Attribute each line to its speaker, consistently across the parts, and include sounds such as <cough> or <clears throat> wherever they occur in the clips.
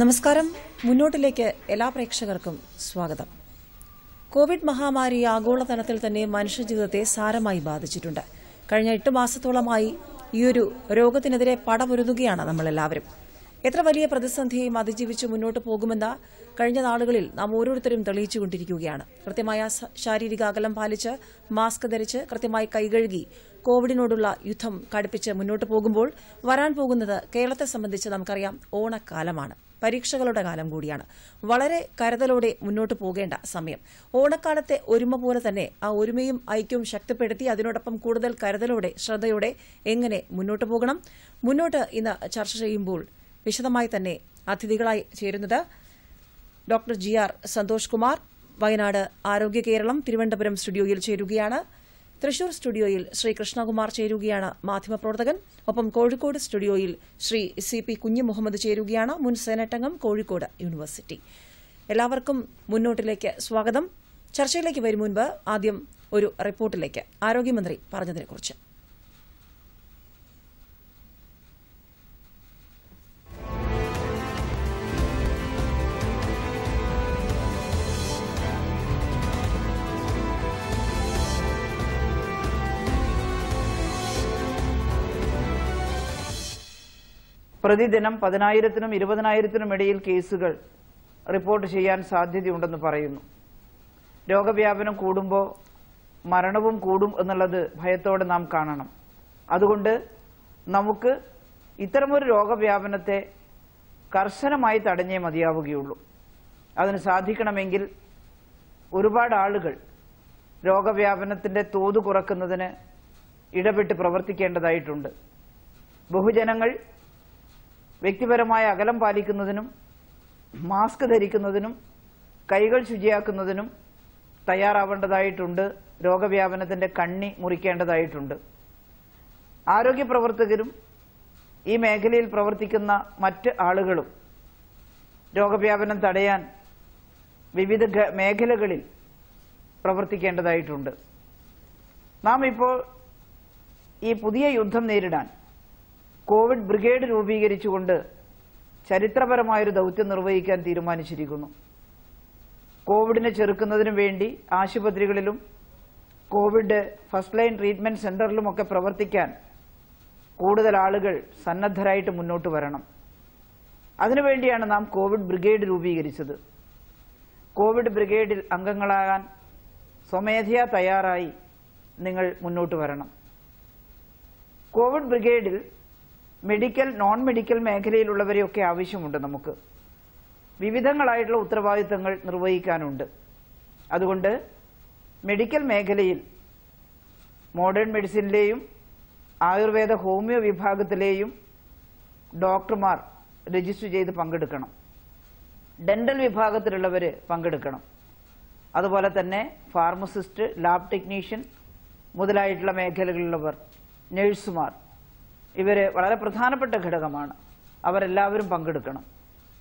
Speaker 1: നമസ്കാരം മുന്നോട്ടിലേക്ക് എല്ലാ പ്രേക്ഷകർക്കും സ്വാഗതം കോവിഡ് മഹാമാരി ആഗോളതലത്തിൽ തന്നെ മനുഷ്യജീവിതത്തെ സാരമായി ബാധിച്ചിട്ടുണ്ട് കഴിഞ്ഞ എട്ട് മാസത്തോളമായി ഈയൊരു രോഗത്തിനെതിരെ പടമൊരുതുകയാണ് നമ്മളെല്ലാവരും എത്ര വലിയ പ്രതിസന്ധിയും അതിജീവിച്ച് മുന്നോട്ട് പോകുമെന്ന കഴിഞ്ഞ നാളുകളിൽ നാം ഓരോരുത്തരും തെളിയിച്ചുകൊണ്ടിരിക്കുകയാണ് കൃത്യമായ ശാരീരിക അകലം പാലിച്ച് മാസ്ക് ധരിച്ച് കൃത്യമായി കൈകഴുകി കോവിഡിനോടുള്ള യുദ്ധം കടുപ്പിച്ച് മുന്നോട്ട് പോകുമ്പോൾ വരാൻ പോകുന്നത് കേരളത്തെ സംബന്ധിച്ച് നമുക്കറിയാം ഓണക്കാലമാണ് പരീക്ഷകളുടെ കാലം കൂടിയാണ് വളരെ കരുതലോടെ മുന്നോട്ട് പോകേണ്ട സമയം ഓണക്കാലത്തെ ഒരുമ പോലെ തന്നെ ആ ഒരുമയും ഐക്യവും ശക്തിപ്പെടുത്തി അതിനോടൊപ്പം കൂടുതൽ കരുതലോടെ ശ്രദ്ധയോടെ എങ്ങനെ മുന്നോട്ട് പോകണം മുന്നോട്ട് ഇന്ന് ചർച്ച ചെയ്യുമ്പോൾ വിശദമായി തന്നെ അതിഥികളായി ചേരുന്നത് doctor G R Santhosh Kumar Wayanad Arogya Keralam Thiruvananthapuram സ്റ്റുഡിയോയിൽ ചേരുകയാണ് തൃശൂർ സ്റ്റുഡിയോയിൽ ശ്രീ കൃഷ്ണകുമാർ ചേരുകയാണ് മാധ്യമപ്രവർത്തകൻ ഒപ്പം കോഴിക്കോട് സ്റ്റുഡിയോയിൽ ശ്രീ സി പി കുഞ്ഞുമുഹമ്മദ് ചേരുകയാണ് മുൻ സേനറ്റംഗം കോഴിക്കോട് യൂണിവേഴ്സിറ്റി എല്ലാവർക്കും മുന്നോട്ടിലേക്ക് സ്വാഗതം ചർച്ചയിലേക്ക് വരും മുൻപ് ആദ്യം ഒരു റിപ്പോർട്ടിലേക്ക് ആരോഗ്യമന്ത്രി പറഞ്ഞതിനെക്കുറിച്ച്
Speaker 2: പ്രതിദിനം പതിനായിരത്തിനും ഇരുപതിനായിരത്തിനും ഇടയിൽ കേസുകൾ റിപ്പോർട്ട് ചെയ്യാൻ സാധ്യതയുണ്ടെന്ന് പറയുന്നു രോഗവ്യാപനം കൂടുമ്പോൾ മരണവും കൂടും എന്നുള്ളത് ഭയത്തോടെ നാം കാണണം അതുകൊണ്ട് നമുക്ക് ഇത്തരമൊരു രോഗവ്യാപനത്തെ കർശനമായി തടഞ്ഞേ മതിയാവുകയുള്ളൂ അതിന് സാധിക്കണമെങ്കിൽ ഒരുപാട് ആളുകൾ രോഗവ്യാപനത്തിന്റെ തോത് കുറക്കുന്നതിന് ഇടപെട്ട് പ്രവർത്തിക്കേണ്ടതായിട്ടുണ്ട് ബഹുജനങ്ങൾ വ്യക്തിപരമായ അകലം പാലിക്കുന്നതിനും മാസ്ക് ധരിക്കുന്നതിനും കൈകൾ ശുചിയാക്കുന്നതിനും തയ്യാറാവേണ്ടതായിട്ടുണ്ട് രോഗവ്യാപനത്തിന്റെ കണ്ണി മുറിക്കേണ്ടതായിട്ടുണ്ട് ആരോഗ്യ പ്രവർത്തകരും ഈ മേഖലയിൽ പ്രവർത്തിക്കുന്ന മറ്റ് ആളുകളും രോഗവ്യാപനം തടയാൻ വിവിധ മേഖലകളിൽ പ്രവർത്തിക്കേണ്ടതായിട്ടുണ്ട് നാം ഇപ്പോൾ ഈ പുതിയ യുദ്ധം നേരിടാൻ കോവിഡ് ബ്രിഗേഡ് രൂപീകരിച്ചുകൊണ്ട് ചരിത്രപരമായൊരു ദൗത്യം നിർവഹിക്കാൻ തീരുമാനിച്ചിരിക്കുന്നു കോവിഡിനെ ചെറുക്കുന്നതിനു വേണ്ടി ആശുപത്രികളിലും കോവിഡ് ഫസ്റ്റ് ലൈൻ ട്രീറ്റ്മെന്റ് സെന്ററിലുമൊക്കെ പ്രവർത്തിക്കാൻ കൂടുതൽ ആളുകൾ സന്നദ്ധരായിട്ട് മുന്നോട്ട് വരണം അതിനുവേണ്ടിയാണ് നാം കോവിഡ് ബ്രിഗേഡ് രൂപീകരിച്ചത് കോവിഡ് ബ്രിഗേഡിൽ അംഗങ്ങളാകാൻ സ്വമേധയാ തയ്യാറായി നിങ്ങൾ മുന്നോട്ട് വരണം കോവിഡ് ബ്രിഗേഡിൽ മെഡിക്കൽ നോൺ മെഡിക്കൽ മേഖലയിലുള്ളവരെയൊക്കെ ആവശ്യമുണ്ട് നമുക്ക് വിവിധങ്ങളായിട്ടുള്ള ഉത്തരവാദിത്തങ്ങൾ നിർവഹിക്കാനുണ്ട് അതുകൊണ്ട് മെഡിക്കൽ മേഖലയിൽ മോഡേൺ മെഡിസിനിലെയും ആയുർവേദ ഹോമിയോ വിഭാഗത്തിലെയും ഡോക്ടർമാർ രജിസ്റ്റർ ചെയ്ത് പങ്കെടുക്കണം ഡെന്റൽ വിഭാഗത്തിലുള്ളവർ പങ്കെടുക്കണം അതുപോലെ തന്നെ ഫാർമസിസ്റ്റ് ലാബ് ടെക്നീഷ്യൻ മുതലായിട്ടുള്ള മേഖലകളിലുള്ളവർ നഴ്സുമാർ ഇവര് വളരെ പ്രധാനപ്പെട്ട ഘടകമാണ് അവരെല്ലാവരും പങ്കെടുക്കണം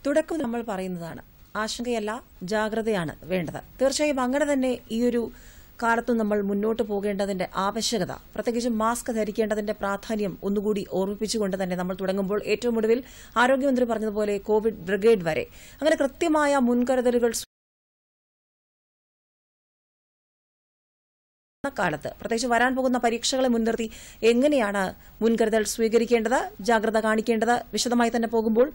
Speaker 2: തുടക്കം നമ്മൾ
Speaker 1: പറയുന്നതാണ് ആശങ്കയല്ല
Speaker 2: ജാഗ്രതയാണ് വേണ്ടത്
Speaker 1: തീർച്ചയായും അങ്ങനെ തന്നെ ഈ ഒരു കാലത്ത് നമ്മൾ മുന്നോട്ട് പോകേണ്ടതിന്റെ ആവശ്യകത പ്രത്യേകിച്ച് മാസ്ക് ധരിക്കേണ്ടതിന്റെ പ്രാധാന്യം ഒന്നുകൂടി ഓർമ്മിപ്പിച്ചുകൊണ്ട് തന്നെ നമ്മൾ തുടങ്ങുമ്പോൾ ഏറ്റവും ഒടുവിൽ ആരോഗ്യമന്ത്രി പറഞ്ഞതുപോലെ കോവിഡ് ബ്രിഗേഡ് വരെ അങ്ങനെ കൃത്യമായ മുൻകരുതലുകൾ കാലത്ത് പ്രത്യേകിച്ച് വരാൻ പോകുന്ന പരീക്ഷകളെ മുൻനിർത്തി എങ്ങനെയാണ് മുൻകരുതൽ സ്വീകരിക്കേണ്ടത് ജാഗ്രത കാണിക്കേണ്ടത് വിശദമായി തന്നെ പോകുമ്പോൾ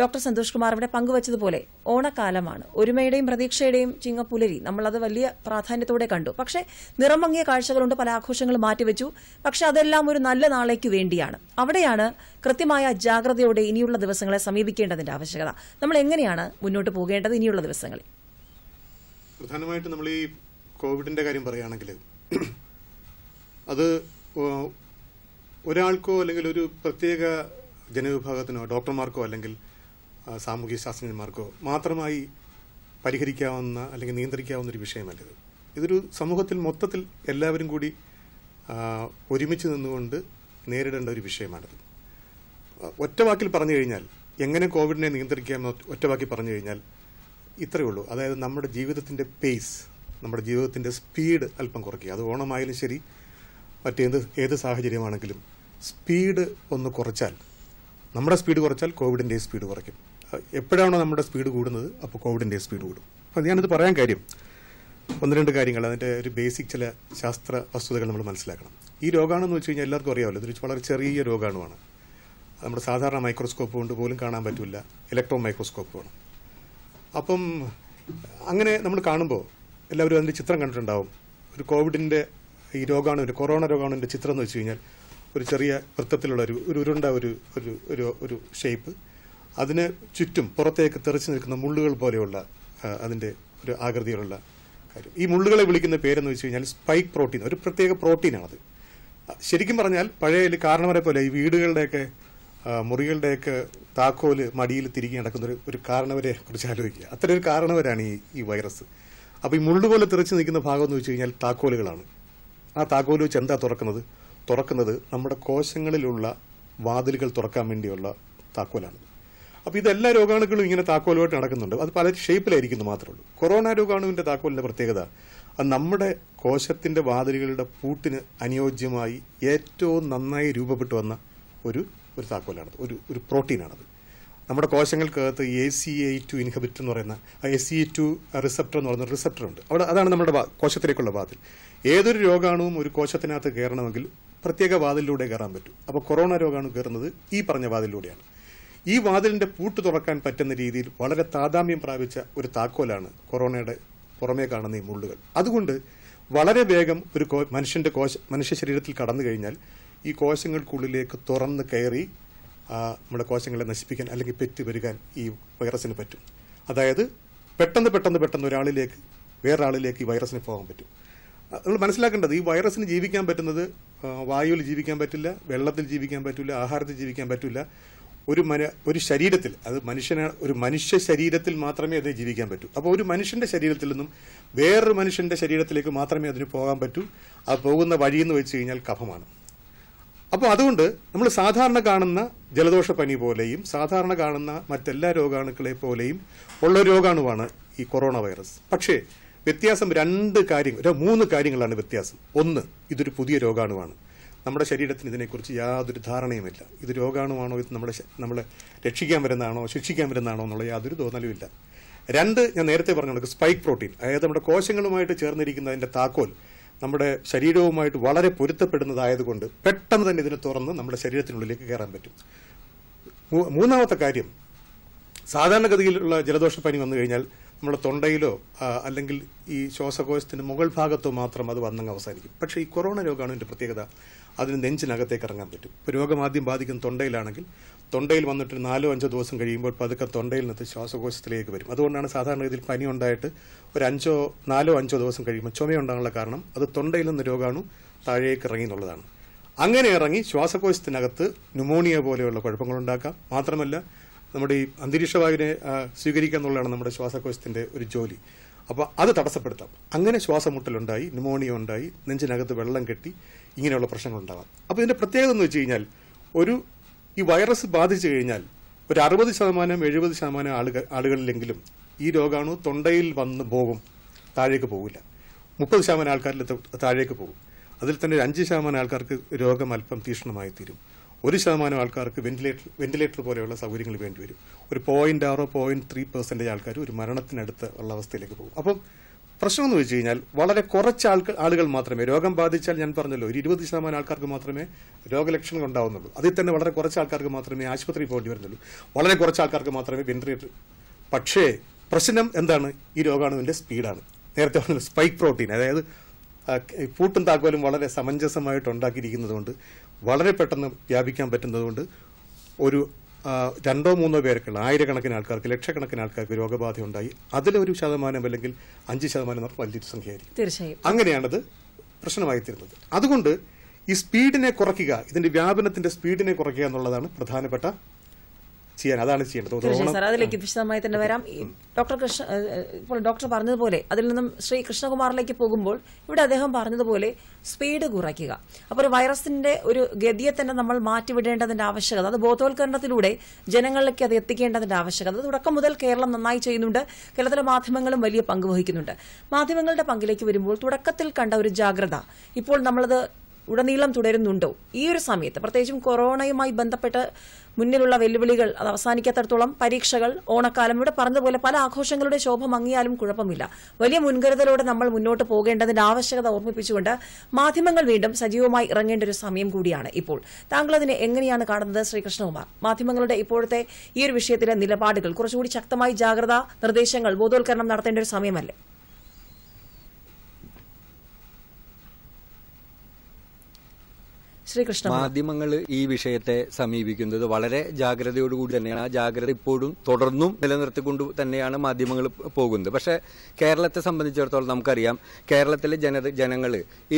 Speaker 1: ഡോക്ടർ സന്തോഷ് കുമാർ ഇവിടെ പങ്കുവച്ചതുപോലെ ഓണക്കാലമാണ് ഒരുമയുടെയും പ്രതീക്ഷയുടെയും ചിങ്ങപ്പുലരി നമ്മളത് വലിയ പ്രാധാന്യത്തോടെ കണ്ടു പക്ഷേ നിറമങ്ങിയ കാഴ്ചകളുണ്ട് പല ആഘോഷങ്ങളും മാറ്റിവെച്ചു പക്ഷേ അതെല്ലാം ഒരു നല്ല നാളേക്ക് വേണ്ടിയാണ് അവിടെയാണ് കൃത്യമായ ജാഗ്രതയോടെ ഇനിയുള്ള ദിവസങ്ങളെ സമീപിക്കേണ്ടതിന്റെ ആവശ്യകത നമ്മൾ എങ്ങനെയാണ് മുന്നോട്ട് പോകേണ്ടത് ഇനിയുള്ള ദിവസങ്ങളിൽ
Speaker 3: പ്രധാനമായിട്ട് നമ്മൾ ഈ കോവിഡിന്റെ കാര്യം പറയുകയാണെങ്കിൽ <clears throat> അത് ഒരാൾക്കോ അല്ലെങ്കിൽ ഒരു പ്രത്യേക ജനവിഭാഗത്തിനോ ഡോക്ടർമാർക്കോ അല്ലെങ്കിൽ സാമൂഹ്യ ശാസ്ത്രജ്ഞന്മാർക്കോ മാത്രമായി പരിഹരിക്കാവുന്ന അല്ലെങ്കിൽ നിയന്ത്രിക്കാവുന്ന ഒരു വിഷയമല്ലത് ഇതൊരു സമൂഹത്തിൽ മൊത്തത്തിൽ എല്ലാവരും കൂടി ഒരുമിച്ച് നിന്നുകൊണ്ട് നേരിടേണ്ട ഒരു വിഷയമാണിത് ഒറ്റവാക്കിൽ പറഞ്ഞു കഴിഞ്ഞാൽ എങ്ങനെ കോവിഡിനെ നിയന്ത്രിക്കാമെന്ന് ഒറ്റവാക്കി പറഞ്ഞു കഴിഞ്ഞാൽ ഇത്രയേ ഉള്ളൂ അതായത് നമ്മുടെ ജീവിതത്തിൻ്റെ പേസ് നമ്മുടെ ജീവിതത്തിൻ്റെ സ്പീഡ് അല്പം കുറയ്ക്കുക അത് ഓണമായാലും ശരി മറ്റേത് ഏത് സാഹചര്യമാണെങ്കിലും സ്പീഡ് ഒന്ന് കുറച്ചാൽ നമ്മുടെ സ്പീഡ് കുറച്ചാൽ കോവിഡിൻ്റെ സ്പീഡ് കുറയ്ക്കും എപ്പോഴാണോ നമ്മുടെ സ്പീഡ് കൂടുന്നത് അപ്പോൾ കോവിഡിൻ്റെ സ്പീഡ് കൂടും അപ്പോൾ ഞാനിത് പറയാൻ കാര്യം ഒന്ന് രണ്ട് കാര്യങ്ങൾ അതിൻ്റെ ഒരു ബേസിക് ചില ശാസ്ത്ര വസ്തുതകൾ നമ്മൾ മനസ്സിലാക്കണം ഈ രോഗമാണെന്ന് വെച്ച് കഴിഞ്ഞാൽ എല്ലാവർക്കും അറിയാമല്ലോ ഇതൊരു വളരെ ചെറിയ രോഗാണുവാണ് നമ്മുടെ സാധാരണ മൈക്രോസ്കോപ്പ് കൊണ്ട് പോലും കാണാൻ പറ്റില്ല ഇലക്ട്രോ മൈക്രോസ്കോപ്പ് വേണം അപ്പം അങ്ങനെ നമ്മൾ കാണുമ്പോൾ എല്ലാവരും അതിൻ്റെ ചിത്രം കണ്ടിട്ടുണ്ടാവും ഒരു കോവിഡിൻ്റെ ഈ ഒരു കൊറോണ രോഗാണുവിൻ്റെ ചിത്രം എന്ന് വെച്ച് കഴിഞ്ഞാൽ ഒരു ചെറിയ വൃത്തത്തിലുള്ള ഒരു ഒരു ഉരുണ്ട ഒരു ഒരു ഒരു ഷേപ്പ് അതിന് ചുറ്റും പുറത്തേക്ക് തെറിച്ചു നിൽക്കുന്ന മുള്ളുകൾ പോലെയുള്ള അതിൻ്റെ ഒരു ആകൃതിയിലുള്ള കാര്യം ഈ മുള്ളുകളെ വിളിക്കുന്ന പേരെന്ന് വെച്ച് കഴിഞ്ഞാൽ സ്പൈക്ക് പ്രോട്ടീൻ ഒരു പ്രത്യേക പ്രോട്ടീനാണത് ശരിക്കും പറഞ്ഞാൽ പഴയ കാരണവരെ പോലെ ഈ വീടുകളുടെയൊക്കെ മുറികളുടെയൊക്കെ താക്കോല് മടിയിൽ തിരികെ നടക്കുന്ന ഒരു കാരണവരെ കുറിച്ച് ആലോചിക്കുക അത്രയൊരു ഒരു കാരണവരാണ് ഈ ഈ വൈറസ് അപ്പോൾ ഈ പോലെ തെറിച്ച് നിൽക്കുന്ന ഭാഗം എന്ന് വെച്ച് കഴിഞ്ഞാൽ താക്കോലുകളാണ് ആ താക്കോല് വെച്ച് എന്താ തുറക്കുന്നത് തുറക്കുന്നത് നമ്മുടെ കോശങ്ങളിലുള്ള വാതിലുകൾ തുറക്കാൻ വേണ്ടിയുള്ള താക്കോലാണ് അപ്പോൾ ഇതെല്ലാ രോഗാണുക്കളും ഇങ്ങനെ താക്കോലുമായിട്ട് നടക്കുന്നുണ്ട് അത് പല ഷേപ്പിലായിരിക്കുന്നു മാത്രമേ ഉള്ളൂ കൊറോണ രോഗാണുവിൻ്റെ താക്കോലിൻ്റെ പ്രത്യേകത അത് നമ്മുടെ കോശത്തിൻ്റെ വാതിലുകളുടെ പൂട്ടിന് അനുയോജ്യമായി ഏറ്റവും നന്നായി രൂപപ്പെട്ടു വന്ന ഒരു ഒരു താക്കോലാണത് ഒരു ഒരു പ്രോട്ടീനാണത് നമ്മുടെ കോശങ്ങൾക്കകത്ത് A C E two inhibitor എന്ന് പറയുന്ന എ സി ടു റിസപ്റ്റർ എന്ന് പറയുന്ന റിസപ്റ്റർ ഉണ്ട് അവിടെ അതാണ് നമ്മുടെ കോശത്തിലേക്കുള്ള വാതിൽ ഏതൊരു രോഗാണുവും ഒരു കോശത്തിനകത്ത് കയറണമെങ്കിൽ പ്രത്യേക വാതിലിലൂടെ കയറാൻ പറ്റും അപ്പോൾ കൊറോണ രോഗാണു കയറുന്നത് ഈ പറഞ്ഞ വാതിലിലൂടെയാണ് ഈ വാതിലിന്റെ പൂട്ട് തുറക്കാൻ പറ്റുന്ന രീതിയിൽ വളരെ താതാമ്യം പ്രാപിച്ച ഒരു താക്കോലാണ് കൊറോണയുടെ പുറമേ കാണുന്ന ഈ മുള്ളുകൾ അതുകൊണ്ട് വളരെ വേഗം ഒരു മനുഷ്യന്റെ കോശ മനുഷ്യ ശരീരത്തിൽ കടന്നു കഴിഞ്ഞാൽ ഈ കോശങ്ങൾക്കുള്ളിലേക്ക് തുറന്ന് കയറി നമ്മുടെ കോശങ്ങളെ നശിപ്പിക്കാൻ അല്ലെങ്കിൽ പെറ്റുപെരുകാൻ ഈ വൈറസിന് പറ്റും അതായത് പെട്ടെന്ന് പെട്ടെന്ന് പെട്ടെന്ന് ഒരാളിലേക്ക് വേറൊരാളിലേക്ക് ഈ വൈറസിന് പോകാൻ പറ്റും നമ്മൾ മനസ്സിലാക്കേണ്ടത് ഈ വൈറസിന് ജീവിക്കാൻ പറ്റുന്നത് വായുവിൽ ജീവിക്കാൻ പറ്റില്ല വെള്ളത്തിൽ ജീവിക്കാൻ പറ്റില്ല ആഹാരത്തിൽ ജീവിക്കാൻ പറ്റില്ല ഒരു മന ഒരു ശരീരത്തിൽ അത് മനുഷ്യനെ ഒരു മനുഷ്യ ശരീരത്തിൽ മാത്രമേ അതിന് ജീവിക്കാൻ പറ്റൂ അപ്പോൾ ഒരു മനുഷ്യന്റെ ശരീരത്തിൽ നിന്നും വേറൊരു മനുഷ്യന്റെ ശരീരത്തിലേക്ക് മാത്രമേ അതിന് പോകാൻ പറ്റൂ അത് പോകുന്ന വഴിയെന്ന് വെച്ച് കഴിഞ്ഞാൽ കഫമാണ് അപ്പോൾ അതുകൊണ്ട് നമ്മൾ സാധാരണ കാണുന്ന ജലദോഷ പനി പോലെയും സാധാരണ കാണുന്ന മറ്റെല്ലാ രോഗാണുക്കളെ പോലെയും ഉള്ള രോഗാണുവാണ് ഈ കൊറോണ വൈറസ് പക്ഷേ വ്യത്യാസം രണ്ട് കാര്യങ്ങൾ മൂന്ന് കാര്യങ്ങളാണ് വ്യത്യാസം ഒന്ന് ഇതൊരു പുതിയ രോഗാണുവാണ് നമ്മുടെ ശരീരത്തിന് ഇതിനെക്കുറിച്ച് യാതൊരു ധാരണയുമില്ല ഇത് രോഗാണുവാണോ ഇത് നമ്മളെ നമ്മളെ രക്ഷിക്കാൻ വരുന്നതാണോ ശിക്ഷിക്കാൻ വരുന്നതാണോ എന്നുള്ള യാതൊരു തോന്നലുമില്ല രണ്ട് ഞാൻ നേരത്തെ പറഞ്ഞു സ്പൈക്ക് പ്രോട്ടീൻ അതായത് നമ്മുടെ കോശങ്ങളുമായിട്ട് ചേർന്നിരിക്കുന്നതിൻ്റെ താക്കോൽ നമ്മുടെ ശരീരവുമായിട്ട് വളരെ പൊരുത്തപ്പെടുന്നതായതുകൊണ്ട് പെട്ടെന്ന് തന്നെ ഇതിനെ തുറന്ന് നമ്മുടെ ശരീരത്തിനുള്ളിലേക്ക് കയറാൻ പറ്റും മൂന്നാമത്തെ കാര്യം സാധാരണഗതിയിലുള്ള ജലദോഷപ്പനി വന്നു കഴിഞ്ഞാൽ നമ്മുടെ തൊണ്ടയിലോ അല്ലെങ്കിൽ ഈ ശ്വാസകോശത്തിന് മുകൾ ഭാഗത്തോ മാത്രം അത് വന്നങ്ങ് അവസാനിക്കും പക്ഷേ ഈ കൊറോണ രോഗമാണ് ഇതിന്റെ പ്രത്യേകത അതിന് നെഞ്ചിനകത്തേക്ക് ഇറങ്ങാൻ പറ്റും ഇപ്പോൾ രോഗം ആദ്യം ബാധിക്കുന്ന തൊണ്ടയിലാണെങ്കിൽ തൊണ്ടയിൽ വന്നിട്ട് നാലോ അഞ്ചോ ദിവസം കഴിയുമ്പോൾ പതുക്കെ തൊണ്ടയിൽ നിന്ന് ശ്വാസകോശത്തിലേക്ക് വരും അതുകൊണ്ടാണ് സാധാരണ രീതിയിൽ പനി ഉണ്ടായിട്ട് ഒരു അഞ്ചോ നാലോ അഞ്ചോ ദിവസം കഴിയുമ്പോൾ ചുമയുണ്ടാകാനുള്ള കാരണം അത് തൊണ്ടയിൽ നിന്ന് രോഗാണു താഴേക്ക് ഇറങ്ങി എന്നുള്ളതാണ് അങ്ങനെ ഇറങ്ങി ശ്വാസകോശത്തിനകത്ത് ന്യൂമോണിയ പോലെയുള്ള കുഴപ്പങ്ങളുണ്ടാക്കാം മാത്രമല്ല നമ്മുടെ ഈ അന്തരീക്ഷവായുവിനെ സ്വീകരിക്കുക എന്നുള്ളതാണ് നമ്മുടെ ശ്വാസകോശത്തിന്റെ ഒരു ജോലി അപ്പോൾ അത് തടസ്സപ്പെടുത്താം അങ്ങനെ ശ്വാസമുട്ടലുണ്ടായി ന്യൂമോണിയ ഉണ്ടായി നെഞ്ചിനകത്ത് വെള്ളം കെട്ടി ഇങ്ങനെയുള്ള പ്രശ്നങ്ങളുണ്ടാവാം അപ്പോൾ ഇതിന്റെ പ്രത്യേകത എന്ന് വെച്ച് കഴിഞ്ഞാൽ ഒരു ഈ വൈറസ് ബാധിച്ചു കഴിഞ്ഞാൽ ഒരു അറുപത് ശതമാനം എഴുപത് ശതമാനം ആളുകൾ ആളുകളിലെങ്കിലും ഈ രോഗാണു തൊണ്ടയിൽ വന്ന് പോകും താഴേക്ക് പോകില്ല മുപ്പത് ശതമാനം ആൾക്കാരിൽ താഴേക്ക് പോകും അതിൽ തന്നെ ഒരു അഞ്ച് ശതമാനം ആൾക്കാർക്ക് രോഗം അല്പം തീഷ്ണമായി തീരും ഒരു ശതമാനം ആൾക്കാർക്ക് വെന്റിലേറ്റർ വെന്റിലേറ്റർ പോലെയുള്ള സൗകര്യങ്ങൾ വേണ്ടിവരും ഒരു പോയിന്റ് ആറോ പോയിന്റ് ത്രീ പെർസെൻറ്റേജ് ആൾക്കാർ ഒരു മരണത്തിനടുത്ത് ഉള്ള അവസ്ഥയിലേക്ക് പോകും അപ്പം പ്രശ്നം എന്ന് വെച്ച് കഴിഞ്ഞാൽ വളരെ കുറച്ച് ആൾക്ക് ആളുകൾ മാത്രമേ രോഗം ബാധിച്ചാൽ ഞാൻ പറഞ്ഞല്ലോ ഒരു ഇരുപത് ശതമാനം ആൾക്കാർക്ക് മാത്രമേ രോഗലക്ഷണങ്ങൾ ഉണ്ടാവുന്നുള്ളൂ അതിൽ തന്നെ വളരെ കുറച്ച് ആൾക്കാർക്ക് മാത്രമേ ആശുപത്രിയിൽ പോകേണ്ടി വരുന്നുള്ളൂ വളരെ കുറച്ച് ആൾക്കാർക്ക് മാത്രമേ വെന്റിലേറ്റർ പക്ഷേ പ്രശ്നം എന്താണ് ഈ രോഗാണുവിൻ്റെ സ്പീഡാണ് നേരത്തെ പറഞ്ഞ സ്പൈക്ക് പ്രോട്ടീൻ അതായത് പൂട്ടും താക്കോലും വളരെ സമഞ്ജസമായിട്ട് ഉണ്ടാക്കിയിരിക്കുന്നതുകൊണ്ട് വളരെ പെട്ടെന്ന് വ്യാപിക്കാൻ പറ്റുന്നതുകൊണ്ട് ഒരു രണ്ടോ മൂന്നോ പേർക്കുള്ള ആയിരക്കണക്കിന് ആൾക്കാർക്ക് ലക്ഷക്കണക്കിന് ആൾക്കാർക്ക് രോഗബാധ ഉണ്ടായി അതിലൊരു ശതമാനം അല്ലെങ്കിൽ അഞ്ച് ശതമാനം വലിയൊരു സംഖ്യയായിരിക്കും തീർച്ചയായും അങ്ങനെയാണത് പ്രശ്നമായി തീരുന്നത് അതുകൊണ്ട് ഈ സ്പീഡിനെ കുറയ്ക്കുക ഇതിന്റെ വ്യാപനത്തിന്റെ സ്പീഡിനെ കുറയ്ക്കുക എന്നുള്ളതാണ് പ്രധാനപ്പെട്ട ചെയ്യാൻ അതാണ് ചെയ്യേണ്ടത് അതിലേക്ക്
Speaker 1: വിശദമായി തന്നെ വരാം ഡോക്ടർ കൃഷ്ണ ഇപ്പോൾ ഡോക്ടർ പറഞ്ഞതുപോലെ അതിൽ നിന്നും ശ്രീ കൃഷ്ണകുമാറിലേക്ക് പോകുമ്പോൾ ഇവിടെ അദ്ദേഹം പറഞ്ഞതുപോലെ സ്പീഡ് കുറയ്ക്കുക അപ്പോൾ ഒരു വൈറസിന്റെ ഒരു ഗതിയെ തന്നെ നമ്മൾ മാറ്റിവിടേണ്ടതിന്റെ ആവശ്യകത അത് ബോധവൽക്കരണത്തിലൂടെ ജനങ്ങളിലേക്ക് അത് എത്തിക്കേണ്ടതിന്റെ ആവശ്യകത തുടക്കം മുതൽ കേരളം നന്നായി ചെയ്യുന്നുണ്ട് കേരളത്തിലെ മാധ്യമങ്ങളും വലിയ പങ്ക് വഹിക്കുന്നുണ്ട് മാധ്യമങ്ങളുടെ പങ്കിലേക്ക് വരുമ്പോൾ തുടക്കത്തിൽ കണ്ട ഒരു ജാഗ്രത ഇപ്പോൾ നമ്മളത് ഉടനീളം തുടരുന്നുണ്ടോ ഈ ഒരു സമയത്ത് പ്രത്യേകിച്ചും കൊറോണയുമായി ബന്ധപ്പെട്ട് മുന്നിലുള്ള വെല്ലുവിളികൾ അത് അവസാനിക്കാത്തടത്തോളം പരീക്ഷകൾ ഓണക്കാലം ഇവിടെ പറഞ്ഞതുപോലെ പല ആഘോഷങ്ങളുടെ ശോഭ മങ്ങിയാലും കുഴപ്പമില്ല വലിയ മുൻകരുതലോടെ നമ്മൾ മുന്നോട്ട് പോകേണ്ടതിന്റെ ആവശ്യകത ഓർമ്മിപ്പിച്ചുകൊണ്ട് മാധ്യമങ്ങൾ വീണ്ടും സജീവമായി ഇറങ്ങേണ്ട ഒരു സമയം കൂടിയാണ് ഇപ്പോൾ താങ്കൾ അതിനെ എങ്ങനെയാണ് കാണുന്നത് ശ്രീകൃഷ്ണകുമാർ മാധ്യമങ്ങളുടെ ഇപ്പോഴത്തെ ഈ ഒരു വിഷയത്തിലെ നിലപാടുകൾ കുറച്ചുകൂടി ശക്തമായി ജാഗ്രതാ നിർദ്ദേശങ്ങൾ ബോധവൽക്കരണം നടത്തേണ്ട ഒരു സമയമല്ലേ ശ്രീകൃഷ്ണ
Speaker 4: മാധ്യമങ്ങൾ ഈ വിഷയത്തെ സമീപിക്കുന്നത് വളരെ ജാഗ്രതയോടുകൂടി തന്നെയാണ് ആ ജാഗ്രത ഇപ്പോഴും തുടർന്നും നിലനിർത്തിക്കൊണ്ട് തന്നെയാണ് മാധ്യമങ്ങൾ പോകുന്നത് പക്ഷേ കേരളത്തെ സംബന്ധിച്ചിടത്തോളം നമുക്കറിയാം കേരളത്തിലെ ജന ജനങ്ങൾ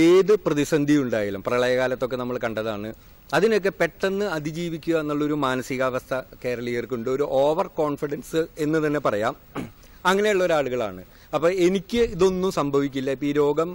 Speaker 4: ഏത് പ്രതിസന്ധി ഉണ്ടായാലും പ്രളയകാലത്തൊക്കെ നമ്മൾ കണ്ടതാണ് അതിനൊക്കെ പെട്ടെന്ന് അതിജീവിക്കുക എന്നുള്ളൊരു മാനസികാവസ്ഥ കേരളീയർക്കുണ്ട് ഒരു ഓവർ കോൺഫിഡൻസ് എന്ന് തന്നെ പറയാം അങ്ങനെയുള്ള ഒരാളുകളാണ് അപ്പോൾ എനിക്ക് ഇതൊന്നും സംഭവിക്കില്ല ഇപ്പൊ ഈ രോഗം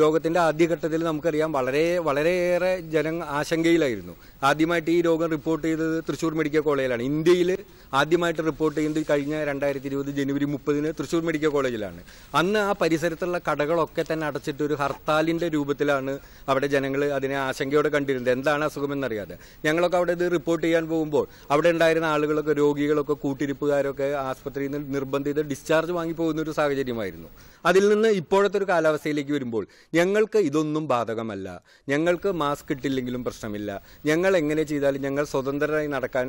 Speaker 4: രോഗത്തിൻ്റെ ആദ്യഘട്ടത്തിൽ നമുക്കറിയാം വളരെ വളരെയേറെ ജനം ആശങ്കയിലായിരുന്നു ആദ്യമായിട്ട് ഈ രോഗം റിപ്പോർട്ട് ചെയ്തത് തൃശൂർ മെഡിക്കൽ കോളേജിലാണ് ഇന്ത്യയിൽ ആദ്യമായിട്ട് റിപ്പോർട്ട് ചെയ്യുന്നത് കഴിഞ്ഞ രണ്ടായിരത്തി ഇരുപത് ജനുവരി മുപ്പതിന് തൃശൂർ മെഡിക്കൽ കോളേജിലാണ് അന്ന് ആ പരിസരത്തുള്ള കടകളൊക്കെ തന്നെ അടച്ചിട്ട് ഒരു ഹർത്താലിന്റെ രൂപത്തിലാണ് അവിടെ ജനങ്ങൾ അതിനെ ആശങ്കയോടെ കണ്ടിരുന്നത് എന്താണ് അസുഖമെന്നറിയാതെ ഞങ്ങളൊക്കെ അവിടെ ഇത് റിപ്പോർട്ട് ചെയ്യാൻ പോകുമ്പോൾ അവിടെ ഉണ്ടായിരുന്ന ആളുകളൊക്കെ രോഗികളൊക്കെ കൂട്ടിരിപ്പുകാരൊക്കെ ആസ്പത്രിയിൽ നിന്ന് നിർബന്ധിത ഡിസ്ചാർജ് വാങ്ങി പോകുന്ന ഒരു സാഹചര്യമായിരുന്നു അതിൽ നിന്ന് ഇപ്പോഴത്തെ ഒരു കാലാവസ്ഥയിലേക്ക് വരുമ്പോൾ ഞങ്ങൾക്ക് ഇതൊന്നും ബാധകമല്ല ഞങ്ങൾക്ക് മാസ്ക് ഇട്ടില്ലെങ്കിലും പ്രശ്നമില്ല ഞങ്ങൾ എങ്ങനെ ചെയ്താലും ഞങ്ങൾ സ്വതന്ത്രരായി നടക്കാൻ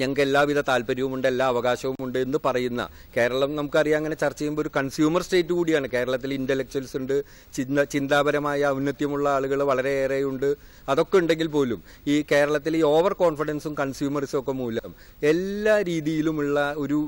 Speaker 4: ഞങ്ങൾക്ക് എല്ലാവിധ താല്പര്യവുമുണ്ട് എല്ലാ അവകാശവും ഉണ്ട് എന്ന് പറയുന്ന കേരളം നമുക്കറിയാം അങ്ങനെ ചർച്ച ചെയ്യുമ്പോൾ ഒരു കൺസ്യൂമർ സ്റ്റേറ്റ് കൂടിയാണ് കേരളത്തിൽ ഇന്റലക്ച്വൽസ് ഉണ്ട് ചിന്ത ചിന്താപരമായ ഔന്നത്യമുള്ള ആളുകൾ വളരെയേറെയുണ്ട് അതൊക്കെ ഉണ്ടെങ്കിൽ പോലും ഈ കേരളത്തിൽ ഈ ഓവർ കോൺഫിഡൻസും കൺസ്യൂമർസും ഒക്കെ മൂലം എല്ലാ രീതിയിലുമുള്ള ഒരു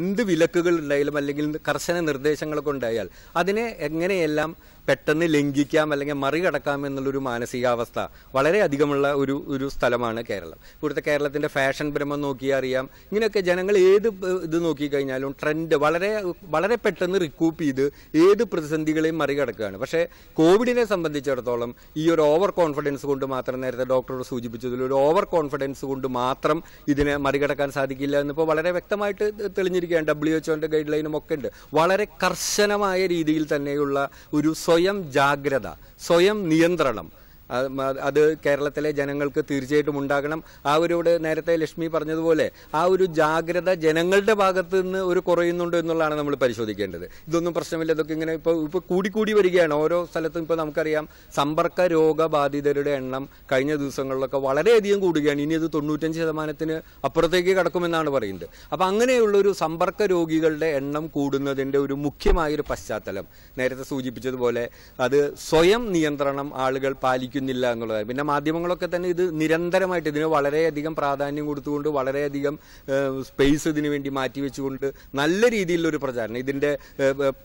Speaker 4: എന്ത് വിലക്കുകൾ ഉണ്ടായാലും അല്ലെങ്കിൽ കർശന നിർദ്ദേശങ്ങളൊക്കെ ഉണ്ടായാൽ അതിനെ എങ്ങനെയെല്ലാം പെട്ടെന്ന് ലംഘിക്കാം അല്ലെങ്കിൽ മറികടക്കാം എന്നുള്ളൊരു മാനസികാവസ്ഥ വളരെയധികമുള്ള ഒരു ഒരു സ്ഥലമാണ് കേരളം ഇവിടുത്തെ കേരളത്തിൻ്റെ ഫാഷൻ ഭ്രമം നോക്കിയാൽ അറിയാം ഇങ്ങനെയൊക്കെ ജനങ്ങൾ ഏത് ഇത് നോക്കിക്കഴിഞ്ഞാലും ട്രെൻഡ് വളരെ വളരെ പെട്ടെന്ന് റിക്കൂപ്പ് ചെയ്ത് ഏത് പ്രതിസന്ധികളെയും മറികടക്കുകയാണ് പക്ഷേ കോവിഡിനെ സംബന്ധിച്ചിടത്തോളം ഈ ഒരു ഓവർ കോൺഫിഡൻസ് കൊണ്ട് മാത്രം നേരത്തെ ഡോക്ടറോട് സൂചിപ്പിച്ചതിൽ ഒരു ഓവർ കോൺഫിഡൻസ് കൊണ്ട് മാത്രം ഇതിനെ മറികടക്കാൻ സാധിക്കില്ല എന്നിപ്പോൾ വളരെ വ്യക്തമായിട്ട് തെളിഞ്ഞിരിക്കുകയാണ് ഡബ്ല്യു എച്ച്ഒൻ്റെ ഗൈഡ് ലൈനും ഒക്കെ ഉണ്ട് വളരെ കർശനമായ രീതിയിൽ തന്നെയുള്ള ഒരു സ്വ സ്വയം ജാഗ്രത സ്വയം നിയന്ത്രണം അത് കേരളത്തിലെ ജനങ്ങൾക്ക് തീർച്ചയായിട്ടും ഉണ്ടാകണം ആ ഒരുവിടെ നേരത്തെ ലക്ഷ്മി പറഞ്ഞതുപോലെ ആ ഒരു ജാഗ്രത ജനങ്ങളുടെ ഭാഗത്ത് നിന്ന് ഒരു കുറയുന്നുണ്ടോ എന്നുള്ളതാണ് നമ്മൾ പരിശോധിക്കേണ്ടത് ഇതൊന്നും പ്രശ്നമില്ല ഇതൊക്കെ ഇങ്ങനെ ഇപ്പോൾ ഇപ്പോൾ കൂടിക്കൂടി വരികയാണ് ഓരോ സ്ഥലത്തും ഇപ്പോൾ നമുക്കറിയാം സമ്പർക്ക രോഗബാധിതരുടെ എണ്ണം കഴിഞ്ഞ ദിവസങ്ങളിലൊക്കെ വളരെയധികം കൂടുകയാണ് ഇനി അത് തൊണ്ണൂറ്റഞ്ച് ശതമാനത്തിന് അപ്പുറത്തേക്ക് കടക്കുമെന്നാണ് പറയുന്നത് അപ്പോൾ അങ്ങനെയുള്ള ഒരു സമ്പർക്ക രോഗികളുടെ എണ്ണം കൂടുന്നതിൻ്റെ ഒരു മുഖ്യമായൊരു പശ്ചാത്തലം നേരത്തെ സൂചിപ്പിച്ചതുപോലെ അത് സ്വയം നിയന്ത്രണം ആളുകൾ പാലിക്കുന്നു ലഭിക്കുന്നില്ല എന്നുള്ളതാണ് പിന്നെ മാധ്യമങ്ങളൊക്കെ തന്നെ ഇത് നിരന്തരമായിട്ട് ഇതിന് വളരെയധികം പ്രാധാന്യം കൊടുത്തുകൊണ്ട് വളരെയധികം സ്പേസ് ഇതിന് വേണ്ടി മാറ്റിവെച്ചുകൊണ്ട് നല്ല രീതിയിലുള്ളൊരു പ്രചാരണം ഇതിന്റെ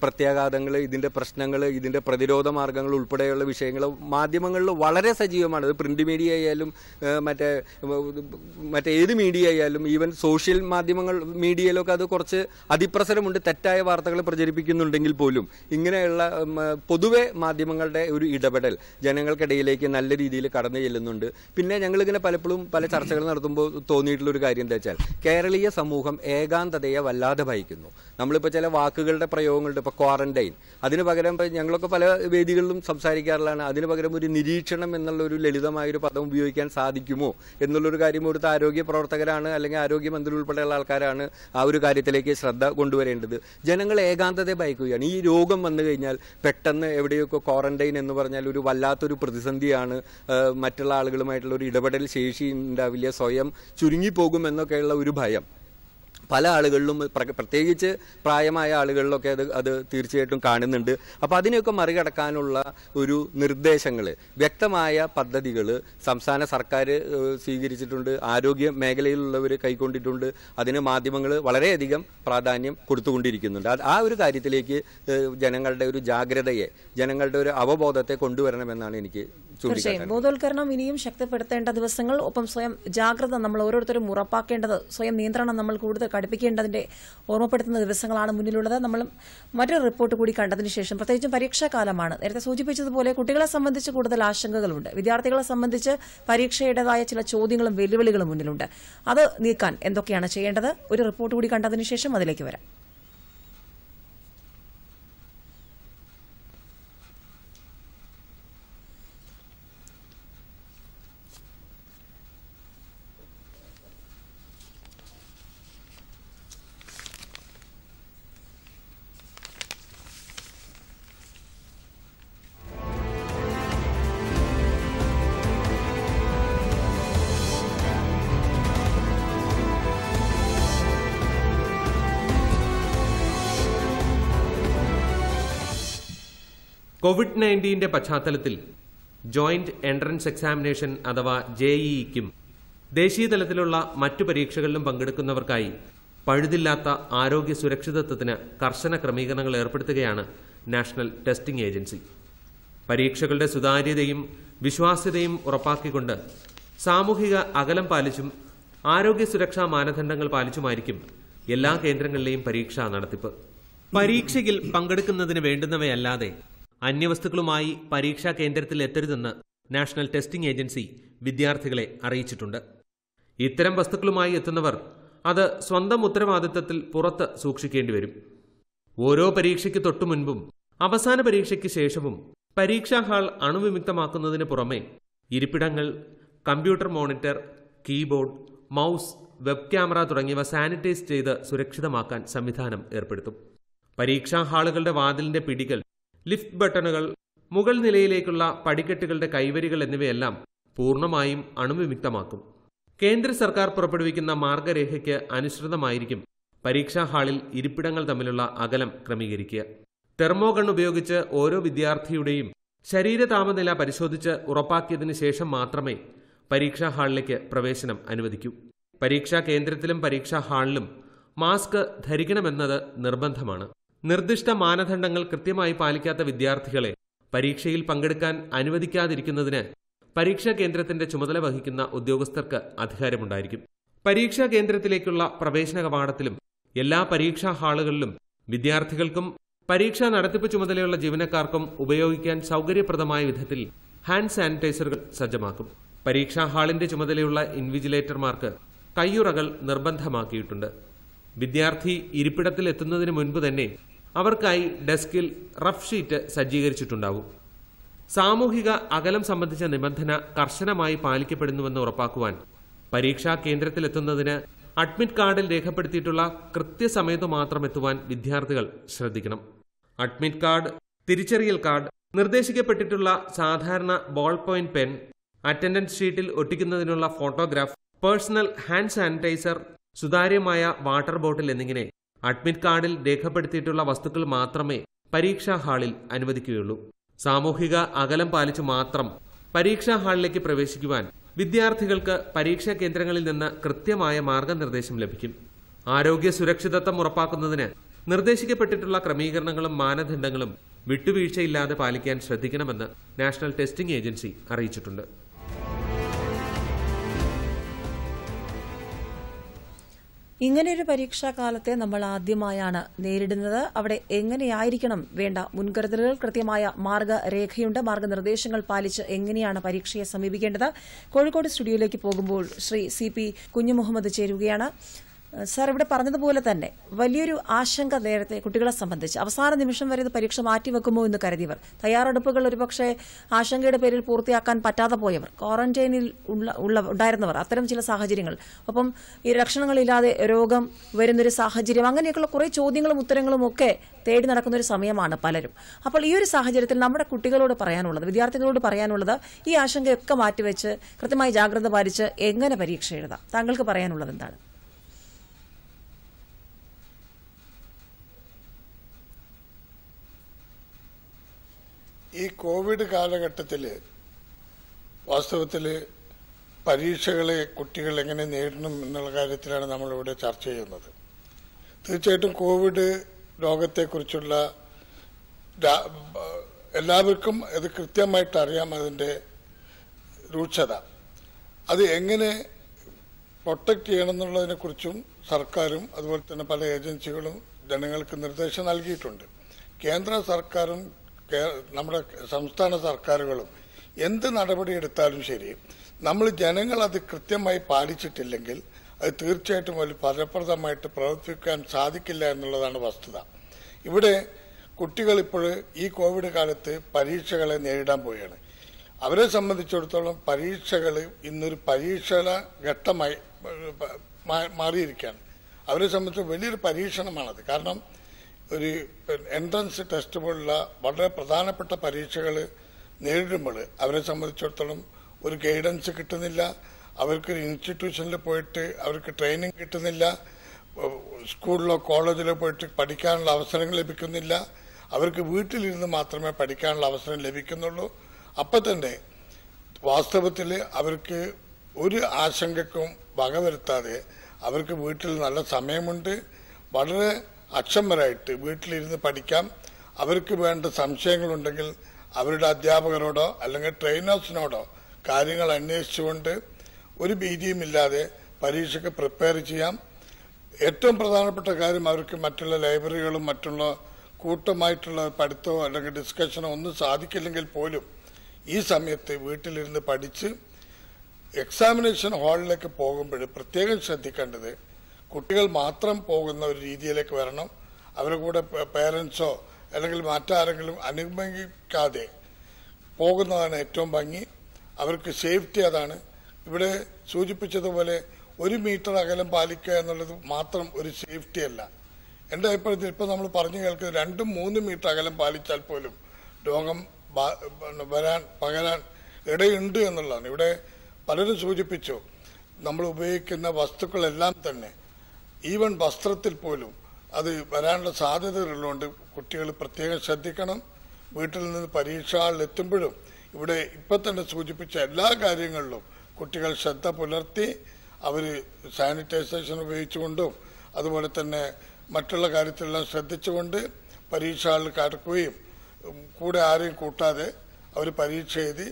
Speaker 4: പ്രത്യാഘാതങ്ങൾ ഇതിന്റെ പ്രശ്നങ്ങൾ ഇതിന്റെ പ്രതിരോധ മാർഗങ്ങൾ ഉൾപ്പെടെയുള്ള വിഷയങ്ങൾ മാധ്യമങ്ങളിൽ വളരെ സജീവമാണ് അത് പ്രിന്റ് മീഡിയ ആയാലും മറ്റേ മറ്റേ ഏത് മീഡിയ ആയാലും ഈവൻ സോഷ്യൽ മാധ്യമങ്ങൾ മീഡിയയിലൊക്കെ അത് കുറച്ച് അതിപ്രസരമുണ്ട് തെറ്റായ വാർത്തകൾ പ്രചരിപ്പിക്കുന്നുണ്ടെങ്കിൽ പോലും ഇങ്ങനെയുള്ള പൊതുവെ മാധ്യമങ്ങളുടെ ഒരു ഇടപെടൽ ജനങ്ങൾക്കിടയിലേക്ക് ഇന്ത്യയിലേക്ക് നല്ല രീതിയിൽ കടന്നു ചെല്ലുന്നുണ്ട് പിന്നെ ഞങ്ങളിങ്ങനെ പലപ്പോഴും പല ചർച്ചകൾ നടത്തുമ്പോൾ തോന്നിയിട്ടുള്ള ഒരു കാര്യം എന്താ വെച്ചാൽ കേരളീയ സമൂഹം ഏകാന്തതയെ വല്ലാതെ ഭയക്കുന്നു നമ്മളിപ്പോൾ ചില വാക്കുകളുടെ പ്രയോഗങ്ങളുണ്ട് ഇപ്പോൾ ക്വാറന്റൈൻ അതിന് പകരം ഞങ്ങളൊക്കെ പല വേദികളിലും സംസാരിക്കാറുള്ളതാണ് അതിന് പകരം ഒരു നിരീക്ഷണം എന്നുള്ള ഒരു ലളിതമായൊരു പദം ഉപയോഗിക്കാൻ സാധിക്കുമോ എന്നുള്ളൊരു കാര്യം ഒരു ആരോഗ്യ പ്രവർത്തകരാണ് അല്ലെങ്കിൽ ആരോഗ്യമന്ത്രി ഉൾപ്പെടെയുള്ള ആൾക്കാരാണ് ആ ഒരു കാര്യത്തിലേക്ക് ശ്രദ്ധ കൊണ്ടുവരേണ്ടത് ജനങ്ങൾ ഏകാന്തതയെ ഭയക്കുകയാണ് ഈ രോഗം വന്നു കഴിഞ്ഞാൽ പെട്ടെന്ന് എവിടെയൊക്കെ ക്വാറന്റൈൻ എന്ന് പറഞ്ഞാൽ ഒരു വല്ലാത്തൊരു പ്രതിസന്ധിയാണ് മറ്റുള്ള ആളുകളുമായിട്ടുള്ള ഒരു ഇടപെടൽ ശേഷി ഉണ്ടാവില്ല സ്വയം ചുരുങ്ങിപ്പോകും എന്നൊക്കെയുള്ള ഒരു ഭയം പല ആളുകളിലും പ്രത്യേകിച്ച് പ്രായമായ ആളുകളിലൊക്കെ അത് അത് തീർച്ചയായിട്ടും കാണുന്നുണ്ട് അപ്പോൾ അതിനെയൊക്കെ മറികടക്കാനുള്ള ഒരു നിർദ്ദേശങ്ങൾ വ്യക്തമായ പദ്ധതികൾ സംസ്ഥാന സർക്കാർ സ്വീകരിച്ചിട്ടുണ്ട് ആരോഗ്യ മേഖലയിലുള്ളവർ കൈക്കൊണ്ടിട്ടുണ്ട് അതിന് മാധ്യമങ്ങൾ വളരെയധികം പ്രാധാന്യം കൊടുത്തുകൊണ്ടിരിക്കുന്നുണ്ട് ആ ഒരു കാര്യത്തിലേക്ക് ജനങ്ങളുടെ ഒരു ജാഗ്രതയെ ജനങ്ങളുടെ ഒരു അവബോധത്തെ കൊണ്ടുവരണമെന്നാണ് എനിക്ക് തീർച്ചയായും
Speaker 1: ബോധവൽക്കരണം ഇനിയും ശക്തിപ്പെടുത്തേണ്ട ദിവസങ്ങൾ ഒപ്പം സ്വയം ജാഗ്രത നമ്മൾ ഓരോരുത്തരും ഉറപ്പാക്കേണ്ടത് സ്വയം നിയന്ത്രണം നമ്മൾ കൂടുതൽ പഠിപ്പിക്കേണ്ടതിന്റെ ഓർമ്മപ്പെടുത്തുന്ന ദിവസങ്ങളാണ് മുന്നിലുള്ളത് നമ്മൾ മറ്റൊരു റിപ്പോർട്ട് കൂടി കണ്ടതിന് ശേഷം പ്രത്യേകിച്ചും പരീക്ഷാകാലമാണ് നേരത്തെ സൂചിപ്പിച്ചതുപോലെ കുട്ടികളെ സംബന്ധിച്ച് കൂടുതൽ ആശങ്കകളുണ്ട് വിദ്യാർത്ഥികളെ സംബന്ധിച്ച് പരീക്ഷയുടേതായ ചില ചോദ്യങ്ങളും വെല്ലുവിളികളും മുന്നിലുണ്ട് അത് നീക്കാൻ എന്തൊക്കെയാണ് ചെയ്യേണ്ടത് ഒരു റിപ്പോർട്ട് കൂടി കണ്ടതിന് ശേഷം അതിലേക്ക് വരാം
Speaker 5: കോവിഡ് നയൻറ്റീന്റെ പശ്ചാത്തലത്തിൽ ജോയിന്റ് എൻട്രൻസ് എക്സാമിനേഷൻ അഥവാ ഇക്കും ദേശീയ തലത്തിലുള്ള മറ്റു പരീക്ഷകളിലും പങ്കെടുക്കുന്നവർക്കായി പഴുതില്ലാത്ത ആരോഗ്യ സുരക്ഷിതത്വത്തിന് കർശന ക്രമീകരണങ്ങൾ ഏർപ്പെടുത്തുകയാണ് നാഷണൽ ടെസ്റ്റിംഗ് ഏജൻസി പരീക്ഷകളുടെ സുതാര്യതയും വിശ്വാസ്യതയും ഉറപ്പാക്കിക്കൊണ്ട് സാമൂഹിക അകലം പാലിച്ചും ആരോഗ്യ സുരക്ഷാ മാനദണ്ഡങ്ങൾ പാലിച്ചുമായിരിക്കും എല്ലാ കേന്ദ്രങ്ങളിലെയും പരീക്ഷാ നടത്തിപ്പ് പരീക്ഷയിൽ പങ്കെടുക്കുന്നതിന് വേണ്ടുന്നവയല്ലാതെ അന്യവസ്തുക്കളുമായി പരീക്ഷാ കേന്ദ്രത്തിൽ എത്തരുതെന്ന് നാഷണൽ ടെസ്റ്റിംഗ് ഏജൻസി വിദ്യാർത്ഥികളെ അറിയിച്ചിട്ടുണ്ട് ഇത്തരം വസ്തുക്കളുമായി എത്തുന്നവർ അത് സ്വന്തം ഉത്തരവാദിത്തത്തിൽ പുറത്ത് സൂക്ഷിക്കേണ്ടി വരും ഓരോ പരീക്ഷയ്ക്ക് തൊട്ടു മുൻപും അവസാന പരീക്ഷയ്ക്ക് ശേഷവും പരീക്ഷാ ഹാൾ അണുവിമുക്തമാക്കുന്നതിന് പുറമെ ഇരിപ്പിടങ്ങൾ computer monitor keyboard mouse web camera തുടങ്ങിയവ സാനിറ്റൈസ് ചെയ്ത് സുരക്ഷിതമാക്കാൻ സംവിധാനം ഏർപ്പെടുത്തും പരീക്ഷാ ഹാളുകളുടെ വാതിലിന്റെ പിടികൾ ലിഫ്റ്റ് ബട്ടണുകൾ മുകൾ നിലയിലേക്കുള്ള പടിക്കെട്ടുകളുടെ കൈവരികൾ എന്നിവയെല്ലാം പൂർണ്ണമായും അണുവിമുക്തമാക്കും കേന്ദ്ര സർക്കാർ പുറപ്പെടുവിക്കുന്ന മാർഗരേഖയ്ക്ക് അനുസൃതമായിരിക്കും പരീക്ഷാ ഹാളിൽ ഇരിപ്പിടങ്ങൾ തമ്മിലുള്ള അകലം ക്രമീകരിക്കുക തെർമോഗൺ ഉപയോഗിച്ച് ഓരോ വിദ്യാർത്ഥിയുടെയും ശരീര താപനില പരിശോധിച്ച് ഉറപ്പാക്കിയതിന് ശേഷം മാത്രമേ പരീക്ഷാ ഹാളിലേക്ക് പ്രവേശനം അനുവദിക്കൂ പരീക്ഷാ കേന്ദ്രത്തിലും പരീക്ഷാ ഹാളിലും മാസ്ക് ധരിക്കണമെന്നത് നിർബന്ധമാണ് നിർദ്ദിഷ്ട മാനദണ്ഡങ്ങൾ കൃത്യമായി പാലിക്കാത്ത വിദ്യാർത്ഥികളെ പരീക്ഷയിൽ പങ്കെടുക്കാൻ അനുവദിക്കാതിരിക്കുന്നതിന് പരീക്ഷാ കേന്ദ്രത്തിന്റെ ചുമതല വഹിക്കുന്ന ഉദ്യോഗസ്ഥർക്ക് അധികാരമുണ്ടായിരിക്കും പരീക്ഷാ കേന്ദ്രത്തിലേക്കുള്ള പ്രവേശന കവാടത്തിലും എല്ലാ പരീക്ഷാ ഹാളുകളിലും വിദ്യാർത്ഥികൾക്കും പരീക്ഷാ നടത്തിപ്പ് ചുമതലയുള്ള ജീവനക്കാർക്കും ഉപയോഗിക്കാൻ സൗകര്യപ്രദമായ വിധത്തിൽ ഹാൻഡ് സാനിറ്റൈസറുകൾ സജ്ജമാക്കും പരീക്ഷാ ഹാളിന്റെ ചുമതലയുള്ള ഇൻവിജിലേറ്റർമാർക്ക് കയ്യുറകൾ നിർബന്ധമാക്കിയിട്ടുണ്ട് വിദ്യാർത്ഥി ഇരിപ്പിടത്തിൽ എത്തുന്നതിന് മുൻപ് തന്നെ അവർക്കായി ഡെസ്കിൽ റഫ് ഷീറ്റ് സജ്ജീകരിച്ചിട്ടുണ്ടാകും സാമൂഹിക അകലം സംബന്ധിച്ച നിബന്ധന കർശനമായി പാലിക്കപ്പെടുന്നുവെന്ന് ഉറപ്പാക്കുവാൻ പരീക്ഷാ കേന്ദ്രത്തിലെത്തുന്നതിന് അഡ്മിറ്റ് കാർഡിൽ രേഖപ്പെടുത്തിയിട്ടുള്ള കൃത്യസമയത്ത് മാത്രം എത്തുവാൻ വിദ്യാർത്ഥികൾ ശ്രദ്ധിക്കണം അഡ്മിറ്റ് കാർഡ് തിരിച്ചറിയൽ കാർഡ് നിർദ്ദേശിക്കപ്പെട്ടിട്ടുള്ള സാധാരണ ബോൾ പോയിന്റ് പെൻ അറ്റൻഡൻസ് ഷീറ്റിൽ ഒട്ടിക്കുന്നതിനുള്ള ഫോട്ടോഗ്രാഫ് പേഴ്സണൽ ഹാൻഡ് സാനിറ്റൈസർ സുതാര്യമായ വാട്ടർ ബോട്ടിൽ എന്നിങ്ങനെ അഡ്മിറ്റ് കാർഡിൽ രേഖപ്പെടുത്തിയിട്ടുള്ള വസ്തുക്കൾ മാത്രമേ പരീക്ഷാ ഹാളിൽ അനുവദിക്കുകയുള്ളൂ സാമൂഹിക അകലം പാലിച്ചു മാത്രം പരീക്ഷാ ഹാളിലേക്ക് പ്രവേശിക്കുവാൻ വിദ്യാർത്ഥികൾക്ക് പരീക്ഷാ കേന്ദ്രങ്ങളിൽ നിന്ന് കൃത്യമായ മാർഗനിർദ്ദേശം ലഭിക്കും ആരോഗ്യ സുരക്ഷിതത്വം ഉറപ്പാക്കുന്നതിന് നിർദ്ദേശിക്കപ്പെട്ടിട്ടുള്ള ക്രമീകരണങ്ങളും മാനദണ്ഡങ്ങളും വിട്ടുവീഴ്ചയില്ലാതെ പാലിക്കാൻ ശ്രദ്ധിക്കണമെന്ന് നാഷണൽ ടെസ്റ്റിംഗ് ഏജൻസി അറിയിച്ചിട്ടുണ്ട്
Speaker 1: ഇങ്ങനെയൊരു പരീക്ഷാകാലത്തെ നമ്മൾ ആദ്യമായാണ് നേരിടുന്നത് അവിടെ എങ്ങനെയായിരിക്കണം വേണ്ട മുൻകരുതലുകൾ കൃത്യമായ മാർഗരേഖയുണ്ട് മാർഗനിർദ്ദേശങ്ങൾ പാലിച്ച് എങ്ങനെയാണ് പരീക്ഷയെ സമീപിക്കേണ്ടത് കോഴിക്കോട് സ്റ്റുഡിയോയിലേക്ക് പോകുമ്പോൾ ശ്രീ സി പി കുഞ്ഞുമുഹമ്മദ് ചേരുകയാണ് സാർ ഇവിടെ പറഞ്ഞതുപോലെ തന്നെ വലിയൊരു ആശങ്ക നേരത്തെ കുട്ടികളെ സംബന്ധിച്ച് അവസാന നിമിഷം വരെ ഇത് പരീക്ഷ മാറ്റിവെക്കുമോ എന്ന് കരുതിയവർ തയ്യാറെടുപ്പുകൾ ഒരുപക്ഷെ ആശങ്കയുടെ പേരിൽ പൂർത്തിയാക്കാൻ പറ്റാതെ പോയവർ ക്വാറന്റൈനിൽ ഉള്ള ഉണ്ടായിരുന്നവർ അത്തരം ചില സാഹചര്യങ്ങൾ ഒപ്പം ഈ ലക്ഷണങ്ങളില്ലാതെ രോഗം വരുന്നൊരു സാഹചര്യം അങ്ങനെയൊക്കെയുള്ള കുറേ ചോദ്യങ്ങളും ഉത്തരങ്ങളും ഒക്കെ തേടി നടക്കുന്ന ഒരു സമയമാണ് പലരും അപ്പോൾ ഈ ഒരു സാഹചര്യത്തിൽ നമ്മുടെ കുട്ടികളോട് പറയാനുള്ളത് വിദ്യാർത്ഥികളോട് പറയാനുള്ളത് ഈ ആശങ്കയൊക്കെ മാറ്റിവെച്ച് കൃത്യമായി ജാഗ്രത പാലിച്ച് എങ്ങനെ പരീക്ഷ എഴുതാം താങ്കൾക്ക് പറയാനുള്ളത് എന്താണ്
Speaker 6: ഈ കോവിഡ് കാലഘട്ടത്തിൽ വാസ്തവത്തിൽ പരീക്ഷകളെ കുട്ടികൾ എങ്ങനെ നേരിടണം എന്നുള്ള കാര്യത്തിലാണ് നമ്മളിവിടെ ചർച്ച ചെയ്യുന്നത് തീർച്ചയായിട്ടും കോവിഡ് രോഗത്തെക്കുറിച്ചുള്ള എല്ലാവർക്കും അത് കൃത്യമായിട്ട് അറിയാം അതിൻ്റെ രൂക്ഷത അത് എങ്ങനെ പ്രൊട്ടക്റ്റ് ചെയ്യണം എന്നുള്ളതിനെക്കുറിച്ചും സർക്കാരും അതുപോലെ തന്നെ പല ഏജൻസികളും ജനങ്ങൾക്ക് നിർദ്ദേശം നൽകിയിട്ടുണ്ട് കേന്ദ്ര സർക്കാരും നമ്മുടെ സംസ്ഥാന സർക്കാരുകളും എന്ത് നടപടിയെടുത്താലും ശരി നമ്മൾ ജനങ്ങൾ അത് കൃത്യമായി പാലിച്ചിട്ടില്ലെങ്കിൽ അത് തീർച്ചയായിട്ടും ഒരു ഫലപ്രദമായിട്ട് പ്രവർത്തിക്കാൻ സാധിക്കില്ല എന്നുള്ളതാണ് വസ്തുത ഇവിടെ കുട്ടികൾ ഇപ്പോൾ ഈ കോവിഡ് കാലത്ത് പരീക്ഷകളെ നേരിടാൻ പോവുകയാണ് അവരെ സംബന്ധിച്ചിടത്തോളം പരീക്ഷകൾ ഇന്നൊരു പരീക്ഷണ ഘട്ടമായി മാറിയിരിക്കുകയാണ് അവരെ സംബന്ധിച്ച് വലിയൊരു പരീക്ഷണമാണത് കാരണം ഒരു എൻട്രൻസ് ടെസ്റ്റ് പോലുള്ള വളരെ പ്രധാനപ്പെട്ട പരീക്ഷകൾ നേരിടുമ്പോൾ അവരെ സംബന്ധിച്ചിടത്തോളം ഒരു ഗൈഡൻസ് കിട്ടുന്നില്ല അവർക്ക് ഇൻസ്റ്റിറ്റ്യൂഷനിൽ പോയിട്ട് അവർക്ക് ട്രെയിനിങ് കിട്ടുന്നില്ല സ്കൂളിലോ കോളേജിലോ പോയിട്ട് പഠിക്കാനുള്ള അവസരങ്ങൾ ലഭിക്കുന്നില്ല അവർക്ക് വീട്ടിലിരുന്ന് മാത്രമേ പഠിക്കാനുള്ള അവസരം ലഭിക്കുന്നുള്ളൂ അപ്പം തന്നെ വാസ്തവത്തിൽ അവർക്ക് ഒരു ആശങ്കക്കും വകവരുത്താതെ അവർക്ക് വീട്ടിൽ നല്ല സമയമുണ്ട് വളരെ അക്ഷമരായിട്ട് വീട്ടിലിരുന്ന് പഠിക്കാം അവർക്ക് വേണ്ട സംശയങ്ങളുണ്ടെങ്കിൽ അവരുടെ അധ്യാപകരോടോ അല്ലെങ്കിൽ ട്രെയിനേഴ്സിനോടോ കാര്യങ്ങൾ അന്വേഷിച്ചുകൊണ്ട് ഒരു ഭീതിയുമില്ലാതെ പരീക്ഷയ്ക്ക് പ്രിപ്പയർ ചെയ്യാം ഏറ്റവും പ്രധാനപ്പെട്ട കാര്യം അവർക്ക് മറ്റുള്ള ലൈബ്രറികളും മറ്റുള്ള കൂട്ടമായിട്ടുള്ള പഠിത്തമോ അല്ലെങ്കിൽ ഡിസ്കഷനോ ഒന്നും സാധിക്കില്ലെങ്കിൽ പോലും ഈ സമയത്ത് വീട്ടിലിരുന്ന് പഠിച്ച് എക്സാമിനേഷൻ ഹാളിലേക്ക് പോകുമ്പോൾ പ്രത്യേകം ശ്രദ്ധിക്കേണ്ടത് കുട്ടികൾ മാത്രം പോകുന്ന ഒരു രീതിയിലേക്ക് വരണം അവരുടെ കൂടെ പേരൻസോ അല്ലെങ്കിൽ മറ്റാരെങ്കിലും അനുഗമിക്കാതെ പോകുന്നതാണ് ഏറ്റവും ഭംഗി അവർക്ക് സേഫ്റ്റി അതാണ് ഇവിടെ സൂചിപ്പിച്ചതുപോലെ ഒരു മീറ്റർ അകലം പാലിക്കുക എന്നുള്ളത് മാത്രം ഒരു സേഫ്റ്റി അല്ല എൻ്റെ അഭിപ്രായത്തിൽ ഇപ്പം നമ്മൾ പറഞ്ഞു കേൾക്കുന്നത് രണ്ടും മൂന്ന് മീറ്റർ അകലം പാലിച്ചാൽ പോലും രോഗം വരാൻ പകരാൻ ഇടയുണ്ട് എന്നുള്ളതാണ് ഇവിടെ പലരും സൂചിപ്പിച്ചു നമ്മൾ ഉപയോഗിക്കുന്ന വസ്തുക്കളെല്ലാം തന്നെ ഈവൻ വസ്ത്രത്തിൽ പോലും അത് വരാനുള്ള സാധ്യതകളുള്ളതുകൊണ്ട് കുട്ടികൾ പ്രത്യേകം ശ്രദ്ധിക്കണം വീട്ടിൽ നിന്ന് പരീക്ഷകളിലെത്തുമ്പോഴും ഇവിടെ ഇപ്പം തന്നെ സൂചിപ്പിച്ച എല്ലാ കാര്യങ്ങളിലും കുട്ടികൾ ശ്രദ്ധ പുലർത്തി അവർ സാനിറ്റൈസേഷൻ ഉപയോഗിച്ചുകൊണ്ടും അതുപോലെ തന്നെ മറ്റുള്ള കാര്യത്തിലെല്ലാം ശ്രദ്ധിച്ചുകൊണ്ട് പരീക്ഷകളിൽ കടക്കുകയും കൂടെ ആരെയും കൂട്ടാതെ അവർ പരീക്ഷ എഴുതി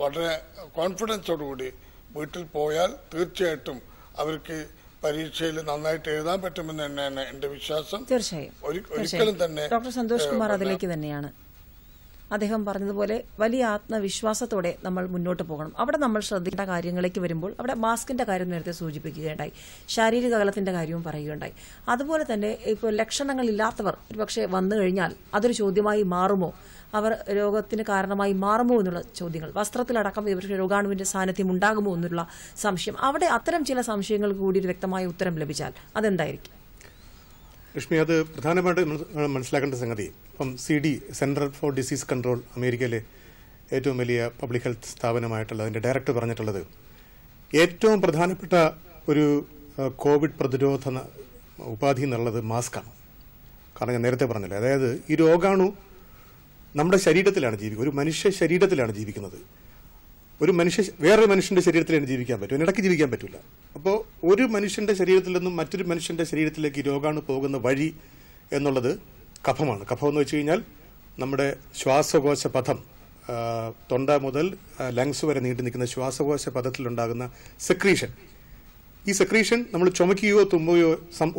Speaker 6: വളരെ കോൺഫിഡൻസോടുകൂടി വീട്ടിൽ പോയാൽ തീർച്ചയായിട്ടും അവർക്ക് പരീക്ഷയിൽ നന്നായിട്ട് എഴുതാൻ പറ്റുമെന്ന് തന്നെയാണ് എന്റെ വിശ്വാസം തീർച്ചയായും ഒരിക്കലും തന്നെ ഡോക്ടർ സന്തോഷ് കുമാർ അതിലേക്ക്
Speaker 1: തന്നെയാണ് അദ്ദേഹം പറഞ്ഞതുപോലെ വലിയ ആത്മവിശ്വാസത്തോടെ നമ്മൾ മുന്നോട്ട് പോകണം അവിടെ നമ്മൾ ശ്രദ്ധിക്കേണ്ട കാര്യങ്ങളിലേക്ക് വരുമ്പോൾ അവിടെ മാസ്കിന്റെ കാര്യം നേരത്തെ സൂചിപ്പിക്കുകയുണ്ടായി ശാരീരിക അകലത്തിന്റെ കാര്യവും പറയുകയുണ്ടായി അതുപോലെ തന്നെ ഇപ്പോൾ ലക്ഷണങ്ങളില്ലാത്തവർ പക്ഷേ വന്നു കഴിഞ്ഞാൽ അതൊരു ചോദ്യമായി മാറുമോ അവർ രോഗത്തിന് കാരണമായി മാറുമോ എന്നുള്ള ചോദ്യങ്ങൾ വസ്ത്രത്തിലടക്കം ഇവർക്ക് രോഗാണുവിന്റെ സാന്നിധ്യം ഉണ്ടാകുമോ എന്നുള്ള സംശയം അവിടെ അത്തരം ചില സംശയങ്ങൾ കൂടി വ്യക്തമായ ഉത്തരം ലഭിച്ചാൽ അതെന്തായിരിക്കും
Speaker 3: ലക്ഷ്മി അത് പ്രധാനമായിട്ട് മനസ്സിലാക്കേണ്ട സംഗതി ഇപ്പം C D central for disease control അമേരിക്കയിലെ ഏറ്റവും വലിയ പബ്ലിക് ഹെൽത്ത് സ്ഥാപനമായിട്ടുള്ള അതിന്റെ ഡയറക്ടർ പറഞ്ഞിട്ടുള്ളത് ഏറ്റവും പ്രധാനപ്പെട്ട ഒരു കോവിഡ് പ്രതിരോധ ഉപാധി എന്നുള്ളത് മാസ്കാണ് കാരണം ഞാൻ നേരത്തെ പറഞ്ഞല്ലോ അതായത് ഈ രോഗാണു നമ്മുടെ ശരീരത്തിലാണ് ജീവിക്കുന്നത് ഒരു മനുഷ്യ ശരീരത്തിലാണ് ജീവിക്കുന്നത് ഒരു മനുഷ്യ വേറൊരു മനുഷ്യന്റെ തന്നെ ജീവിക്കാൻ പറ്റും ഇടയ്ക്ക് ജീവിക്കാൻ പറ്റില്ല അപ്പോൾ ഒരു മനുഷ്യന്റെ ശരീരത്തിൽ നിന്നും മറ്റൊരു മനുഷ്യന്റെ ശരീരത്തിലേക്ക് രോഗാണു പോകുന്ന വഴി എന്നുള്ളത് കഫമാണ് കഫം എന്ന് വെച്ച് കഴിഞ്ഞാൽ നമ്മുടെ ശ്വാസകോശ പഥം തൊണ്ട മുതൽ ലങ്സ് വരെ നീണ്ടു നിൽക്കുന്ന ശ്വാസകോശ പഥത്തിലുണ്ടാകുന്ന സെക്രീഷൻ ഈ സെക്രീഷൻ നമ്മൾ ചുമക്കുകയോ തുമ്മുകയോ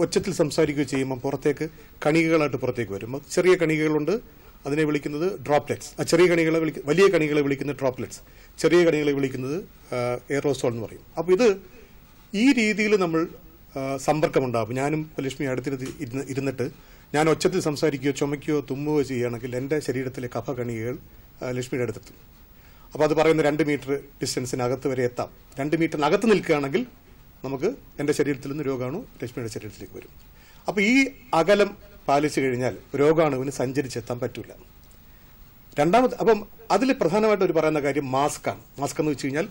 Speaker 3: ഒച്ചത്തിൽ സംസാരിക്കുകയോ ചെയ്യുമ്പോൾ പുറത്തേക്ക് കണികകളായിട്ട് പുറത്തേക്ക് വരും ചെറിയ കണികകളുണ്ട് അതിനെ വിളിക്കുന്നത് ഡ്രോപ്ലെറ്റ്സ് ചെറിയ കണികളെ വിളിക്ക വലിയ കണികളെ വിളിക്കുന്ന ഡ്രോപ്ലെറ്റ്സ് ചെറിയ കണികളെ വിളിക്കുന്നത് എയറോസോൾ എന്ന് പറയും അപ്പോൾ ഇത് ഈ രീതിയിൽ നമ്മൾ സമ്പർക്കമുണ്ടാകും ഞാനും ലക്ഷ്മി അടുത്തിരുത്തി ഇരുന്ന് ഇരുന്നിട്ട് ഞാൻ ഒച്ചത്തിൽ സംസാരിക്കുകയോ ചുമയ്ക്കുകയോ തുമ്മുകയോ ചെയ്യുകയാണെങ്കിൽ എൻ്റെ ശരീരത്തിലെ കഫകണികൾ ലക്ഷ്മിയുടെ അടുത്തെത്തും അപ്പോൾ അത് പറയുന്ന രണ്ട് മീറ്റർ ഡിസ്റ്റൻസിനകത്ത് വരെ എത്താം രണ്ട് മീറ്ററിനകത്ത് നിൽക്കുകയാണെങ്കിൽ നമുക്ക് എൻ്റെ ശരീരത്തിൽ നിന്ന് രോഗാണു ലക്ഷ്മിയുടെ ശരീരത്തിലേക്ക് വരും അപ്പോൾ ഈ അകലം പാലിച്ചു കഴിഞ്ഞാൽ രോഗാണുവിന് സഞ്ചരിച്ചെത്താൻ പറ്റില്ല രണ്ടാമത് അപ്പം അതിൽ പ്രധാനമായിട്ട് ഒരു പറയുന്ന കാര്യം മാസ്കാണ് മാസ്ക് എന്ന് വെച്ച് കഴിഞ്ഞാൽ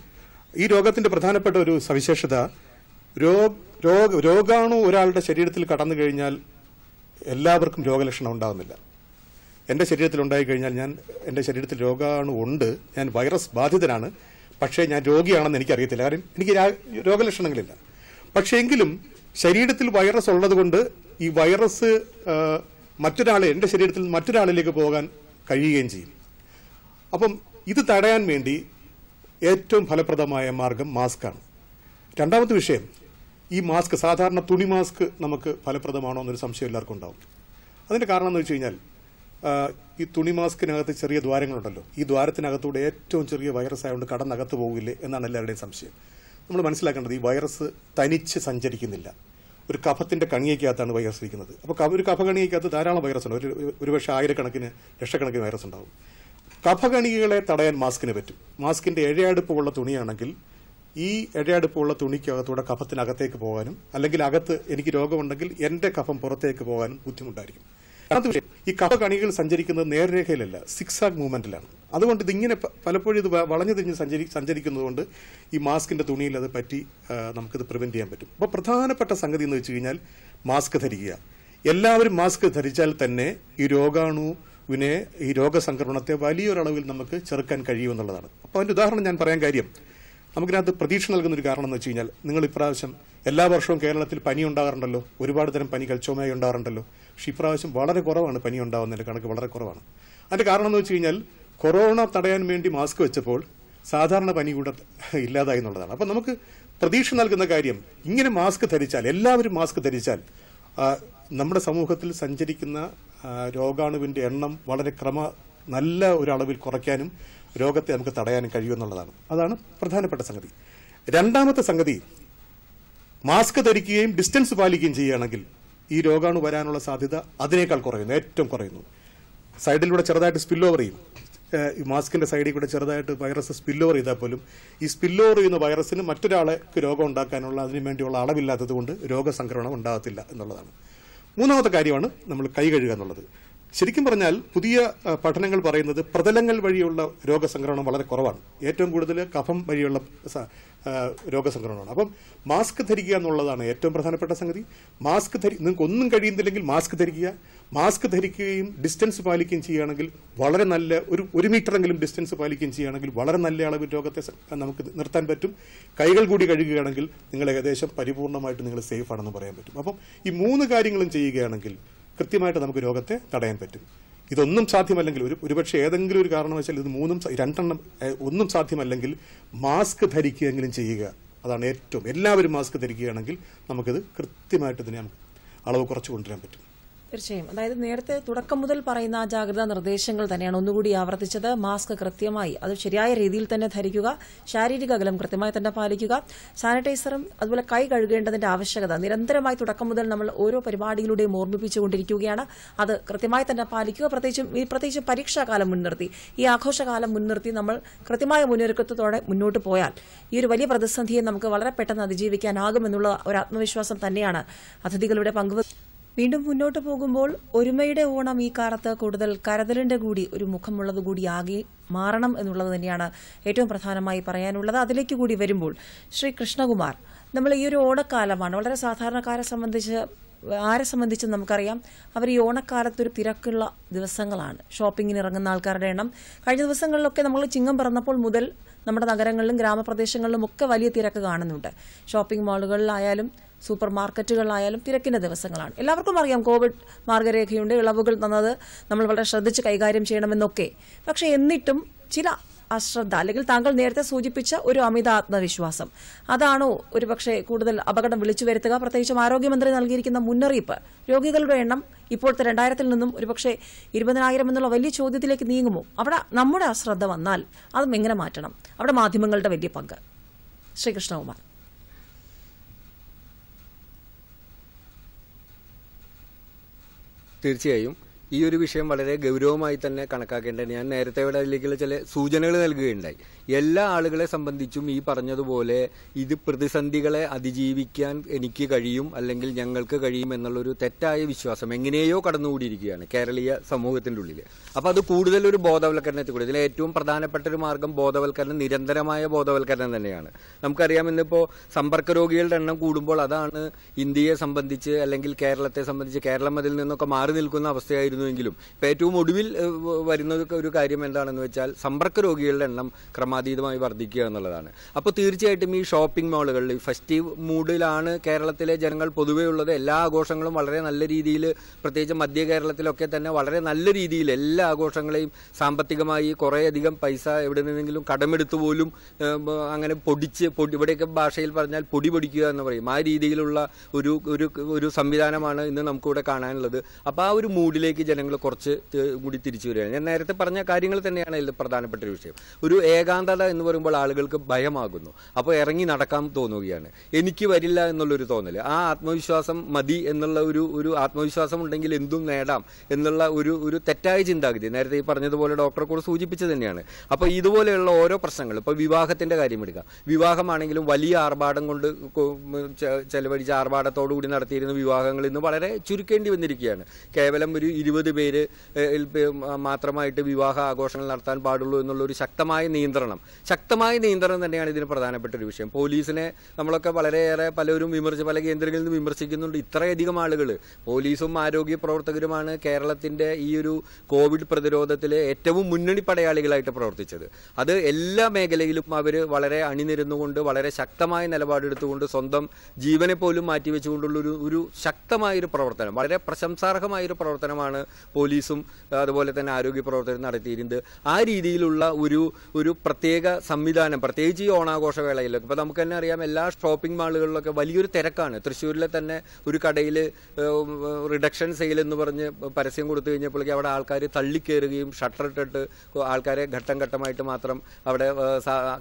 Speaker 3: ഈ രോഗത്തിന്റെ പ്രധാനപ്പെട്ട ഒരു സവിശേഷത രോഗാണു ഒരാളുടെ ശരീരത്തിൽ കടന്നു കഴിഞ്ഞാൽ എല്ലാവർക്കും രോഗലക്ഷണം ഉണ്ടാകുന്നില്ല എൻ്റെ ശരീരത്തിൽ ഉണ്ടായി കഴിഞ്ഞാൽ ഞാൻ എൻ്റെ ശരീരത്തിൽ രോഗാണു ഉണ്ട് ഞാൻ വൈറസ് ബാധിതനാണ് പക്ഷേ ഞാൻ രോഗിയാണെന്ന് എനിക്കറിയത്തില്ല കാരണം എനിക്ക് രോഗലക്ഷണങ്ങളില്ല പക്ഷേ എങ്കിലും ശരീരത്തിൽ വൈറസ് ഉള്ളതുകൊണ്ട് ഈ വൈറസ് മറ്റൊരാളെ എൻ്റെ ശരീരത്തിൽ മറ്റൊരാളിലേക്ക് പോകാൻ കഴിയുകയും ചെയ്യും അപ്പം ഇത് തടയാൻ വേണ്ടി ഏറ്റവും ഫലപ്രദമായ മാർഗം മാസ്കാണ് രണ്ടാമത്തെ വിഷയം ഈ മാസ്ക് സാധാരണ തുണി മാസ്ക് നമുക്ക് ഫലപ്രദമാണോ എന്നൊരു സംശയം എല്ലാവർക്കും ഉണ്ടാവും അതിൻ്റെ കാരണം എന്ന് വെച്ച് കഴിഞ്ഞാൽ ഈ തുണി മാസ്കിനകത്ത് ചെറിയ ദ്വാരങ്ങളുണ്ടല്ലോ ഈ ദ്വാരത്തിനകത്തൂടെ ഏറ്റവും ചെറിയ വൈറസ് ആയതുകൊണ്ട് കടന്നകത്ത് പോകില്ലേ എന്നാണ് എല്ലാവരുടെയും സംശയം നമ്മൾ മനസ്സിലാക്കേണ്ടത് ഈ വൈറസ് തനിച്ച് സഞ്ചരിക്കുന്നില്ല ഒരു കഫത്തിന്റെ കണിയക്കകത്താണ് വൈറസ് ഇരിക്കുന്നത് അപ്പോൾ ഒരു കഫകണിയക്കകത്ത് ധാരാളം വൈറസ് ഉണ്ട് ഒരു ഒരുപക്ഷെ ആയിരക്കണക്കിന് ലക്ഷക്കണക്കിന് വൈറസ് ഉണ്ടാവും കഫകണികകളെ തടയാൻ മാസ്കിന് പറ്റും മാസ്കിന്റെ ഇഴയടുപ്പുള്ള തുണിയാണെങ്കിൽ ഈ ഇഴയടുപ്പുള്ള തുണിക്കകത്തൂടെ കഫത്തിനകത്തേക്ക് പോകാനും അല്ലെങ്കിൽ അകത്ത് എനിക്ക് രോഗമുണ്ടെങ്കിൽ എന്റെ കഫം പുറത്തേക്ക് പോകാനും ബുദ്ധിമുട്ടായിരിക്കും ഈ വിഷയം കണികൾ സഞ്ചരിക്കുന്നത് നേർരേഖയിലല്ല സിക്സാഗ് മൂവ്മെന്റിലാണ് അതുകൊണ്ട് ഇതിങ്ങനെ പലപ്പോഴും ഇത് വളഞ്ഞു തിരിഞ്ഞ് സഞ്ചരി സഞ്ചരിക്കുന്നതുകൊണ്ട് ഈ മാസ്കിന്റെ തുണിയിൽ അത് പറ്റി നമുക്കിത് പ്രിവെന്റ് ചെയ്യാൻ പറ്റും അപ്പോൾ പ്രധാനപ്പെട്ട സംഗതി എന്ന് വെച്ച് കഴിഞ്ഞാൽ മാസ്ക് ധരിക്കുക എല്ലാവരും മാസ്ക് ധരിച്ചാൽ തന്നെ ഈ രോഗാണുവിനെ ഈ രോഗസംക്രമണത്തെ വലിയൊരളവിൽ നമുക്ക് ചെറുക്കാൻ കഴിയുമെന്നുള്ളതാണ് അപ്പോൾ അതിൻ്റെ ഉദാഹരണം ഞാൻ പറയാൻ കാര്യം നമുക്കിനകത്ത് പ്രതീക്ഷ നൽകുന്ന ഒരു കാരണം എന്ന് വെച്ച് കഴിഞ്ഞാൽ നിങ്ങൾ ഇപ്രാവശ്യം എല്ലാ വർഷവും കേരളത്തിൽ പനി ഉണ്ടാകാറുണ്ടല്ലോ ഒരുപാട് തരം പനികൾ ചുമയുണ്ടാകാറുണ്ടല്ലോ പക്ഷെ ഇപ്രാവശ്യം വളരെ കുറവാണ് പനി ഉണ്ടാവുന്നതിൻ്റെ കണക്ക് വളരെ കുറവാണ് അതിൻ്റെ കാരണം എന്ന് വെച്ച് കഴിഞ്ഞാൽ കൊറോണ തടയാൻ വേണ്ടി മാസ്ക് വെച്ചപ്പോൾ സാധാരണ പനി കൂടെ ഇല്ലാതായി എന്നുള്ളതാണ് അപ്പം നമുക്ക് പ്രതീക്ഷ നൽകുന്ന കാര്യം ഇങ്ങനെ മാസ്ക് ധരിച്ചാൽ എല്ലാവരും മാസ്ക് ധരിച്ചാൽ നമ്മുടെ സമൂഹത്തിൽ സഞ്ചരിക്കുന്ന രോഗാണുവിൻ്റെ എണ്ണം വളരെ ക്രമ നല്ല ഒരളവിൽ കുറയ്ക്കാനും രോഗത്തെ നമുക്ക് തടയാനും കഴിയുമെന്നുള്ളതാണ് അതാണ് പ്രധാനപ്പെട്ട സംഗതി രണ്ടാമത്തെ സംഗതി മാസ്ക് ധരിക്കുകയും ഡിസ്റ്റൻസ് പാലിക്കുകയും ചെയ്യുകയാണെങ്കിൽ ഈ രോഗാണു വരാനുള്ള സാധ്യത അതിനേക്കാൾ കുറയുന്നു ഏറ്റവും കുറയുന്നു സൈഡിലൂടെ ചെറുതായിട്ട് സ്പിൽ ഓവർ ചെയ്യും മാസ്കിന്റെ സൈഡിൽ കൂടെ ചെറുതായിട്ട് വൈറസ് സ്പിൽ ഓവർ ചെയ്താൽ പോലും ഈ സ്പിൽ ഓവർ ചെയ്യുന്ന വൈറസിന് മറ്റൊരാൾക്ക് രോഗം ഉണ്ടാക്കാനുള്ള അതിനു വേണ്ടിയുള്ള അളവില്ലാത്തത് കൊണ്ട് രോഗസംക്രമണം ഉണ്ടാകത്തില്ല എന്നുള്ളതാണ് മൂന്നാമത്തെ കാര്യമാണ് നമ്മൾ കൈ കഴുകുക എന്നുള്ളത് ശരിക്കും പറഞ്ഞാൽ പുതിയ പഠനങ്ങൾ പറയുന്നത് പ്രതലങ്ങൾ വഴിയുള്ള രോഗസംക്രമണം വളരെ കുറവാണ് ഏറ്റവും കൂടുതൽ കഫം വഴിയുള്ള രോഗസംക്രമണമാണ് അപ്പം മാസ്ക് ധരിക്കുക എന്നുള്ളതാണ് ഏറ്റവും പ്രധാനപ്പെട്ട സംഗതി മാസ്ക് ധരി നിങ്ങൾക്ക് ഒന്നും കഴിയുന്നില്ലെങ്കിൽ മാസ്ക് ധരിക്കുക മാസ്ക് ധരിക്കുകയും ഡിസ്റ്റൻസ് പാലിക്കുകയും ചെയ്യുകയാണെങ്കിൽ വളരെ നല്ല ഒരു ഒരു മീറ്ററെങ്കിലും ഡിസ്റ്റൻസ് പാലിക്കുകയും ചെയ്യുകയാണെങ്കിൽ വളരെ നല്ല അളവിൽ രോഗത്തെ നമുക്ക് നിർത്താൻ പറ്റും കൈകൾ കൂടി കഴുകുകയാണെങ്കിൽ നിങ്ങൾ ഏകദേശം പരിപൂർണമായിട്ട് നിങ്ങൾ സേഫ് ആണെന്ന് പറയാൻ പറ്റും അപ്പം ഈ മൂന്ന് കാര്യങ്ങളും ചെയ്യുകയാണെങ്കിൽ കൃത്യമായിട്ട് നമുക്ക് രോഗത്തെ തടയാൻ പറ്റും ഇതൊന്നും സാധ്യമല്ലെങ്കിൽ ഒരു ഒരുപക്ഷെ ഏതെങ്കിലും ഒരു കാരണവശാൽ ഇത് മൂന്നും രണ്ടെണ്ണം ഒന്നും സാധ്യമല്ലെങ്കിൽ മാസ്ക് ധരിക്കുകയെങ്കിലും ചെയ്യുക അതാണ് ഏറ്റവും എല്ലാവരും മാസ്ക് ധരിക്കുകയാണെങ്കിൽ നമുക്കിത് കൃത്യമായിട്ട് ഇതിനെ അളവ് കുറച്ച് കൊണ്ടുവരാൻ പറ്റും
Speaker 1: തീർച്ചയായും അതായത് നേരത്തെ തുടക്കം മുതൽ പറയുന്ന ആ ജാഗ്രതാ നിർദ്ദേശങ്ങൾ തന്നെയാണ് ഒന്നുകൂടി ആവർത്തിച്ചത് മാസ്ക് കൃത്യമായി അത് ശരിയായ രീതിയിൽ തന്നെ ധരിക്കുക ശാരീരിക അകലം കൃത്യമായി തന്നെ പാലിക്കുക സാനിറ്റൈസറും അതുപോലെ കൈ കഴുകേണ്ടതിന്റെ ആവശ്യകത നിരന്തരമായി തുടക്കം മുതൽ നമ്മൾ ഓരോ പരിപാടിയിലൂടെയും ഓർമ്മിപ്പിച്ചുകൊണ്ടിരിക്കുകയാണ് അത് കൃത്യമായി തന്നെ പാലിക്കുക പ്രത്യേകിച്ചും ഈ പ്രത്യേകിച്ചും പരീക്ഷാകാലം മുൻനിർത്തി ഈ ആഘോഷകാലം മുൻനിർത്തി നമ്മൾ കൃത്യമായ മുന്നൊരുക്കത്തോടെ മുന്നോട്ട് പോയാൽ ഈ ഒരു വലിയ പ്രതിസന്ധിയെ നമുക്ക് വളരെ പെട്ടെന്ന് അതിജീവിക്കാനാകുമെന്നുള്ള ഒരു ആത്മവിശ്വാസം തന്നെയാണ് അതിഥികളുടെ പങ്കുവ വീണ്ടും മുന്നോട്ട് പോകുമ്പോൾ ഒരുമയുടെ ഓണം ഈ കാലത്ത് കൂടുതൽ കരതലിന്റെ കൂടി ഒരു മുഖമുള്ളത് കൂടിയാകെ മാറണം എന്നുള്ളത് തന്നെയാണ് ഏറ്റവും പ്രധാനമായി പറയാനുള്ളത് അതിലേക്ക് കൂടി വരുമ്പോൾ ശ്രീ കൃഷ്ണകുമാർ നമ്മൾ ഈ ഒരു ഓണക്കാലമാണ് വളരെ സാധാരണക്കാരെ സംബന്ധിച്ച് ആരെ സംബന്ധിച്ച് നമുക്കറിയാം അവർ ഈ ഒരു തിരക്കുള്ള ദിവസങ്ങളാണ് ഷോപ്പിങ്ങിന് ഇറങ്ങുന്ന ആൾക്കാരുടെ എണ്ണം കഴിഞ്ഞ ദിവസങ്ങളിലൊക്കെ നമ്മൾ ചിങ്ങം പിറന്നപ്പോൾ മുതൽ നമ്മുടെ നഗരങ്ങളിലും ഗ്രാമപ്രദേശങ്ങളിലും ഒക്കെ വലിയ തിരക്ക് കാണുന്നുണ്ട് ഷോപ്പിംഗ് മാളുകളിലായാലും സൂപ്പർ മാർക്കറ്റുകളിലായാലും തിരക്കിന്റെ ദിവസങ്ങളാണ് എല്ലാവർക്കും അറിയാം കോവിഡ് മാർഗരേഖയുണ്ട് ഇളവുകൾ തന്നത് നമ്മൾ വളരെ ശ്രദ്ധിച്ച് കൈകാര്യം ചെയ്യണമെന്നൊക്കെ പക്ഷേ എന്നിട്ടും ചില അശ്രദ്ധ അല്ലെങ്കിൽ താങ്കൾ നേരത്തെ സൂചിപ്പിച്ച ഒരു അമിത ആത്മവിശ്വാസം അതാണോ ഒരുപക്ഷെ കൂടുതൽ അപകടം വിളിച്ചു വരുത്തുക പ്രത്യേകിച്ചും ആരോഗ്യമന്ത്രി നൽകിയിരിക്കുന്ന മുന്നറിയിപ്പ് രോഗികളുടെ എണ്ണം ഇപ്പോഴത്തെ രണ്ടായിരത്തിൽ നിന്നും ഒരുപക്ഷെ ഇരുപതിനായിരം എന്നുള്ള വലിയ ചോദ്യത്തിലേക്ക് നീങ്ങുമോ അവിടെ നമ്മുടെ അശ്രദ്ധ വന്നാൽ അതും എങ്ങനെ മാറ്റണം അവിടെ മാധ്യമങ്ങളുടെ വലിയ പങ്ക് ശ്രീകൃഷ്ണകുമാർ
Speaker 4: തീർച്ചയായും ഈ ഒരു വിഷയം വളരെ ഗൗരവമായി തന്നെ കണക്കാക്കേണ്ടത് ഞാൻ നേരത്തെ ഇവിടെ അതിലേക്കുള്ള ചില സൂചനകൾ നൽകുകയുണ്ടായി എല്ലാ ആളുകളെ സംബന്ധിച്ചും ഈ പറഞ്ഞതുപോലെ ഇത് പ്രതിസന്ധികളെ അതിജീവിക്കാൻ എനിക്ക് കഴിയും അല്ലെങ്കിൽ ഞങ്ങൾക്ക് കഴിയും എന്നുള്ളൊരു തെറ്റായ വിശ്വാസം എങ്ങനെയോ കടന്നുകൂടിയിരിക്കുകയാണ് കേരളീയ സമൂഹത്തിന്റെ ഉള്ളിൽ അപ്പോൾ അത് കൂടുതൽ ഒരു ബോധവൽക്കരണത്തിൽ കൂടി ഇതിൽ ഏറ്റവും പ്രധാനപ്പെട്ട ഒരു മാർഗം ബോധവൽക്കരണം നിരന്തരമായ ബോധവൽക്കരണം തന്നെയാണ് നമുക്കറിയാം ഇന്നിപ്പോൾ സമ്പർക്ക രോഗികളുടെ എണ്ണം കൂടുമ്പോൾ അതാണ് ഇന്ത്യയെ സംബന്ധിച്ച് അല്ലെങ്കിൽ കേരളത്തെ സംബന്ധിച്ച് കേരളം അതിൽ നിന്നൊക്കെ മാറി നിൽക്കുന്ന അവസ്ഥയായിരുന്നുവെങ്കിലും ഏറ്റവും ഒടുവിൽ വരുന്ന ഒരു കാര്യം എന്താണെന്ന് വെച്ചാൽ സമ്പർക്ക രോഗികളുടെ എണ്ണം ക്രമ ക്രമാതീതമായി വർദ്ധിക്കുക എന്നുള്ളതാണ് അപ്പോൾ തീർച്ചയായിട്ടും ഈ ഷോപ്പിംഗ് മാളുകളിൽ ഫെസ്റ്റീവ് മൂഡിലാണ് കേരളത്തിലെ ജനങ്ങൾ പൊതുവേ ഉള്ളത് എല്ലാ ആഘോഷങ്ങളും വളരെ നല്ല രീതിയിൽ പ്രത്യേകിച്ച് മധ്യ കേരളത്തിലൊക്കെ തന്നെ വളരെ നല്ല രീതിയിൽ എല്ലാ ആഘോഷങ്ങളെയും സാമ്പത്തികമായി കുറേയധികം പൈസ എവിടെ നിന്നെങ്കിലും കടമെടുത്തു പോലും അങ്ങനെ പൊടിച്ച് പൊടി ഇവിടെയൊക്കെ ഭാഷയിൽ പറഞ്ഞാൽ പൊടി പൊടിക്കുക എന്ന് പറയും ആ രീതിയിലുള്ള ഒരു ഒരു ഒരു സംവിധാനമാണ് ഇന്ന് നമുക്കിവിടെ കാണാനുള്ളത് അപ്പോൾ ആ ഒരു മൂഡിലേക്ക് ജനങ്ങൾ കുറച്ച് കൂടി തിരിച്ചു വരികയാണ് ഞാൻ നേരത്തെ പറഞ്ഞ കാര്യങ്ങൾ തന്നെയാണ് ഇതിൽ പ്രധാനപ്പെട്ട ഒരു വിഷയം ഒരു ഏകാന്ത ഭരണാന്തല എന്ന് പറയുമ്പോൾ ആളുകൾക്ക് ഭയമാകുന്നു അപ്പോൾ ഇറങ്ങി നടക്കാൻ തോന്നുകയാണ് എനിക്ക് വരില്ല എന്നുള്ളൊരു തോന്നൽ ആ ആത്മവിശ്വാസം മതി എന്നുള്ള ഒരു ഒരു ആത്മവിശ്വാസം ഉണ്ടെങ്കിൽ എന്തും നേടാം എന്നുള്ള ഒരു ഒരു തെറ്റായ ചിന്താഗതി നേരത്തെ ഈ പറഞ്ഞതുപോലെ ഡോക്ടറെ കൂടെ സൂചിപ്പിച്ചത് തന്നെയാണ് അപ്പോൾ ഇതുപോലെയുള്ള ഓരോ പ്രശ്നങ്ങൾ ഇപ്പോൾ വിവാഹത്തിൻ്റെ കാര്യം എടുക്കാം വിവാഹമാണെങ്കിലും വലിയ ആർഭാടം കൊണ്ട് ചെലവഴിച്ച ആർഭാടത്തോടുകൂടി നടത്തിയിരുന്ന വിവാഹങ്ങൾ ഇന്ന് വളരെ ചുരുക്കേണ്ടി വന്നിരിക്കുകയാണ് കേവലം ഒരു ഇരുപത് പേര് മാത്രമായിട്ട് വിവാഹ ആഘോഷങ്ങൾ നടത്താൻ പാടുള്ളൂ എന്നുള്ള ഒരു ശക്തമായ നിയന്ത്രണം നിയന്ത്രണം ശക്തമായ നിയന്ത്രണം തന്നെയാണ് ഇതിന് പ്രധാനപ്പെട്ട ഒരു വിഷയം പോലീസിനെ നമ്മളൊക്കെ വളരെയേറെ പലരും വിമർശിച്ച് പല കേന്ദ്രങ്ങളിൽ നിന്ന് വിമർശിക്കുന്നുണ്ട് ഇത്രയധികം ആളുകൾ പോലീസും ആരോഗ്യ പ്രവർത്തകരുമാണ് കേരളത്തിന്റെ ഈ ഒരു കോവിഡ് പ്രതിരോധത്തിലെ ഏറ്റവും മുന്നണി പടയാളികളായിട്ട് പ്രവർത്തിച്ചത് അത് എല്ലാ മേഖലയിലും അവർ വളരെ അണിനിരുന്നുകൊണ്ട് വളരെ ശക്തമായ നിലപാടെടുത്തുകൊണ്ട് സ്വന്തം ജീവനെ പോലും മാറ്റിവെച്ചുകൊണ്ടുള്ള ഒരു ഒരു ശക്തമായൊരു പ്രവർത്തനം വളരെ പ്രശംസാർഹമായൊരു പ്രവർത്തനമാണ് പോലീസും അതുപോലെ തന്നെ ആരോഗ്യ പ്രവർത്തകരും നടത്തിയിരുന്നത് ആ രീതിയിലുള്ള ഒരു ഒരു പ്രത്യേക സംവിധാനം പ്രത്യേകിച്ച് ഈ ഓണാഘോഷവേളയിലൊക്കെ ഇപ്പോൾ നമുക്ക് തന്നെ അറിയാം എല്ലാ ഷോപ്പിംഗ് മാളുകളിലൊക്കെ വലിയൊരു തിരക്കാണ് തൃശ്ശൂരിലെ തന്നെ ഒരു കടയിൽ റിഡക്ഷൻ സെയിൽ എന്ന് പറഞ്ഞ് പരസ്യം കൊടുത്തു കഴിഞ്ഞപ്പോഴേക്കും അവിടെ ആൾക്കാർ തള്ളിക്കേറുകയും ഷട്ടർ ഇട്ടിട്ട് ആൾക്കാരെ ഘട്ടം ഘട്ടമായിട്ട് മാത്രം അവിടെ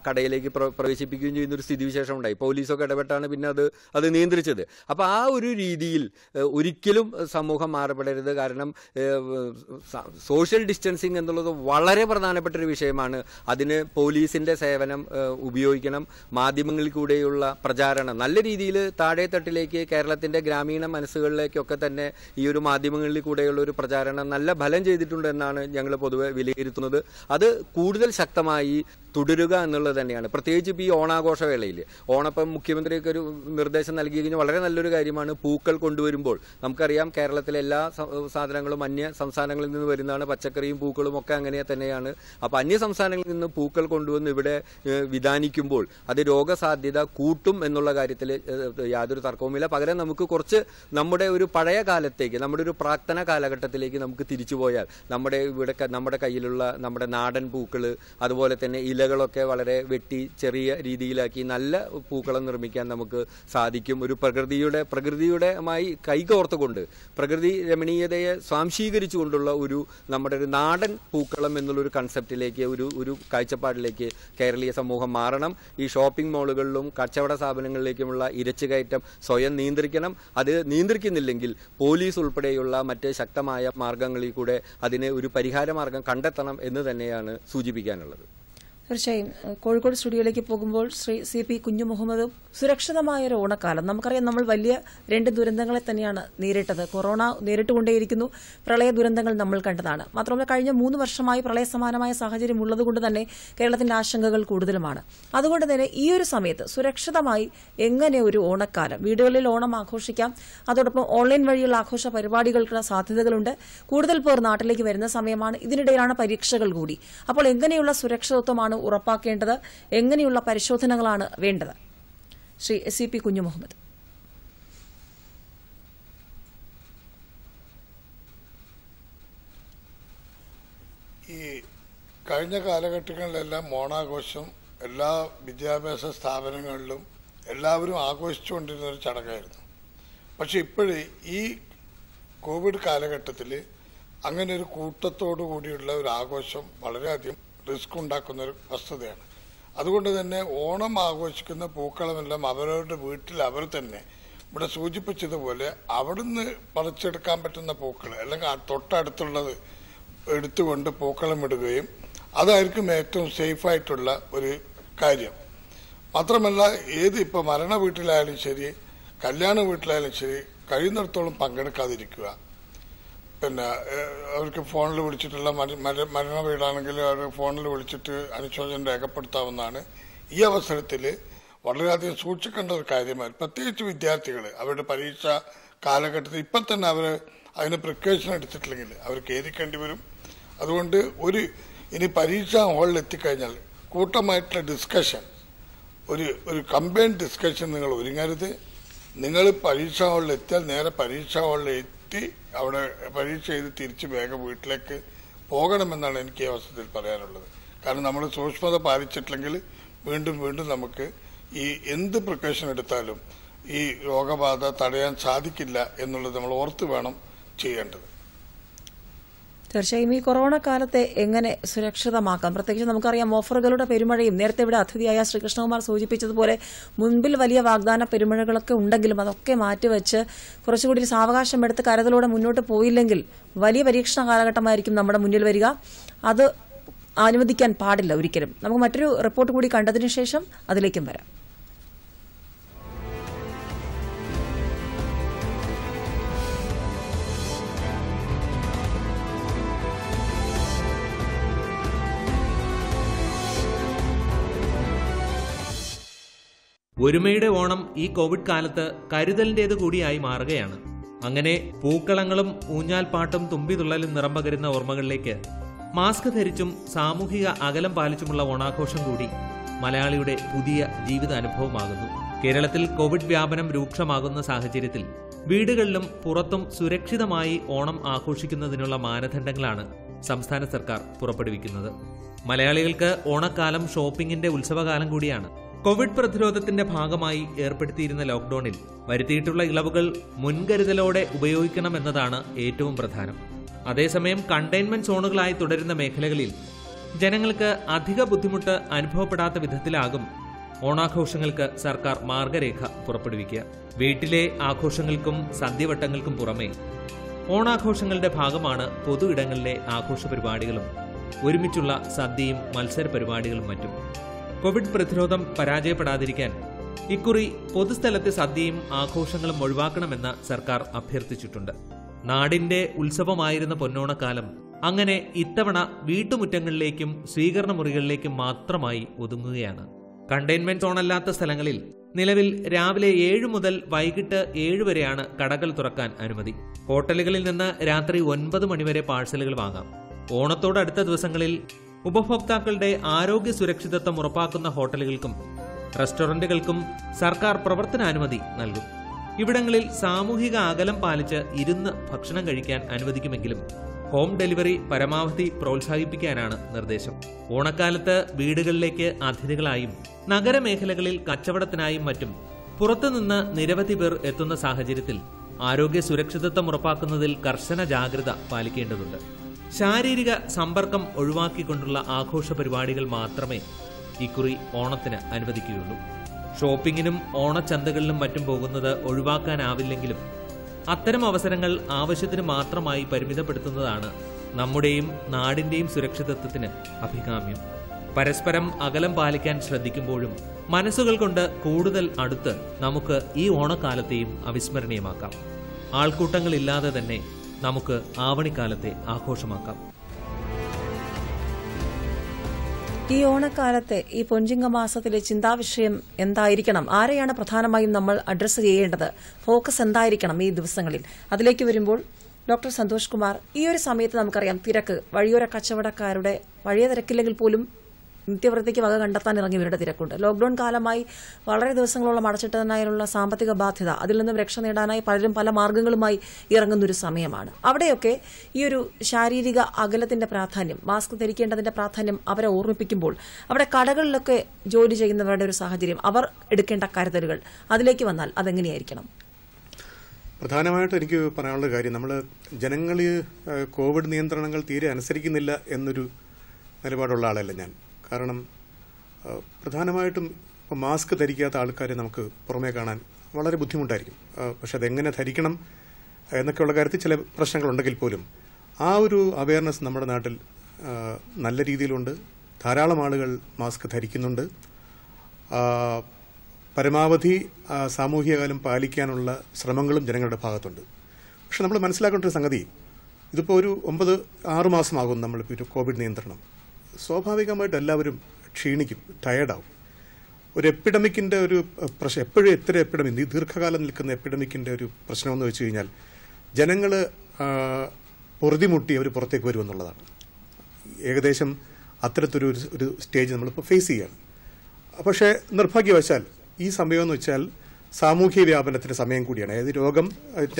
Speaker 4: കടയിലേക്ക് പ്രവേശിപ്പിക്കുകയും ചെയ്യുന്ന ഒരു സ്ഥിതിവിശേഷം ഉണ്ടായി പോലീസൊക്കെ ഇടപെട്ടാണ് പിന്നെ അത് അത് നിയന്ത്രിച്ചത് അപ്പോൾ ആ ഒരു രീതിയിൽ ഒരിക്കലും സമൂഹം മാറപ്പെടരുത് കാരണം സോഷ്യൽ ഡിസ്റ്റൻസിങ് എന്നുള്ളത് വളരെ പ്രധാനപ്പെട്ട ഒരു വിഷയമാണ് അതിന് പോലീസ് പോലീസിന്റെ സേവനം ഉപയോഗിക്കണം മാധ്യമങ്ങളിൽ കൂടെയുള്ള പ്രചാരണം നല്ല രീതിയിൽ താഴെത്തട്ടിലേക്ക് കേരളത്തിന്റെ ഗ്രാമീണ മനസ്സുകളിലേക്കൊക്കെ തന്നെ ഈ ഒരു മാധ്യമങ്ങളിൽ കൂടെയുള്ള ഒരു പ്രചാരണം നല്ല ഫലം ചെയ്തിട്ടുണ്ടെന്നാണ് ഞങ്ങൾ പൊതുവെ വിലയിരുത്തുന്നത് അത് കൂടുതൽ ശക്തമായി തുടരുക എന്നുള്ളത് തന്നെയാണ് പ്രത്യേകിച്ച് ഇപ്പോൾ ഈ ഓണാഘോഷ വേളയിൽ ഓണപ്പം മുഖ്യമന്ത്രിക്ക് ഒരു നിർദ്ദേശം നൽകി കഴിഞ്ഞാൽ വളരെ നല്ലൊരു കാര്യമാണ് പൂക്കൾ കൊണ്ടുവരുമ്പോൾ നമുക്കറിയാം കേരളത്തിലെ എല്ലാ സാധനങ്ങളും അന്യ സംസ്ഥാനങ്ങളിൽ നിന്ന് വരുന്നതാണ് പച്ചക്കറിയും പൂക്കളും ഒക്കെ അങ്ങനെ തന്നെയാണ് അപ്പോൾ അന്യ സംസ്ഥാനങ്ങളിൽ നിന്ന് പൂക്കൾ കൊണ്ടുവന്ന് ഇവിടെ വിധാനിക്കുമ്പോൾ അത് രോഗസാധ്യത കൂട്ടും എന്നുള്ള കാര്യത്തിൽ യാതൊരു തർക്കവുമില്ല പകരം നമുക്ക് കുറച്ച് നമ്മുടെ ഒരു പഴയ കാലത്തേക്ക് നമ്മുടെ ഒരു പ്രാർത്ഥന കാലഘട്ടത്തിലേക്ക് നമുക്ക് തിരിച്ചു പോയാൽ നമ്മുടെ ഇവിടെ നമ്മുടെ കയ്യിലുള്ള നമ്മുടെ നാടൻ പൂക്കൾ അതുപോലെ തന്നെ ഇല ഇലകളൊക്കെ വളരെ വെട്ടി ചെറിയ രീതിയിലാക്കി നല്ല പൂക്കളം നിർമ്മിക്കാൻ നമുക്ക് സാധിക്കും ഒരു പ്രകൃതിയുടെ പ്രകൃതിയുടെമായി കൈകോർത്തുകൊണ്ട് പ്രകൃതി രമണീയതയെ സ്വാംശീകരിച്ചുകൊണ്ടുള്ള ഒരു നമ്മുടെ ഒരു നാടൻ പൂക്കളം എന്നുള്ളൊരു കൺസെപ്റ്റിലേക്ക് ഒരു ഒരു കാഴ്ചപ്പാടിലേക്ക് കേരളീയ സമൂഹം മാറണം ഈ ഷോപ്പിംഗ് മാളുകളിലും കച്ചവട സ്ഥാപനങ്ങളിലേക്കുമുള്ള കയറ്റം സ്വയം നിയന്ത്രിക്കണം അത് നിയന്ത്രിക്കുന്നില്ലെങ്കിൽ പോലീസ് ഉൾപ്പെടെയുള്ള മറ്റ് ശക്തമായ മാർഗങ്ങളിൽ കൂടെ അതിന് ഒരു പരിഹാര മാർഗം കണ്ടെത്തണം എന്ന് തന്നെയാണ് സൂചിപ്പിക്കാനുള്ളത്
Speaker 1: തീർച്ചയായും കോഴിക്കോട് സ്റ്റുഡിയോയിലേക്ക് പോകുമ്പോൾ ശ്രീ സി പി കുഞ്ഞു മുഹമ്മദും സുരക്ഷിതമായ ഒരു ഓണക്കാലം നമുക്കറിയാം നമ്മൾ വലിയ രണ്ട് ദുരന്തങ്ങളെ തന്നെയാണ് നേരിട്ടത് കൊറോണ നേരിട്ടുകൊണ്ടേയിരിക്കുന്നു പ്രളയ ദുരന്തങ്ങൾ നമ്മൾ കണ്ടതാണ് മാത്രമല്ല കഴിഞ്ഞ മൂന്ന് വർഷമായി പ്രളയ സമാനമായ സാഹചര്യം ഉള്ളതുകൊണ്ട് തന്നെ കേരളത്തിന്റെ ആശങ്കകൾ കൂടുതലുമാണ് അതുകൊണ്ട് തന്നെ ഈ ഒരു സമയത്ത് സുരക്ഷിതമായി എങ്ങനെ ഒരു ഓണക്കാലം വീടുകളിൽ ഓണം ആഘോഷിക്കാം അതോടൊപ്പം ഓൺലൈൻ വഴിയുള്ള ആഘോഷ പരിപാടികൾക്കുള്ള സാധ്യതകളുണ്ട് കൂടുതൽ പേർ നാട്ടിലേക്ക് വരുന്ന സമയമാണ് ഇതിനിടയിലാണ് പരീക്ഷകൾ കൂടി അപ്പോൾ എങ്ങനെയുള്ള സുരക്ഷിതത്വമാണ് ഉറപ്പാക്കേണ്ടത് എങ്ങനെയുള്ള പരിശോധനകളാണ് വേണ്ടത് Shri S C P Kunjumuhammad
Speaker 6: ഈ കഴിഞ്ഞ കാലഘട്ടങ്ങളിലെല്ലാം ഓണാഘോഷം എല്ലാ വിദ്യാഭ്യാസ സ്ഥാപനങ്ങളിലും എല്ലാവരും ആഘോഷിച്ചുകൊണ്ടിരുന്ന ഒരു ചടങ്ങായിരുന്നു പക്ഷെ ഇപ്പോഴേ ഈ കോവിഡ് കാലഘട്ടത്തിൽ അങ്ങനെ ഒരു കൂട്ടത്തോടു കൂടിയുള്ള ഒരു ആഘോഷം വളരെയധികം റിസ്ക് ഉണ്ടാക്കുന്ന ഒരു വസ്തുതയാണ് അതുകൊണ്ട് തന്നെ ഓണം ആഘോഷിക്കുന്ന പൂക്കളമെല്ലാം അവരവരുടെ വീട്ടിൽ അവർ തന്നെ ഇവിടെ സൂചിപ്പിച്ചതുപോലെ അവിടുന്ന് പറിച്ചെടുക്കാൻ പറ്റുന്ന പൂക്കൾ അല്ലെങ്കിൽ തൊട്ടടുത്തുള്ളത് എടുത്തുകൊണ്ട് പൂക്കളം ഇടുകയും അതായിരിക്കും ഏറ്റവും സേഫായിട്ടുള്ള ഒരു കാര്യം മാത്രമല്ല ഏത് ഇപ്പൊ മരണ വീട്ടിലായാലും ശരി കല്യാണ വീട്ടിലായാലും ശരി കഴിയുന്നിടത്തോളം പങ്കെടുക്കാതിരിക്കുക പിന്നെ അവർക്ക് ഫോണിൽ വിളിച്ചിട്ടുള്ള മരണ വീടാണെങ്കിൽ അവർ ഫോണിൽ വിളിച്ചിട്ട് അനുശോചനം രേഖപ്പെടുത്താവുന്നതാണ് ഈ അവസരത്തിൽ വളരെയധികം സൂക്ഷിക്കേണ്ട ഒരു കാര്യമാണ് പ്രത്യേകിച്ച് വിദ്യാർത്ഥികൾ അവരുടെ പരീക്ഷ കാലഘട്ടത്തിൽ ഇപ്പം തന്നെ അവർ അതിന് പ്രിക്കോഷൻ എടുത്തിട്ടില്ലെങ്കിൽ അവർക്ക് ഏതിക്കേണ്ടി വരും അതുകൊണ്ട് ഒരു ഇനി പരീക്ഷ ഹാളിൽ എത്തിക്കഴിഞ്ഞാൽ കൂട്ടമായിട്ടുള്ള ഡിസ്കഷൻ ഒരു ഒരു കമ്പൈൻഡ് ഡിസ്കഷൻ നിങ്ങൾ ഒരുങ്ങരുത് നിങ്ങൾ പരീക്ഷ ഹാളിൽ എത്തിയാൽ നേരെ പരീക്ഷ ഹാളിൽ കിട്ടി അവിടെ പരീക്ഷ ചെയ്ത് തിരിച്ച് വേഗം വീട്ടിലേക്ക് പോകണമെന്നാണ് എനിക്ക് ഈ അവസരത്തിൽ പറയാനുള്ളത് കാരണം നമ്മൾ സൂക്ഷ്മത പാലിച്ചിട്ടില്ലെങ്കിൽ വീണ്ടും വീണ്ടും നമുക്ക് ഈ എന്ത് പ്രിക്കോഷൻ എടുത്താലും ഈ രോഗബാധ തടയാൻ സാധിക്കില്ല എന്നുള്ളത് നമ്മൾ ഓർത്ത് വേണം ചെയ്യേണ്ടത്
Speaker 1: തീർച്ചയായും ഈ കൊറോണ കാലത്തെ എങ്ങനെ സുരക്ഷിതമാക്കാം പ്രത്യേകിച്ച് നമുക്കറിയാം ഓഫറുകളുടെ പെരുമഴയും നേരത്തെ ഇവിടെ അതിഥിയായ ശ്രീകൃഷ്ണകുമാർ സൂചിപ്പിച്ചതുപോലെ മുൻപിൽ വലിയ വാഗ്ദാന പെരുമഴകളൊക്കെ ഉണ്ടെങ്കിലും അതൊക്കെ മാറ്റിവെച്ച് കുറച്ചുകൂടി സാവകാശം എടുത്ത് കരുതലോടെ മുന്നോട്ട് പോയില്ലെങ്കിൽ വലിയ പരീക്ഷണ കാലഘട്ടമായിരിക്കും നമ്മുടെ മുന്നിൽ വരിക അത് അനുവദിക്കാൻ പാടില്ല ഒരിക്കലും നമുക്ക് മറ്റൊരു റിപ്പോർട്ട് കൂടി കണ്ടതിനു ശേഷം അതിലേക്കും വരാം
Speaker 5: ഒരുമയുടെ ഓണം ഈ കോവിഡ് കാലത്ത് കരുതലിൻ്റേത് കൂടിയായി മാറുകയാണ് അങ്ങനെ പൂക്കളങ്ങളും ഊഞ്ഞാൽപ്പാട്ടും തുമ്പിതുള്ളലും നിറം ഓർമ്മകളിലേക്ക് മാസ്ക് ധരിച്ചും സാമൂഹിക അകലം പാലിച്ചുമുള്ള ഓണാഘോഷം കൂടി മലയാളിയുടെ പുതിയ ജീവിതാനുഭവമാകുന്നു കേരളത്തിൽ കോവിഡ് വ്യാപനം രൂക്ഷമാകുന്ന സാഹചര്യത്തിൽ വീടുകളിലും പുറത്തും സുരക്ഷിതമായി ഓണം ആഘോഷിക്കുന്നതിനുള്ള മാനദണ്ഡങ്ങളാണ് സംസ്ഥാന സർക്കാർ പുറപ്പെടുവിക്കുന്നത് മലയാളികൾക്ക് ഓണക്കാലം ഷോപ്പിംഗിന്റെ ഉത്സവകാലം കൂടിയാണ് കോവിഡ് പ്രതിരോധത്തിന്റെ ഭാഗമായി ഏർപ്പെടുത്തിയിരുന്ന ലോക്ഡൌണിൽ വരുത്തിയിട്ടുള്ള ഇളവുകൾ മുൻകരുതലോടെ ഉപയോഗിക്കണമെന്നതാണ് ഏറ്റവും പ്രധാനം അതേസമയം കണ്ടെയ്ൻമെന്റ് സോണുകളായി തുടരുന്ന മേഖലകളിൽ ജനങ്ങൾക്ക് അധിക ബുദ്ധിമുട്ട് അനുഭവപ്പെടാത്ത വിധത്തിലാകും ഓണാഘോഷങ്ങൾക്ക് സർക്കാർ മാർഗരേഖ പുറപ്പെടുവിക്കുക വീട്ടിലെ ആഘോഷങ്ങൾക്കും സദ്യവട്ടങ്ങൾക്കും പുറമെ ഓണാഘോഷങ്ങളുടെ ഭാഗമാണ് പൊതു ഇടങ്ങളിലെ ആഘോഷ പരിപാടികളും ഒരുമിച്ചുള്ള സദ്യയും മത്സര പരിപാടികളും മറ്റും കോവിഡ് പ്രതിരോധം പരാജയപ്പെടാതിരിക്കാൻ ഇക്കുറി പൊതുസ്ഥലത്തെ സദ്യയും ആഘോഷങ്ങളും ഒഴിവാക്കണമെന്ന് സർക്കാർ അഭ്യർത്ഥിച്ചിട്ടുണ്ട് നാടിന്റെ ഉത്സവമായിരുന്ന പൊന്നോണക്കാലം അങ്ങനെ ഇത്തവണ വീട്ടുമുറ്റങ്ങളിലേക്കും സ്വീകരണ മുറികളിലേക്കും മാത്രമായി ഒതുങ്ങുകയാണ് കണ്ടെയ്ൻമെന്റ് സോണല്ലാത്ത സ്ഥലങ്ങളിൽ നിലവിൽ രാവിലെ ഏഴ് മുതൽ വൈകിട്ട് ഏഴ് വരെയാണ് കടകൾ തുറക്കാൻ അനുമതി ഹോട്ടലുകളിൽ നിന്ന് രാത്രി ഒൻപത് മണിവരെ പാഴ്സലുകൾ വാങ്ങാം ഓണത്തോടടുത്ത ദിവസങ്ങളിൽ ഉപഭോക്താക്കളുടെ ആരോഗ്യ സുരക്ഷിതത്വം ഉറപ്പാക്കുന്ന ഹോട്ടലുകൾക്കും റെസ്റ്റോറന്റുകൾക്കും സർക്കാർ പ്രവർത്തനാനുമതി നൽകും ഇവിടങ്ങളിൽ സാമൂഹിക അകലം പാലിച്ച് ഇരുന്ന് ഭക്ഷണം കഴിക്കാൻ അനുവദിക്കുമെങ്കിലും ഹോം ഡെലിവറി പരമാവധി പ്രോത്സാഹിപ്പിക്കാനാണ് നിർദ്ദേശം ഓണക്കാലത്ത് വീടുകളിലേക്ക് അതിഥികളായും നഗരമേഖലകളിൽ കച്ചവടത്തിനായും മറ്റും പുറത്തുനിന്ന് നിരവധി പേർ എത്തുന്ന സാഹചര്യത്തിൽ ആരോഗ്യ സുരക്ഷിതത്വം ഉറപ്പാക്കുന്നതിൽ കർശന ജാഗ്രത പാലിക്കേണ്ടതുണ്ട് ശാരീരിക സമ്പർക്കം ഒഴിവാക്കിക്കൊണ്ടുള്ള ആഘോഷ പരിപാടികൾ മാത്രമേ ഇക്കുറി ഓണത്തിന് അനുവദിക്കുകയുള്ളൂ ഷോപ്പിങ്ങിനും ഓണച്ചന്തകളിലും മറ്റും പോകുന്നത് ഒഴിവാക്കാനാവില്ലെങ്കിലും അത്തരം അവസരങ്ങൾ ആവശ്യത്തിന് മാത്രമായി പരിമിതപ്പെടുത്തുന്നതാണ് നമ്മുടെയും നാടിന്റെയും സുരക്ഷിതത്വത്തിന് അഭികാമ്യം പരസ്പരം അകലം പാലിക്കാൻ ശ്രദ്ധിക്കുമ്പോഴും മനസ്സുകൾ കൊണ്ട് കൂടുതൽ അടുത്ത് നമുക്ക് ഈ ഓണക്കാലത്തെയും അവിസ്മരണീയമാക്കാം ആൾക്കൂട്ടങ്ങളില്ലാതെ തന്നെ നമുക്ക് ആവണിക്കാലത്തെ ആഘോഷമാക്കാം
Speaker 1: ഈ ഓണക്കാലത്തെ ഈ പൊഞ്ചിങ്ങ മാസത്തിലെ ചിന്താവിഷയം എന്തായിരിക്കണം ആരെയാണ് പ്രധാനമായും നമ്മൾ അഡ്രസ്സ് ചെയ്യേണ്ടത് ഫോക്കസ് എന്തായിരിക്കണം ഈ ദിവസങ്ങളിൽ അതിലേക്ക് വരുമ്പോൾ ഡോക്ടർ സന്തോഷ് കുമാർ ഈ ഒരു സമയത്ത് നമുക്കറിയാം തിരക്ക് വഴിയോര കച്ചവടക്കാരുടെ വഴിയ തിരക്കില്ലെങ്കിൽ പോലും നിത്യവൃത്തിക്ക് വക കണ്ടെത്താൻ ഇവരുടെ തിരക്കുണ്ട് ലോക്ഡൌൺ കാലമായി വളരെ ദിവസങ്ങളോളം അടച്ചിട്ടതിനായുള്ള സാമ്പത്തിക ബാധ്യത അതിൽ നിന്നും രക്ഷ നേടാനായി പലരും പല മാർഗങ്ങളുമായി ഇറങ്ങുന്നൊരു സമയമാണ് അവിടെയൊക്കെ ഈ ഒരു ശാരീരിക അകലത്തിന്റെ പ്രാധാന്യം മാസ്ക് ധരിക്കേണ്ടതിന്റെ പ്രാധാന്യം അവരെ ഓർമ്മിപ്പിക്കുമ്പോൾ അവിടെ കടകളിലൊക്കെ ജോലി ചെയ്യുന്നവരുടെ ഒരു സാഹചര്യം അവർ എടുക്കേണ്ട കരുതലുകൾ അതിലേക്ക് വന്നാൽ അതെങ്ങനെയായിരിക്കണം
Speaker 3: പ്രധാനമായിട്ട് എനിക്ക് പറയാനുള്ള കാര്യം നമ്മൾ ജനങ്ങൾ കോവിഡ് നിയന്ത്രണങ്ങൾ തീരെ അനുസരിക്കുന്നില്ല എന്നൊരു നിലപാടുള്ള ആളല്ല ഞാൻ കാരണം പ്രധാനമായിട്ടും ഇപ്പോൾ മാസ്ക് ധരിക്കാത്ത ആൾക്കാരെ നമുക്ക് പുറമേ കാണാൻ വളരെ ബുദ്ധിമുട്ടായിരിക്കും പക്ഷെ അതെങ്ങനെ ധരിക്കണം എന്നൊക്കെയുള്ള കാര്യത്തിൽ ചില പ്രശ്നങ്ങളുണ്ടെങ്കിൽ പോലും ആ ഒരു അവയർനെസ് നമ്മുടെ നാട്ടിൽ നല്ല രീതിയിലുണ്ട് ധാരാളം ആളുകൾ മാസ്ക് ധരിക്കുന്നുണ്ട് പരമാവധി സാമൂഹികകാലം പാലിക്കാനുള്ള ശ്രമങ്ങളും ജനങ്ങളുടെ ഭാഗത്തുണ്ട് പക്ഷെ നമ്മൾ മനസ്സിലാക്കേണ്ട ഒരു സംഗതി ഇതിപ്പോൾ ഒരു ഒമ്പത് ആറുമാസമാകും നമ്മളിപ്പോൾ ഒരു കോവിഡ് നിയന്ത്രണം സ്വാഭാവികമായിട്ട് എല്ലാവരും ക്ഷീണിക്കും ടയർഡാവും ഒരു എപ്പിഡമിക്കിൻ്റെ ഒരു പ്രശ്നം എപ്പോഴും എത്ര എപ്പിഡമിക് ഈ ദീർഘകാലം നിൽക്കുന്ന എപ്പിഡമിക്കിൻ്റെ ഒരു പ്രശ്നമെന്ന് വെച്ച് കഴിഞ്ഞാൽ ജനങ്ങൾ പൊറുതിമുട്ടി അവർ പുറത്തേക്ക് വരുമെന്നുള്ളതാണ് ഏകദേശം അത്തരത്തൊരു ഒരു സ്റ്റേജ് നമ്മളിപ്പോൾ ഫേസ് ചെയ്യുകയാണ് പക്ഷേ നിർഭാഗ്യവശാൽ ഈ സമയമെന്ന് വെച്ചാൽ സാമൂഹ്യ വ്യാപനത്തിൻ്റെ സമയം കൂടിയാണ് അതായത് രോഗം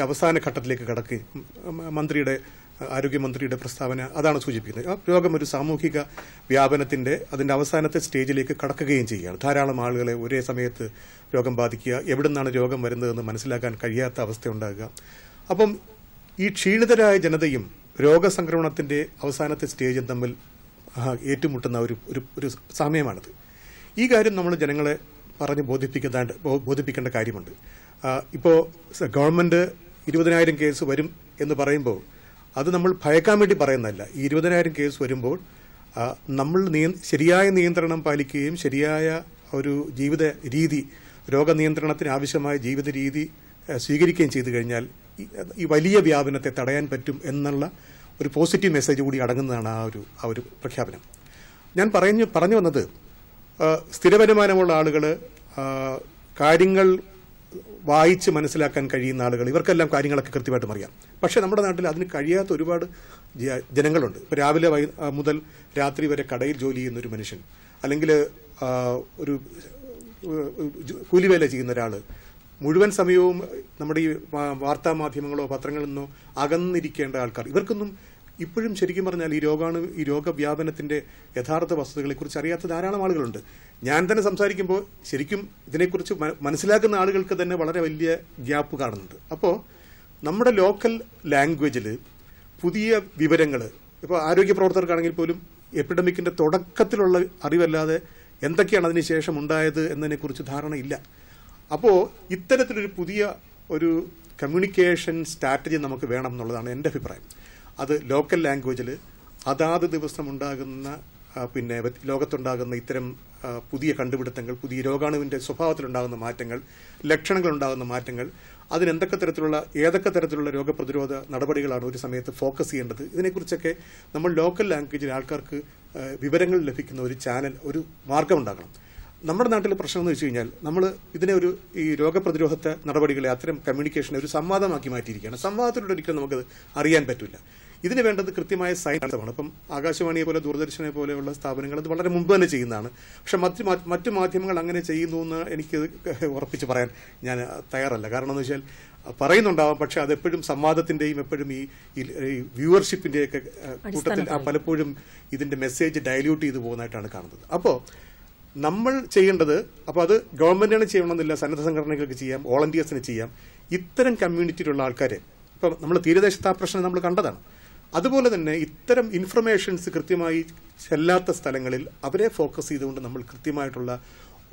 Speaker 3: അവസാന ഘട്ടത്തിലേക്ക് കടക്കുകയും മന്ത്രിയുടെ ആരോഗ്യമന്ത്രിയുടെ പ്രസ്താവന അതാണ് സൂചിപ്പിക്കുന്നത് ആ രോഗം ഒരു സാമൂഹിക വ്യാപനത്തിന്റെ അതിന്റെ അവസാനത്തെ സ്റ്റേജിലേക്ക് കടക്കുകയും ചെയ്യുകയാണ് ധാരാളം ആളുകളെ ഒരേ സമയത്ത് രോഗം ബാധിക്കുക എവിടെ രോഗം വരുന്നതെന്ന് മനസ്സിലാക്കാൻ കഴിയാത്ത അവസ്ഥ ഉണ്ടാകുക അപ്പം ഈ ക്ഷീണിതരായ ജനതയും രോഗസംക്രമണത്തിന്റെ അവസാനത്തെ സ്റ്റേജും തമ്മിൽ ഏറ്റുമുട്ടുന്ന ഒരു ഒരു സമയമാണിത് ഈ കാര്യം നമ്മൾ ജനങ്ങളെ പറഞ്ഞ് ബോധിപ്പിക്കേണ്ട ബോധിപ്പിക്കേണ്ട കാര്യമുണ്ട് ഇപ്പോൾ ഗവൺമെന്റ് ഇരുപതിനായിരം കേസ് വരും എന്ന് പറയുമ്പോൾ അത് നമ്മൾ ഭയക്കാൻ വേണ്ടി പറയുന്നതല്ല ഈ ഇരുപതിനായിരം കേസ് വരുമ്പോൾ നമ്മൾ ശരിയായ നിയന്ത്രണം പാലിക്കുകയും ശരിയായ ഒരു ജീവിത രീതി രോഗനിയന്ത്രണത്തിന് ആവശ്യമായ ജീവിത രീതി സ്വീകരിക്കുകയും ചെയ്തു കഴിഞ്ഞാൽ ഈ വലിയ വ്യാപനത്തെ തടയാൻ പറ്റും എന്നുള്ള ഒരു പോസിറ്റീവ് മെസ്സേജ് കൂടി അടങ്ങുന്നതാണ് ആ ഒരു ആ ഒരു പ്രഖ്യാപനം ഞാൻ പറഞ്ഞു പറഞ്ഞു വന്നത് സ്ഥിരവരുമാനമുള്ള ആളുകൾ കാര്യങ്ങൾ വായിച്ച് മനസ്സിലാക്കാൻ കഴിയുന്ന ആളുകൾ ഇവർക്കെല്ലാം കാര്യങ്ങളൊക്കെ കൃത്യമായിട്ടും അറിയാം പക്ഷേ നമ്മുടെ നാട്ടിൽ അതിന് കഴിയാത്ത ഒരുപാട് ജനങ്ങളുണ്ട് ഇപ്പോൾ രാവിലെ മുതൽ രാത്രി വരെ കടയിൽ ജോലി ചെയ്യുന്ന ഒരു മനുഷ്യൻ അല്ലെങ്കിൽ ഒരു കൂലിവേല ചെയ്യുന്ന ഒരാൾ മുഴുവൻ സമയവും നമ്മുടെ ഈ വാർത്താ മാധ്യമങ്ങളോ പത്രങ്ങളിൽ നിന്നോ അകന്നിരിക്കേണ്ട ആൾക്കാർ ഇവർക്കൊന്നും ഇപ്പോഴും ശരിക്കും പറഞ്ഞാൽ ഈ രോഗാണ് ഈ രോഗവ്യാപനത്തിന്റെ യഥാർത്ഥ വസ്തുതകളെക്കുറിച്ച് അറിയാത്ത ധാരാളം ആളുകളുണ്ട് ഞാൻ തന്നെ സംസാരിക്കുമ്പോൾ ശരിക്കും ഇതിനെക്കുറിച്ച് മനസ്സിലാക്കുന്ന ആളുകൾക്ക് തന്നെ വളരെ വലിയ ഗ്യാപ്പ് കാണുന്നുണ്ട് അപ്പോൾ നമ്മുടെ ലോക്കൽ ലാംഗ്വേജിൽ പുതിയ വിവരങ്ങൾ ഇപ്പോൾ ആരോഗ്യ പ്രവർത്തകർക്കാണെങ്കിൽ പോലും എപ്പിഡമിക്കിന്റെ തുടക്കത്തിലുള്ള അറിവല്ലാതെ എന്തൊക്കെയാണ് അതിനുശേഷം ഉണ്ടായത് എന്നതിനെക്കുറിച്ച് ധാരണയില്ല അപ്പോൾ ഇത്തരത്തിലൊരു പുതിയ ഒരു കമ്മ്യൂണിക്കേഷൻ സ്ട്രാറ്റജി നമുക്ക് വേണം എന്നുള്ളതാണ് എൻ്റെ അഭിപ്രായം അത് ലോക്കൽ ലാംഗ്വേജിൽ അതാത് ദിവസം ഉണ്ടാകുന്ന പിന്നെ ലോകത്തുണ്ടാകുന്ന ഇത്തരം പുതിയ കണ്ടുപിടുത്തങ്ങൾ പുതിയ രോഗാണുവിൻ്റെ സ്വഭാവത്തിലുണ്ടാകുന്ന മാറ്റങ്ങൾ ലക്ഷണങ്ങളുണ്ടാകുന്ന മാറ്റങ്ങൾ അതിനെന്തൊക്കെ തരത്തിലുള്ള ഏതൊക്കെ തരത്തിലുള്ള രോഗപ്രതിരോധ നടപടികളാണ് ഒരു സമയത്ത് ഫോക്കസ് ചെയ്യേണ്ടത് ഇതിനെക്കുറിച്ചൊക്കെ നമ്മൾ ലോക്കൽ ലാംഗ്വേജിൽ ആൾക്കാർക്ക് വിവരങ്ങൾ ലഭിക്കുന്ന ഒരു ചാനൽ ഒരു മാർഗമുണ്ടാക്കണം നമ്മുടെ നാട്ടിലെ പ്രശ്നം എന്ന് വെച്ച് കഴിഞ്ഞാൽ നമ്മൾ ഇതിനെ ഒരു ഈ രോഗപ്രതിരോധത്തെ നടപടികളെ അത്തരം കമ്മ്യൂണിക്കേഷനെ ഒരു സംവാദമാക്കി മാറ്റിയിരിക്കുകയാണ് സംവാദത്തിലൂടെ ഒരിക്കലും നമുക്കത് അറിയാൻ പറ്റില്ല ഇതിന് വേണ്ടത് കൃത്യമായ സയൻസാണ് അപ്പം ആകാശവാണിയെ പോലെ ദൂരദർശനെ പോലെയുള്ള സ്ഥാപനങ്ങൾ അത് വളരെ മുമ്പ് തന്നെ ചെയ്യുന്നതാണ് പക്ഷെ മറ്റ് മറ്റു മാധ്യമങ്ങൾ അങ്ങനെ ചെയ്യുന്നു എന്ന് എനിക്ക് <laughs> ഉറപ്പിച്ച് പറയാൻ ഞാൻ തയ്യാറല്ല കാരണം എന്ന് വെച്ചാൽ പറയുന്നുണ്ടാവാം പക്ഷെ അതെപ്പോഴും സംവാദത്തിന്റെയും എപ്പോഴും ഈ ഒക്കെ കൂട്ടത്തിൽ പലപ്പോഴും ഇതിന്റെ മെസ്സേജ് ഡയല്യൂട്ട് ചെയ്തു പോകുന്നതായിട്ടാണ് കാണുന്നത് അപ്പോൾ നമ്മൾ ചെയ്യേണ്ടത് അപ്പോൾ അത് ഗവൺമെന്റിന് ചെയ്യണമെന്നില്ല സന്നദ്ധ സംഘടനകൾക്ക് ചെയ്യാം വോളണ്ടിയേഴ്സിന് ചെയ്യാം ഇത്തരം കമ്മ്യൂണിറ്റിയിലുള്ള ആൾക്കാരെ ഇപ്പം നമ്മൾ തീരദേശത്ത് ആ പ്രശ്നം നമ്മൾ കണ്ടതാണ് അതുപോലെ തന്നെ ഇത്തരം ഇൻഫർമേഷൻസ് കൃത്യമായി ചെല്ലാത്ത സ്ഥലങ്ങളിൽ അവരെ ഫോക്കസ് ചെയ്തുകൊണ്ട് നമ്മൾ കൃത്യമായിട്ടുള്ള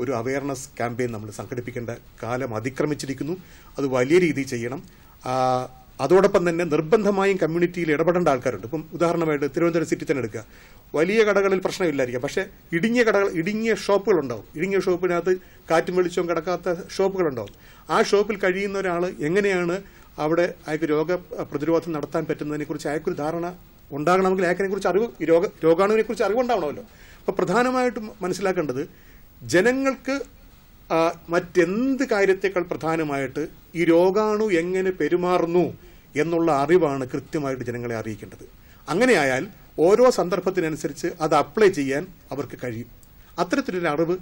Speaker 3: ഒരു അവയർനെസ് ക്യാമ്പയിൻ നമ്മൾ സംഘടിപ്പിക്കേണ്ട കാലം അതിക്രമിച്ചിരിക്കുന്നു അത് വലിയ രീതിയിൽ ചെയ്യണം അതോടൊപ്പം തന്നെ നിർബന്ധമായും കമ്മ്യൂണിറ്റിയിൽ ഇടപെടേണ്ട ആൾക്കാരുണ്ട് ഇപ്പം ഉദാഹരണമായിട്ട് തിരുവനന്തപുരം സിറ്റി തന്നെ എടുക്കുക വലിയ കടകളിൽ പ്രശ്നമില്ലായിരിക്കാം പക്ഷേ ഇടുങ്ങിയ കടകൾ ഇടുങ്ങിയ ഷോപ്പുകൾ ഉണ്ടാവും ഇടുങ്ങിയ ഷോപ്പിനകത്ത് കാറ്റും വെളിച്ചവും കിടക്കാത്ത ഉണ്ടാവും ആ ഷോപ്പിൽ കഴിയുന്ന ഒരാൾ എങ്ങനെയാണ് അവിടെ അയാൾക്ക് രോഗ പ്രതിരോധം നടത്താൻ പറ്റുന്നതിനെക്കുറിച്ച് അയാൾക്കൊരു ധാരണ ഉണ്ടാകണമെങ്കിൽ കുറിച്ച് അറിവ് രോഗ രോഗാണുവിനെക്കുറിച്ച് അറിവുണ്ടാവണമല്ലോ അപ്പോൾ പ്രധാനമായിട്ടും മനസ്സിലാക്കേണ്ടത് ജനങ്ങൾക്ക് മറ്റെന്ത് കാര്യത്തേക്കാൾ പ്രധാനമായിട്ട് ഈ രോഗാണു എങ്ങനെ പെരുമാറുന്നു എന്നുള്ള അറിവാണ് കൃത്യമായിട്ട് ജനങ്ങളെ അറിയിക്കേണ്ടത് അങ്ങനെയായാൽ ഓരോ സന്ദർഭത്തിനനുസരിച്ച് അത് അപ്ലൈ ചെയ്യാൻ അവർക്ക് കഴിയും അത്തരത്തിലൊരു അറിവ്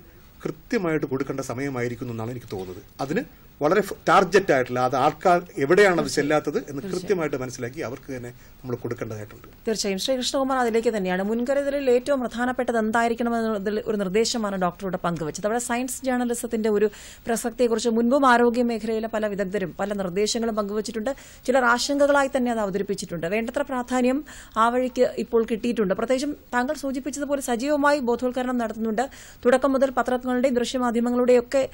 Speaker 3: കൃത്യമായിട്ട് കൊടുക്കേണ്ട സമയമായിരിക്കുന്നു എന്നാണ് എനിക്ക് തോന്നുന്നത് അതിന് വളരെ ടാർജറ്റ് ആയിട്ടുള്ള അത് ആൾക്കാർ എവിടെയാണ് അത് ചെല്ലാത്തത് എന്ന് കൃത്യമായിട്ട് മനസ്സിലാക്കി അവർക്ക് തന്നെ നമ്മൾ കൊടുക്കേണ്ടതായിട്ടുണ്ട്
Speaker 1: തീർച്ചയായും ശ്രീകൃഷ്ണകുമാർ അതിലേക്ക് തന്നെയാണ് മുൻകരുതലിൽ ഏറ്റവും പ്രധാനപ്പെട്ടത് എന്തായിരിക്കണം എന്നതിൽ ഒരു നിർദ്ദേശമാണ് ഡോക്ടറുടെ പങ്കുവച്ചത് അവിടെ സയൻസ് ജേർണലിസത്തിന്റെ ഒരു പ്രസക്തിയെക്കുറിച്ച് മുൻപും ആരോഗ്യ മേഖലയിലെ പല വിദഗ്ധരും പല നിർദ്ദേശങ്ങളും പങ്കുവച്ചിട്ടുണ്ട് ചിലർ ആശങ്കകളായി തന്നെ അത് അവതരിപ്പിച്ചിട്ടുണ്ട് വേണ്ടത്ര പ്രാധാന്യം ആ വഴിക്ക് ഇപ്പോൾ കിട്ടിയിട്ടുണ്ട് പ്രത്യേകിച്ചും താങ്കൾ സൂചിപ്പിച്ചതുപോലെ സജീവമായി ബോധവൽക്കരണം നടത്തുന്നുണ്ട് തുടക്കം മുതൽ പത്രങ്ങളുടെയും ദൃശ്യമാധ്യമങ്ങളുടെയും ഒക്കെ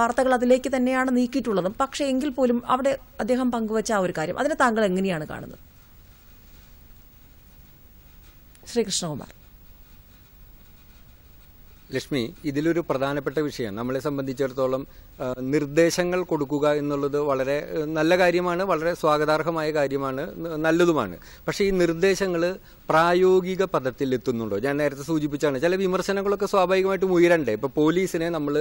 Speaker 1: വാർത്തകൾ അതിലേക്ക് തന്നെയാണ് നീക്കിയിട്ടുള്ളതും പക്ഷേ എങ്കിൽ പോലും അവിടെ അദ്ദേഹം പങ്കുവച്ച ആ ഒരു കാര്യം അതിനെ താങ്കൾ എങ്ങനെയാണ് കാണുന്നത് ശ്രീകൃഷ്ണകുമാർ
Speaker 4: ലക്ഷ്മി ഇതിലൊരു പ്രധാനപ്പെട്ട വിഷയം നമ്മളെ സംബന്ധിച്ചിടത്തോളം നിർദ്ദേശങ്ങൾ കൊടുക്കുക എന്നുള്ളത് വളരെ നല്ല കാര്യമാണ് വളരെ സ്വാഗതാർഹമായ കാര്യമാണ് നല്ലതുമാണ് പക്ഷേ ഈ നിർദ്ദേശങ്ങൾ പ്രായോഗിക പദത്തിൽ എത്തുന്നുണ്ടോ ഞാൻ നേരത്തെ സൂചിപ്പിച്ചാണ് ചില വിമർശനങ്ങളൊക്കെ സ്വാഭാവികമായിട്ടും ഉയരണ്ടേ ഇപ്പോൾ പോലീസിനെ നമ്മൾ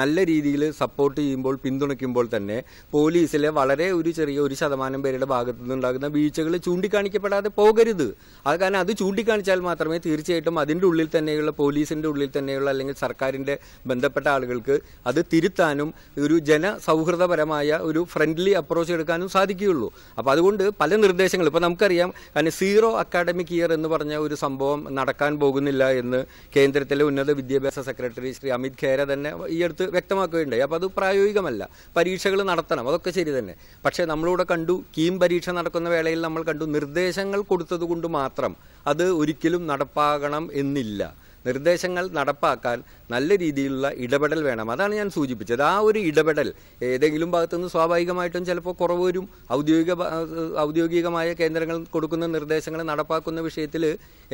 Speaker 4: നല്ല രീതിയിൽ സപ്പോർട്ട് ചെയ്യുമ്പോൾ പിന്തുണയ്ക്കുമ്പോൾ തന്നെ പോലീസിലെ വളരെ ഒരു ചെറിയ ഒരു ശതമാനം പേരുടെ ഭാഗത്തു നിന്നുണ്ടാകുന്ന വീഴ്ചകൾ ചൂണ്ടിക്കാണിക്കപ്പെടാതെ പോകരുത് അത് കാരണം അത് ചൂണ്ടിക്കാണിച്ചാൽ മാത്രമേ തീർച്ചയായിട്ടും അതിൻ്റെ ഉള്ളിൽ തന്നെയുള്ള പോലീസിൻ്റെ ഉള്ളിൽ തന്നെയുള്ള അല്ലെങ്കിൽ സർക്കാരിൻ്റെ ബന്ധപ്പെട്ട ആളുകൾക്ക് അത് തിരുത്താനും ഒരു ജനസൗഹൃദപരമായ ഒരു ഫ്രണ്ട്ലി അപ്രോച്ച് എടുക്കാനും സാധിക്കുകയുള്ളൂ അപ്പോൾ അതുകൊണ്ട് പല നിർദ്ദേശങ്ങൾ ഇപ്പോൾ നമുക്കറിയാം കാരണം സീറോ അക്കാഡമിക് ഇയർ എന്ന് പറഞ്ഞ ഒരു സംഭവം നടക്കാൻ പോകുന്നില്ല എന്ന് കേന്ദ്രത്തിലെ ഉന്നത വിദ്യാഭ്യാസ സെക്രട്ടറി ശ്രീ അമിത് ഖേര തന്നെ ഈ അടുത്ത് വ്യക്തമാക്കുകയുണ്ടായി അപ്പോൾ അത് പ്രായോഗികമല്ല പരീക്ഷകൾ നടത്തണം അതൊക്കെ ശരി തന്നെ പക്ഷേ നമ്മളിവിടെ കണ്ടു കീം പരീക്ഷ നടക്കുന്ന വേളയിൽ നമ്മൾ കണ്ടു നിർദ്ദേശങ്ങൾ കൊടുത്തതുകൊണ്ട് മാത്രം അത് ഒരിക്കലും നടപ്പാകണം എന്നില്ല നിർദ്ദേശങ്ങൾ നടപ്പാക്കാൻ നല്ല രീതിയിലുള്ള ഇടപെടൽ വേണം അതാണ് ഞാൻ സൂചിപ്പിച്ചത് ആ ഒരു ഇടപെടൽ ഏതെങ്കിലും ഭാഗത്തുനിന്ന് സ്വാഭാവികമായിട്ടും ചിലപ്പോൾ കുറവ് വരും ഔദ്യോഗിക ഔദ്യോഗികമായ കേന്ദ്രങ്ങൾ കൊടുക്കുന്ന നിർദ്ദേശങ്ങൾ നടപ്പാക്കുന്ന വിഷയത്തിൽ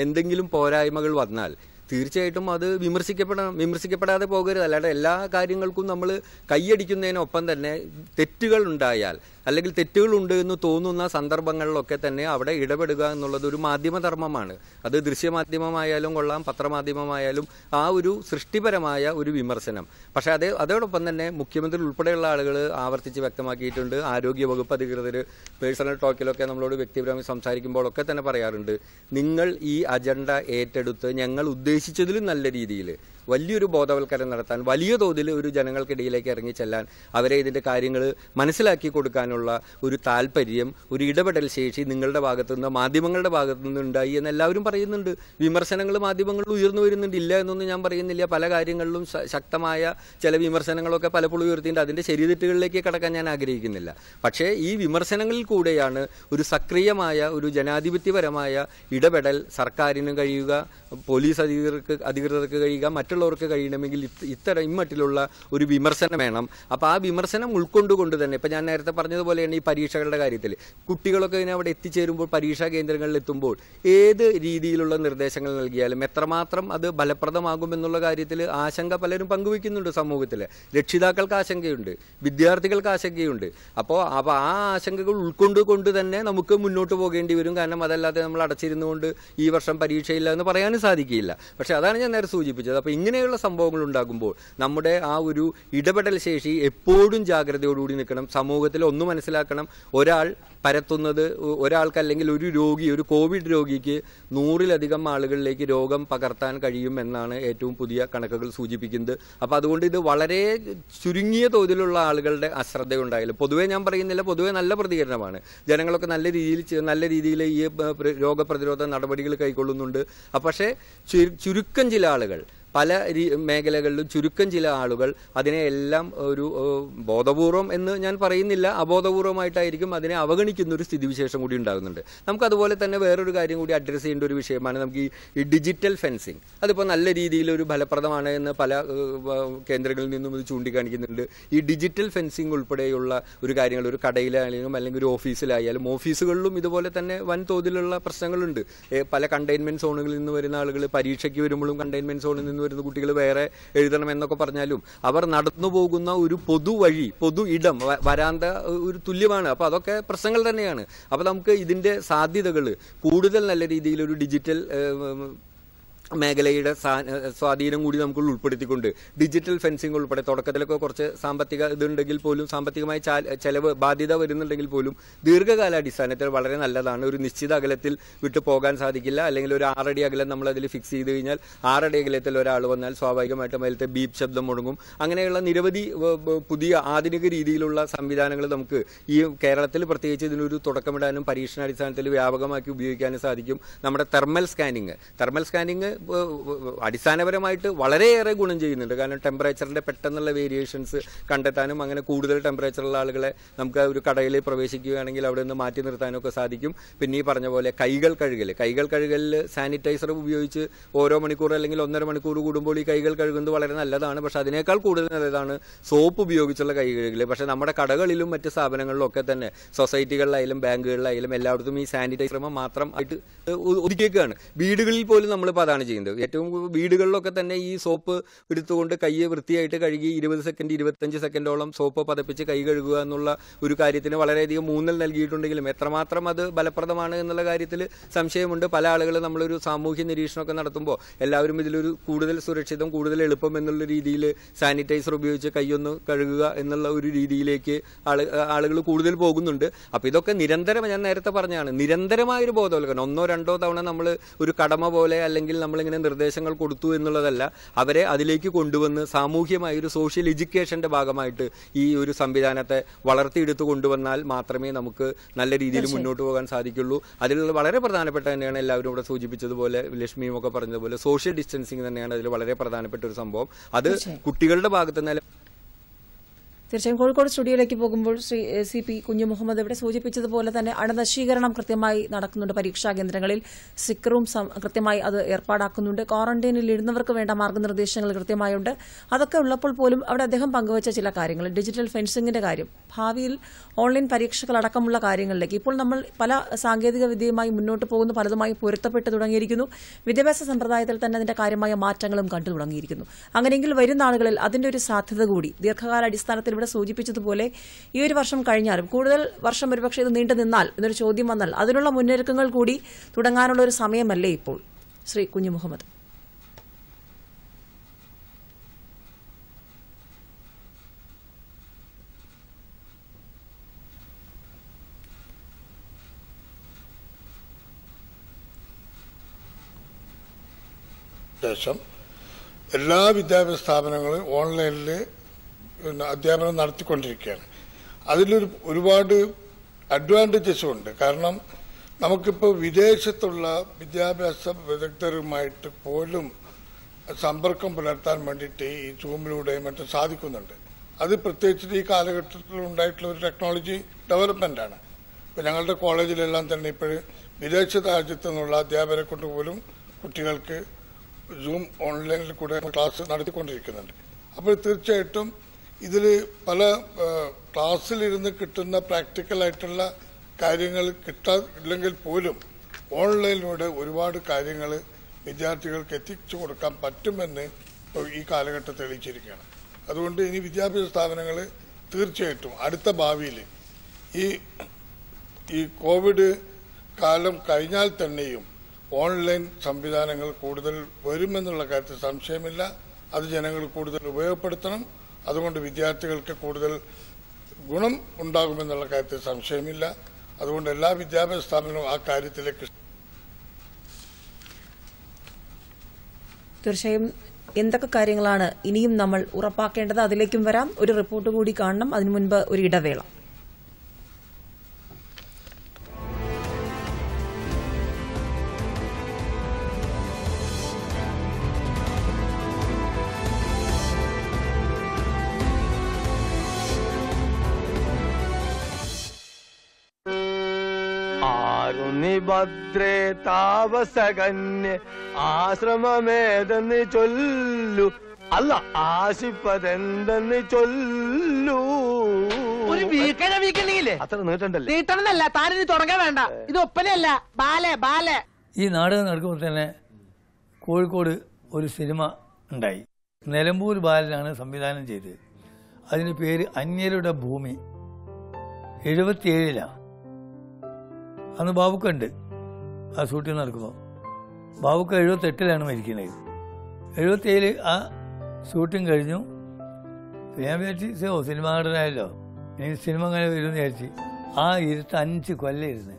Speaker 4: എന്തെങ്കിലും പോരായ്മകൾ വന്നാൽ തീർച്ചയായിട്ടും അത് വിമർശിക്കപ്പെടണം വിമർശിക്കപ്പെടാതെ പോകരുത് അല്ലാണ്ട് എല്ലാ കാര്യങ്ങൾക്കും നമ്മൾ കൈയടിക്കുന്നതിനൊപ്പം തന്നെ തെറ്റുകൾ ഉണ്ടായാൽ അല്ലെങ്കിൽ ഉണ്ട് എന്ന് തോന്നുന്ന സന്ദർഭങ്ങളിലൊക്കെ തന്നെ അവിടെ ഇടപെടുക എന്നുള്ളത് ഒരു മാധ്യമധർമ്മമാണ് അത് ദൃശ്യമാധ്യമമായാലും കൊള്ളാം പത്രമാധ്യമമായാലും ആ ഒരു സൃഷ്ടിപരമായ ഒരു വിമർശനം പക്ഷേ അതേ അതോടൊപ്പം തന്നെ മുഖ്യമന്ത്രി ഉൾപ്പെടെയുള്ള ആളുകൾ ആവർത്തിച്ച് വ്യക്തമാക്കിയിട്ടുണ്ട് ആരോഗ്യ വകുപ്പ് അധികൃതർ പേഴ്സണൽ ടോക്കിലൊക്കെ നമ്മളോട് വ്യക്തിപരമായി സംസാരിക്കുമ്പോഴൊക്കെ തന്നെ പറയാറുണ്ട് നിങ്ങൾ ഈ അജണ്ട ഏറ്റെടുത്ത് ഞങ്ങൾ ഉദ്ദേശിച്ചു ഉദ്ദേശിച്ചതിലും നല്ല രീതിയിൽ വലിയൊരു ബോധവൽക്കരണം നടത്താൻ വലിയ തോതിൽ ഒരു ജനങ്ങൾക്കിടയിലേക്ക് ഇറങ്ങിച്ചെല്ലാൻ അവരെ ഇതിൻ്റെ കാര്യങ്ങൾ മനസ്സിലാക്കി കൊടുക്കാനുള്ള ഒരു താല്പര്യം ഒരു ഇടപെടൽ ശേഷി നിങ്ങളുടെ ഭാഗത്തുനിന്ന് മാധ്യമങ്ങളുടെ ഭാഗത്തുനിന്ന് ഉണ്ടായി എന്ന് എല്ലാവരും പറയുന്നുണ്ട് വിമർശനങ്ങൾ മാധ്യമങ്ങൾ ഉയർന്നു വരുന്നുണ്ട് ഇല്ല എന്നൊന്നും ഞാൻ പറയുന്നില്ല പല കാര്യങ്ങളിലും ശക്തമായ ചില വിമർശനങ്ങളൊക്കെ പലപ്പോഴും ഉയർത്തിയിട്ടുണ്ട് അതിൻ്റെ ശരിതെറ്റുകളിലേക്ക് കടക്കാൻ ഞാൻ ആഗ്രഹിക്കുന്നില്ല പക്ഷേ ഈ വിമർശനങ്ങളിൽ കൂടെയാണ് ഒരു സക്രിയമായ ഒരു ജനാധിപത്യപരമായ ഇടപെടൽ സർക്കാരിന് കഴിയുക പോലീസ് അധികൃതർക്ക് അധികൃതർക്ക് കഴിയുക മറ്റുള്ളവർക്ക് കഴിയണമെങ്കിൽ ഇത്തരം ഇമ്മട്ടിലുള്ള ഒരു വിമർശനം വേണം അപ്പോൾ ആ വിമർശനം ഉൾക്കൊണ്ടുകൊണ്ട് തന്നെ ഇപ്പോൾ ഞാൻ നേരത്തെ പറഞ്ഞതുപോലെയാണ് ഈ പരീക്ഷകളുടെ കാര്യത്തിൽ കുട്ടികളൊക്കെ ഇതിനെ അവിടെ എത്തിച്ചേരുമ്പോൾ പരീക്ഷാ കേന്ദ്രങ്ങളിൽ എത്തുമ്പോൾ ഏത് രീതിയിലുള്ള നിർദ്ദേശങ്ങൾ നൽകിയാലും എത്രമാത്രം അത് ഫലപ്രദമാകുമെന്നുള്ള എന്നുള്ള കാര്യത്തിൽ ആശങ്ക പലരും പങ്കുവയ്ക്കുന്നുണ്ട് സമൂഹത്തിൽ രക്ഷിതാക്കൾക്ക് ആശങ്കയുണ്ട് വിദ്യാർത്ഥികൾക്ക് ആശങ്കയുണ്ട് അപ്പോൾ അപ്പോൾ ആ ആശങ്കകൾ ഉൾക്കൊണ്ടുകൊണ്ട് തന്നെ നമുക്ക് മുന്നോട്ട് പോകേണ്ടി വരും കാരണം അതല്ലാതെ നമ്മൾ അടച്ചിരുന്നുകൊണ്ട് ഈ വർഷം പരീക്ഷയില്ല എന്ന് പറയാനും സാധിക്കില്ല പക്ഷേ അതാണ് ഞാൻ നേരെ സൂചിപ്പിച്ചത് അപ്പോൾ ഇങ്ങനെയുള്ള സംഭവങ്ങൾ ഉണ്ടാകുമ്പോൾ നമ്മുടെ ആ ഒരു ഇടപെടൽ ശേഷി എപ്പോഴും ജാഗ്രതയോടുകൂടി നിൽക്കണം സമൂഹത്തിൽ ഒന്ന് മനസ്സിലാക്കണം ഒരാൾ പരത്തുന്നത് ഒരാൾക്ക് അല്ലെങ്കിൽ ഒരു രോഗി ഒരു കോവിഡ് രോഗിക്ക് നൂറിലധികം ആളുകളിലേക്ക് രോഗം പകർത്താൻ കഴിയും എന്നാണ് ഏറ്റവും പുതിയ കണക്കുകൾ സൂചിപ്പിക്കുന്നത് അപ്പോൾ അതുകൊണ്ട് ഇത് വളരെ ചുരുങ്ങിയ തോതിലുള്ള ആളുകളുടെ അശ്രദ്ധ ഉണ്ടായാലും പൊതുവേ ഞാൻ പറയുന്നില്ല പൊതുവേ നല്ല പ്രതികരണമാണ് ജനങ്ങളൊക്കെ നല്ല രീതിയിൽ നല്ല രീതിയിൽ ഈ രോഗപ്രതിരോധ നടപടികൾ കൈക്കൊള്ളുന്നുണ്ട് പക്ഷേ ചുരുക്കം ചില ആളുകൾ പല മേഖലകളിലും ചുരുക്കം ചില ആളുകൾ അതിനെ എല്ലാം ഒരു ബോധപൂർവം എന്ന് ഞാൻ പറയുന്നില്ല അബോധപൂർവമായിട്ടായിരിക്കും അതിനെ അവഗണിക്കുന്ന ഒരു സ്ഥിതിവിശേഷം കൂടി ഉണ്ടാകുന്നുണ്ട് നമുക്കതുപോലെ തന്നെ വേറൊരു കാര്യം കൂടി അഡ്രസ്സ് ചെയ്യേണ്ട ഒരു വിഷയമാണ് നമുക്ക് ഈ ഡിജിറ്റൽ ഫെൻസിങ് അതിപ്പോൾ നല്ല രീതിയിൽ ഒരു ഫലപ്രദമാണ് എന്ന് പല കേന്ദ്രങ്ങളിൽ നിന്നും ഇത് ചൂണ്ടിക്കാണിക്കുന്നുണ്ട് ഈ ഡിജിറ്റൽ ഫെൻസിങ് ഉൾപ്പെടെയുള്ള ഒരു കാര്യങ്ങൾ ഒരു കടയിലായാലും അല്ലെങ്കിൽ ഒരു ഓഫീസിലായാലും ഓഫീസുകളിലും ഇതുപോലെ തന്നെ വൻതോതിലുള്ള പ്രശ്നങ്ങളുണ്ട് പല കണ്ടെയ്ൻമെന്റ് സോണുകളിൽ നിന്ന് വരുന്ന ആളുകൾ പരീക്ഷയ്ക്ക് വരുമ്പോഴും കണ്ടെയ്ൻമെന്റ് സോണിൽ നിന്ന് വരുന്ന കുട്ടികൾ വേറെ എഴുതണം എന്നൊക്കെ പറഞ്ഞാലും അവർ നടന്നു പോകുന്ന ഒരു പൊതുവഴി പൊതു ഇടം വരാന്ത ഒരു തുല്യമാണ് അപ്പോൾ അതൊക്കെ പ്രശ്നങ്ങൾ തന്നെയാണ് അപ്പോൾ നമുക്ക് ഇതിൻ്റെ സാധ്യതകൾ കൂടുതൽ നല്ല രീതിയിൽ ഒരു ഡിജിറ്റൽ മേഖലയുടെ സ്വാധീനം കൂടി നമുക്ക് ഉൾപ്പെടുത്തിക്കൊണ്ട് ഡിജിറ്റൽ ഫെൻസിംഗ് ഉൾപ്പെടെ തുടക്കത്തിലൊക്കെ കുറച്ച് സാമ്പത്തിക ഇതുണ്ടെങ്കിൽ പോലും സാമ്പത്തികമായ ചെലവ് ബാധ്യത വരുന്നുണ്ടെങ്കിൽ പോലും ദീർഘകാലാടിസ്ഥാനത്തിൽ വളരെ നല്ലതാണ് ഒരു നിശ്ചിത അകലത്തിൽ വിട്ടു പോകാൻ സാധിക്കില്ല അല്ലെങ്കിൽ ഒരു ആറടി അകലം നമ്മൾ അതിൽ ഫിക്സ് ചെയ്ത് കഴിഞ്ഞാൽ ആറടി അകലത്തിൽ ഒരാൾ വന്നാൽ സ്വാഭാവികമായിട്ടും അതിലത്തെ ബീപ് ശബ്ദം മുടങ്ങും അങ്ങനെയുള്ള നിരവധി പുതിയ ആധുനിക രീതിയിലുള്ള സംവിധാനങ്ങൾ നമുക്ക് ഈ കേരളത്തിൽ പ്രത്യേകിച്ച് ഇതിനൊരു തുടക്കമിടാനും പരീക്ഷണാടിസ്ഥാനത്തിൽ വ്യാപകമാക്കി ഉപയോഗിക്കാനും സാധിക്കും നമ്മുടെ തെർമൽ സ്കാനിങ് തെർമൽ സ്കാനിങ് അടിസ്ഥാനപരമായിട്ട് വളരെയേറെ ഗുണം ചെയ്യുന്നുണ്ട് കാരണം ടെമ്പറേച്ചറിൻ്റെ പെട്ടെന്നുള്ള വേരിയേഷൻസ് കണ്ടെത്താനും അങ്ങനെ കൂടുതൽ ടെമ്പറേച്ചറുള്ള ആളുകളെ നമുക്ക് ഒരു കടയിൽ പ്രവേശിക്കുകയാണെങ്കിൽ അവിടെ നിന്ന് മാറ്റി നിർത്താനൊക്കെ സാധിക്കും പിന്നെ ഈ പറഞ്ഞ പോലെ കൈകൾ കഴുകൽ കൈകൾ കഴുകലിൽ സാനിറ്റൈസർ ഉപയോഗിച്ച് ഓരോ മണിക്കൂർ അല്ലെങ്കിൽ ഒന്നര മണിക്കൂർ കൂടുമ്പോൾ ഈ കൈകൾ കഴുകുന്നത് വളരെ നല്ലതാണ് പക്ഷെ അതിനേക്കാൾ കൂടുതൽ നല്ലതാണ് സോപ്പ് ഉപയോഗിച്ചുള്ള കൈ കഴുകൽ പക്ഷെ നമ്മുടെ കടകളിലും മറ്റ് സ്ഥാപനങ്ങളിലും ഒക്കെ തന്നെ സൊസൈറ്റികളിലായാലും ബാങ്കുകളിലായാലും എല്ലായിടത്തും ഈ സാനിറ്റൈസർ മാത്രം ആയിട്ട് ഒതുക്കിയേക്കുകയാണ് വീടുകളിൽ പോലും നമ്മളിപ്പോൾ അതാണ് ആണ് ചെയ്യുന്നത് ഏറ്റവും വീടുകളിലൊക്കെ തന്നെ ഈ സോപ്പ് എടുത്തുകൊണ്ട് കൈ വൃത്തിയായിട്ട് കഴുകി ഇരുപത് സെക്കൻഡ് ഇരുപത്തഞ്ച് സെക്കൻഡോളം സോപ്പ് പതപ്പിച്ച് കൈ കഴുകുക എന്നുള്ള ഒരു കാര്യത്തിന് വളരെയധികം മൂന്നൽ നൽകിയിട്ടുണ്ടെങ്കിലും എത്രമാത്രം അത് ഫലപ്രദമാണ് എന്നുള്ള കാര്യത്തിൽ സംശയമുണ്ട് പല ആളുകൾ നമ്മളൊരു സാമൂഹ്യ നിരീക്ഷണമൊക്കെ നടത്തുമ്പോൾ എല്ലാവരും ഇതിലൊരു കൂടുതൽ സുരക്ഷിതം കൂടുതൽ എളുപ്പം എന്നുള്ള രീതിയിൽ സാനിറ്റൈസർ ഉപയോഗിച്ച് കൈയൊന്ന് കഴുകുക എന്നുള്ള ഒരു രീതിയിലേക്ക് ആളുകൾ കൂടുതൽ പോകുന്നുണ്ട് അപ്പോൾ ഇതൊക്കെ നിരന്തരം ഞാൻ നേരത്തെ പറഞ്ഞതാണ് നിരന്തരമായൊരു ബോധവൽക്കരണം ഒന്നോ രണ്ടോ തവണ നമ്മൾ ഒരു കടമ പോലെ അല്ലെങ്കിൽ നമ്മൾ നമ്മളിങ്ങനെ നിർദ്ദേശങ്ങൾ കൊടുത്തു എന്നുള്ളതല്ല അവരെ അതിലേക്ക് കൊണ്ടുവന്ന് സാമൂഹ്യമായ ഒരു സോഷ്യൽ എഡ്യൂക്കേഷന്റെ ഭാഗമായിട്ട് ഈ ഒരു സംവിധാനത്തെ വളർത്തിയെടുത്ത് കൊണ്ടുവന്നാൽ മാത്രമേ നമുക്ക് നല്ല രീതിയിൽ മുന്നോട്ട് പോകാൻ സാധിക്കുള്ളൂ അതിൽ വളരെ പ്രധാനപ്പെട്ട തന്നെയാണ് എല്ലാവരും ഇവിടെ സൂചിപ്പിച്ചതുപോലെ ലക്ഷ്മിയും ഒക്കെ പറഞ്ഞതുപോലെ സോഷ്യൽ ഡിസ്റ്റൻസിങ് തന്നെയാണ് അതിൽ വളരെ പ്രധാനപ്പെട്ട ഒരു സംഭവം അത് കുട്ടികളുടെ ഭാഗത്ത് നിന്ന്
Speaker 1: തീർച്ചയായും കോഴിക്കോട് സ്റ്റുഡിയോയിലേക്ക് പോകുമ്പോൾ ശ്രീ സി പി കുഞ്ഞുമുഹമ്മദ് ഇവിടെ സൂചിപ്പിച്ചതുപോലെ തന്നെ അണുനശീകരണം കൃത്യമായി നടക്കുന്നുണ്ട് പരീക്ഷാ കേന്ദ്രങ്ങളിൽ സിക്കറും കൃത്യമായി അത് ഏർപ്പാടാക്കുന്നുണ്ട് ക്വാറന്റൈനിൽ ഇടുന്നവർക്ക് വേണ്ട മാർഗ്ഗനിർദ്ദേശങ്ങൾ കൃത്യമായുണ്ട് അതൊക്കെ ഉള്ളപ്പോൾ പോലും അവിടെ അദ്ദേഹം പങ്കുവച്ച ചില കാര്യങ്ങൾ ഡിജിറ്റൽ ഫെൻസിംഗിന്റെ കാര്യം ഭാവിയിൽ ഓൺലൈൻ പരീക്ഷകളടക്കമുള്ള കാര്യങ്ങളിലേക്ക് ഇപ്പോൾ നമ്മൾ പല സാങ്കേതിക വിദ്യയുമായി മുന്നോട്ട് പോകുന്നു പലതുമായി പൊരുത്തപ്പെട്ട് തുടങ്ങിയിരിക്കുന്നു വിദ്യാഭ്യാസ സമ്പ്രദായത്തിൽ തന്നെ അതിന്റെ കാര്യമായ മാറ്റങ്ങളും കണ്ടു തുടങ്ങിയിരിക്കുന്നു അങ്ങനെയെങ്കിൽ വരുന്ന ആളുകളിൽ അതിന്റെ ഒരു സാധ്യത കൂടി ദീർഘകാല അടിസ്ഥാനത്തിൽ ഇവിടെ സൂചിപ്പിച്ചതുപോലെ ഈ ഒരു വർഷം കഴിഞ്ഞാലും കൂടുതൽ വർഷം ഒരുപക്ഷെ ഇത് നീണ്ടു നിന്നാൽ എന്നൊരു ചോദ്യം വന്നാൽ അതിനുള്ള മുന്നൊരുക്കങ്ങൾ കൂടി തുടങ്ങാനുള്ള ഒരു സമയമല്ലേ ഇപ്പോൾ ശ്രീ കുഞ്ഞു മുഹമ്മദ്
Speaker 6: എല്ലാ വിദ്യാഭ്യാസ സ്ഥാപനങ്ങളും ഓൺലൈനിൽ അധ്യാപനം നടത്തിക്കൊണ്ടിരിക്കുകയാണ് അതിലൊരു ഒരുപാട് അഡ്വാൻറ്റേജസും ഉണ്ട് കാരണം നമുക്കിപ്പോൾ വിദേശത്തുള്ള വിദ്യാഭ്യാസ വിദഗ്ധരുമായിട്ട് പോലും സമ്പർക്കം പുലർത്താൻ വേണ്ടിയിട്ട് ഈ സൂമിലൂടെയും മറ്റും സാധിക്കുന്നുണ്ട് അത് പ്രത്യേകിച്ച് ഈ കാലഘട്ടത്തിൽ ഉണ്ടായിട്ടുള്ള ഒരു ടെക്നോളജി ഡെവലപ്മെന്റാണ് ഇപ്പോൾ ഞങ്ങളുടെ കോളേജിലെല്ലാം തന്നെ ഇപ്പോഴും വിദേശ രാജ്യത്തു നിന്നുള്ള അധ്യാപകരെ കൊണ്ട് പോലും കുട്ടികൾക്ക് സൂം ഓൺലൈനിൽ കൂടെ ക്ലാസ് നടത്തിക്കൊണ്ടിരിക്കുന്നുണ്ട് അപ്പോൾ തീർച്ചയായിട്ടും ഇതിൽ പല ക്ലാസ്സിലിരുന്ന് കിട്ടുന്ന പ്രാക്ടിക്കലായിട്ടുള്ള കാര്യങ്ങൾ കിട്ടാതില്ലെങ്കിൽ പോലും ഓൺലൈനിലൂടെ ഒരുപാട് കാര്യങ്ങൾ വിദ്യാർത്ഥികൾക്ക് എത്തിച്ചു കൊടുക്കാൻ പറ്റുമെന്ന് ഈ കാലഘട്ടം തെളിയിച്ചിരിക്കുകയാണ് അതുകൊണ്ട് ഇനി വിദ്യാഭ്യാസ സ്ഥാപനങ്ങൾ തീർച്ചയായിട്ടും അടുത്ത ഭാവിയിൽ ഈ ഈ കോവിഡ് കാലം കഴിഞ്ഞാൽ തന്നെയും ഓൺലൈൻ സംവിധാനങ്ങൾ കൂടുതൽ വരുമെന്നുള്ള കാര്യത്തിൽ സംശയമില്ല അത് ജനങ്ങൾ കൂടുതൽ ഉപയോഗപ്പെടുത്തണം അതുകൊണ്ട് വിദ്യാർത്ഥികൾക്ക് കൂടുതൽ ഗുണം ഉണ്ടാകുമെന്നുള്ള കാര്യത്തിൽ സംശയമില്ല അതുകൊണ്ട് എല്ലാ വിദ്യാഭ്യാസ സ്ഥാപനവും ആ കാര്യത്തിലേക്ക്
Speaker 1: തീർച്ചയായും എന്തൊക്കെ കാര്യങ്ങളാണ് ഇനിയും നമ്മൾ ഉറപ്പാക്കേണ്ടത് അതിലേക്കും വരാം ഒരു റിപ്പോർട്ട് കൂടി കാണണം അതിനു മുൻപ് ഒരു ഇടവേള
Speaker 6: ശകുനിഭദ്രേ താപസകന്യെ ആശ്രമമേതെന്ന് ചൊല്ലു
Speaker 3: അല്ല ആശിപ്പതെന്തെന്ന് ചൊല്ലു ഒരു വീക്കനെ
Speaker 2: വീക്കണില്ലേ അത്ര നീട്ടണ്ടല്ലേ നീട്ടണമെന്നല്ല താനിത് തുടങ്ങാൻ വേണ്ട ഇത് ഒപ്പനയല്ല ബാലെ ബാലെ
Speaker 6: ഈ നാടകം നടക്കുമ്പോൾ തന്നെ കോഴിക്കോട് ഒരു സിനിമ ഉണ്ടായി നിലമ്പൂർ ബാലനാണ് സംവിധാനം ചെയ്തത് അതിന് പേര് അന്യരുടെ ഭൂമി എഴുപത്തിയേഴിലാണ് അന്ന് ബാബുക്കുണ്ട് ആ ഷൂട്ടിംഗ് നടക്കുമ്പോൾ ബാബുക്ക് എഴുപത്തെട്ടിലാണ് മരിക്കുന്നത് എഴുപത്തേഴിൽ ആ ഷൂട്ടിംഗ് കഴിഞ്ഞു ഞാൻ വിചാരിച്ചു ഓ സിനിമ നടനായല്ലോ ഇനി സിനിമ അങ്ങനെ വരുമെന്ന് വിചാരിച്ചു ആ ഇരുത്ത് അഞ്ച് കൊല്ലം ഇരുന്ന്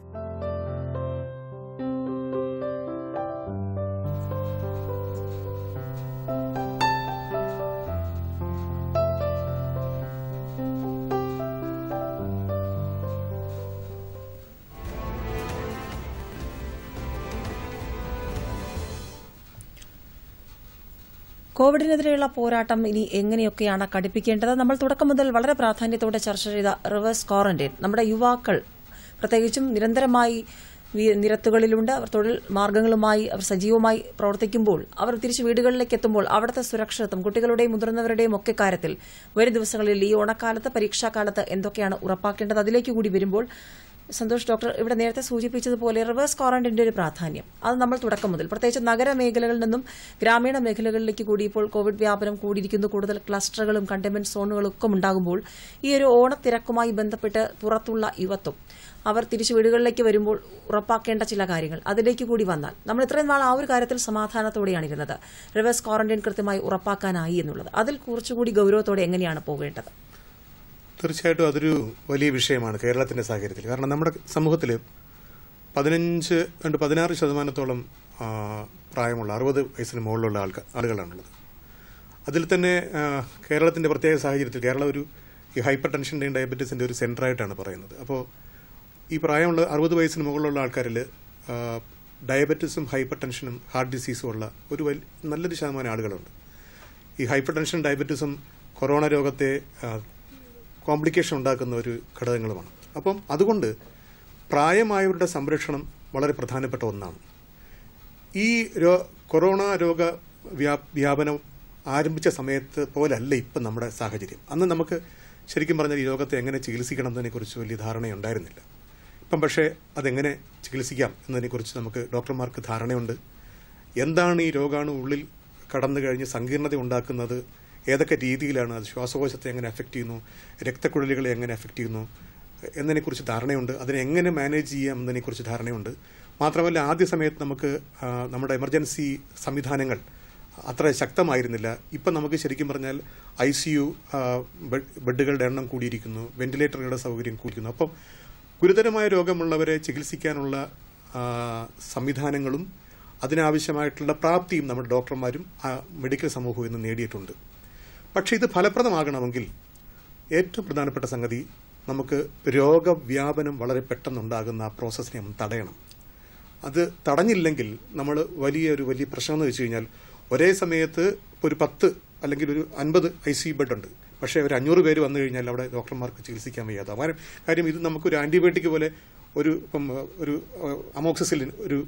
Speaker 1: കോവിഡിനെതിരെയുള്ള പോരാട്ടം ഇനി എങ്ങനെയൊക്കെയാണ് കടുപ്പിക്കേണ്ടത് നമ്മൾ തുടക്കം മുതൽ വളരെ പ്രാധാന്യത്തോടെ ചർച്ച ചെയ്ത റിവേഴ്സ് ക്വാറന്റൈൻ നമ്മുടെ യുവാക്കൾ പ്രത്യേകിച്ചും നിരന്തരമായി നിരത്തുകളിലുണ്ട് അവർ തൊഴിൽ മാർഗങ്ങളുമായി അവർ സജീവമായി പ്രവർത്തിക്കുമ്പോൾ അവർ തിരിച്ച് വീടുകളിലേക്ക് എത്തുമ്പോൾ അവിടുത്തെ സുരക്ഷിതത്വം കുട്ടികളുടെയും മുതിർന്നവരുടെയും ഒക്കെ കാര്യത്തിൽ വരും ദിവസങ്ങളിൽ ഈ ഓണക്കാലത്ത് പരീക്ഷാകാലത്ത് എന്തൊക്കെയാണ് ഉറപ്പാക്കേണ്ടത് അതിലേക്ക് കൂടി വരുമ്പോൾ സന്തോഷ് ഡോക്ടർ ഇവിടെ നേരത്തെ സൂചിപ്പിച്ചതുപോലെ റിവേഴ്സ് ക്വാറന്റൈൻ്റെ ഒരു പ്രാധാന്യം അത് നമ്മൾ തുടക്കം മുതൽ പ്രത്യേകിച്ച് മേഖലകളിൽ നിന്നും ഗ്രാമീണ മേഖലകളിലേക്ക് കൂടി ഇപ്പോൾ കോവിഡ് വ്യാപനം കൂടിയിരിക്കുന്നു കൂടുതൽ ക്ലസ്റ്ററുകളും കണ്ടെയ്ൻമെന്റ് സോണുകളും ഒക്കെ ഉണ്ടാകുമ്പോൾ ഈ ഒരു ഓണത്തിരക്കുമായി ബന്ധപ്പെട്ട് പുറത്തുള്ള യുവത്വം അവർ തിരിച്ചു വീടുകളിലേക്ക് വരുമ്പോൾ ഉറപ്പാക്കേണ്ട ചില കാര്യങ്ങൾ അതിലേക്ക് കൂടി വന്നാൽ നമ്മൾ ഇത്രയും നാൾ ആ ഒരു കാര്യത്തിൽ സമാധാനത്തോടെയാണ് ഇരുന്നത് റിവേഴ്സ് ക്വാറന്റൈൻ കൃത്യമായി ഉറപ്പാക്കാനായി എന്നുള്ളത് അതിൽ കുറച്ചുകൂടി ഗൌരവത്തോടെ എങ്ങനെയാണ് പോകേണ്ടത്
Speaker 3: തീർച്ചയായിട്ടും അതൊരു വലിയ വിഷയമാണ് കേരളത്തിന്റെ സാഹചര്യത്തിൽ കാരണം നമ്മുടെ സമൂഹത്തിൽ പതിനഞ്ച് രണ്ട് പതിനാറ് ശതമാനത്തോളം പ്രായമുള്ള അറുപത് വയസ്സിന് മുകളിലുള്ള ആൾക്കാർ ആളുകളാണുള്ളത് അതിൽ തന്നെ കേരളത്തിന്റെ പ്രത്യേക സാഹചര്യത്തിൽ കേരളം ഒരു ഈ ഹൈപ്പർ ടെൻഷൻ്റെയും ഡയബറ്റീസിൻ്റെ ഒരു സെൻ്ററായിട്ടാണ് പറയുന്നത് അപ്പോൾ ഈ പ്രായമുള്ള അറുപത് വയസ്സിന് മുകളിലുള്ള ആൾക്കാരിൽ ഡയബറ്റീസും ഹൈപ്പർ ടെൻഷനും ഹാർട്ട് ഡിസീസും ഉള്ള ഒരു വലിയ നല്ലൊരു ശതമാനം ആളുകളുണ്ട് ഈ ഹൈപ്പർ ടെൻഷൻ ഡയബറ്റീസും കൊറോണ രോഗത്തെ കോംപ്ലിക്കേഷൻ ഉണ്ടാക്കുന്ന ഒരു ഘടകങ്ങളുമാണ് അപ്പം അതുകൊണ്ട് പ്രായമായവരുടെ സംരക്ഷണം വളരെ പ്രധാനപ്പെട്ട ഒന്നാണ് ഈ കൊറോണ രോഗ വ്യാപനം ആരംഭിച്ച സമയത്ത് പോലല്ല ഇപ്പം നമ്മുടെ സാഹചര്യം അന്ന് നമുക്ക് ശരിക്കും പറഞ്ഞാൽ ഈ രോഗത്തെ എങ്ങനെ ചികിത്സിക്കണം എന്നതിനെക്കുറിച്ച് വലിയ ധാരണയുണ്ടായിരുന്നില്ല ഇപ്പം പക്ഷേ അതെങ്ങനെ ചികിത്സിക്കാം എന്നതിനെക്കുറിച്ച് നമുക്ക് ഡോക്ടർമാർക്ക് ധാരണയുണ്ട് എന്താണ് ഈ രോഗാണു ഉള്ളിൽ കടന്നു കഴിഞ്ഞ് സങ്കീർണത ഉണ്ടാക്കുന്നത് ഏതൊക്കെ രീതിയിലാണ് അത് ശ്വാസകോശത്തെ എങ്ങനെ എഫക്ട് ചെയ്യുന്നു രക്തക്കുഴലുകളെ എങ്ങനെ എഫക്റ്റ് ചെയ്യുന്നു എന്നതിനെക്കുറിച്ച് ധാരണയുണ്ട് അതിനെ എങ്ങനെ മാനേജ് ചെയ്യാം എന്നതിനെക്കുറിച്ച് ധാരണയുണ്ട് മാത്രമല്ല ആദ്യ സമയത്ത് നമുക്ക് നമ്മുടെ എമർജൻസി സംവിധാനങ്ങൾ അത്ര ശക്തമായിരുന്നില്ല ഇപ്പം നമുക്ക് ശരിക്കും പറഞ്ഞാൽ ഐ സി യു ബെഡുകളുടെ എണ്ണം കൂടിയിരിക്കുന്നു വെന്റിലേറ്ററുകളുടെ സൗകര്യം കൂടിയിരിക്കുന്നു അപ്പം ഗുരുതരമായ രോഗമുള്ളവരെ ചികിത്സിക്കാനുള്ള സംവിധാനങ്ങളും അതിനാവശ്യമായിട്ടുള്ള പ്രാപ്തിയും നമ്മുടെ ഡോക്ടർമാരും മെഡിക്കൽ സമൂഹവും ഇന്ന് നേടിയിട്ടുണ്ട് പക്ഷേ ഇത് ഫലപ്രദമാകണമെങ്കിൽ ഏറ്റവും പ്രധാനപ്പെട്ട സംഗതി നമുക്ക് രോഗവ്യാപനം വളരെ പെട്ടെന്നുണ്ടാകുന്ന ആ പ്രോസസ്സിനെ നമ്മൾ തടയണം അത് തടഞ്ഞില്ലെങ്കിൽ നമ്മൾ വലിയൊരു വലിയ പ്രശ്നം വെച്ച് കഴിഞ്ഞാൽ ഒരേ സമയത്ത് ഒരു പത്ത് അല്ലെങ്കിൽ ഒരു അൻപത് ഐ സി ബെഡ് ഉണ്ട് പക്ഷേ ഒരു അഞ്ഞൂറ് പേര് വന്നു കഴിഞ്ഞാൽ അവിടെ ഡോക്ടർമാർക്ക് ചികിത്സിക്കാൻ വയ്യാതെ കാര്യം കാര്യം ഇത് നമുക്കൊരു ആൻറ്റിബയോട്ടിക് പോലെ ഒരു ഇപ്പം ഒരു അമോക്സിസിലിൻ ഒരു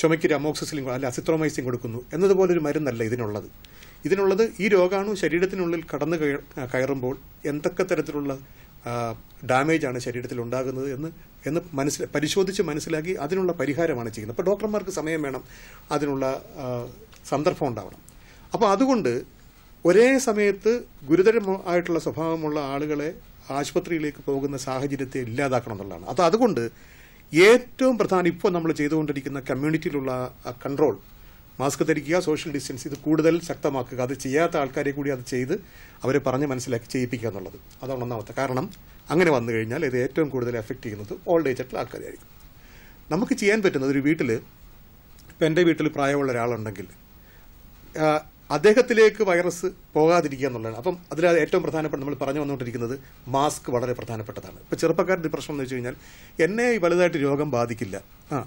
Speaker 3: ചുമയ്ക്കൊരു അമോക്സിസിലിൻ അല്ലെങ്കിൽ അസിത്രോമൈസിൻ കൊടുക്കുന്നു എന്നതുപോലെ ഒരു മരുന്നല്ല ഇതിനുള്ളത് ഇതിനുള്ളത് ഈ രോഗാണു ശരീരത്തിനുള്ളിൽ കടന്നു കയറുമ്പോൾ എന്തൊക്കെ തരത്തിലുള്ള ഡാമേജ് ആണ് ശരീരത്തിൽ ഉണ്ടാകുന്നത് എന്ന് എന്ന് മനസ്സിൽ പരിശോധിച്ച് മനസ്സിലാക്കി അതിനുള്ള പരിഹാരമാണ് ചെയ്യുന്നത് അപ്പോൾ ഡോക്ടർമാർക്ക് സമയം വേണം അതിനുള്ള സന്ദർഭം ഉണ്ടാവണം അപ്പോൾ അതുകൊണ്ട് ഒരേ സമയത്ത് ഗുരുതരമായിട്ടുള്ള സ്വഭാവമുള്ള ആളുകളെ ആശുപത്രിയിലേക്ക് പോകുന്ന സാഹചര്യത്തെ ഇല്ലാതാക്കണം എന്നുള്ളതാണ് അപ്പോൾ അതുകൊണ്ട് ഏറ്റവും പ്രധാനം ഇപ്പോൾ നമ്മൾ ചെയ്തുകൊണ്ടിരിക്കുന്ന കമ്മ്യൂണിറ്റിയിലുള്ള കൺട്രോൾ മാസ്ക് ധരിക്കുക സോഷ്യൽ ഡിസ്റ്റൻസ് ഇത് കൂടുതൽ ശക്തമാക്കുക അത് ചെയ്യാത്ത ആൾക്കാരെ കൂടി അത് ചെയ്ത് അവരെ പറഞ്ഞ് മനസ്സിലാക്കി ചെയ്യിപ്പിക്കുക എന്നുള്ളത് അതാണ് ഒന്നാമത്തെ കാരണം അങ്ങനെ വന്നു കഴിഞ്ഞാൽ ഇത് ഏറ്റവും കൂടുതൽ എഫക്റ്റ് ചെയ്യുന്നത് ഓൾഡ് ഏജ് ആയിട്ടുള്ള ആൾക്കാരായിരിക്കും നമുക്ക് ചെയ്യാൻ പറ്റുന്നത് ഒരു വീട്ടിൽ ഇപ്പം എൻ്റെ വീട്ടിൽ പ്രായമുള്ള ഒരാളുണ്ടെങ്കിൽ അദ്ദേഹത്തിലേക്ക് വൈറസ് പോകാതിരിക്കുക എന്നുള്ളതാണ് അപ്പം അതിൽ ഏറ്റവും പ്രധാനപ്പെട്ട നമ്മൾ പറഞ്ഞു വന്നുകൊണ്ടിരിക്കുന്നത് മാസ്ക് വളരെ പ്രധാനപ്പെട്ടതാണ് ഇപ്പോൾ ചെറുപ്പക്കാരുടെ പ്രശ്നം എന്ന് വെച്ച് കഴിഞ്ഞാൽ എന്നെ വലുതായിട്ട് രോഗം ബാധിക്കില്ല ആ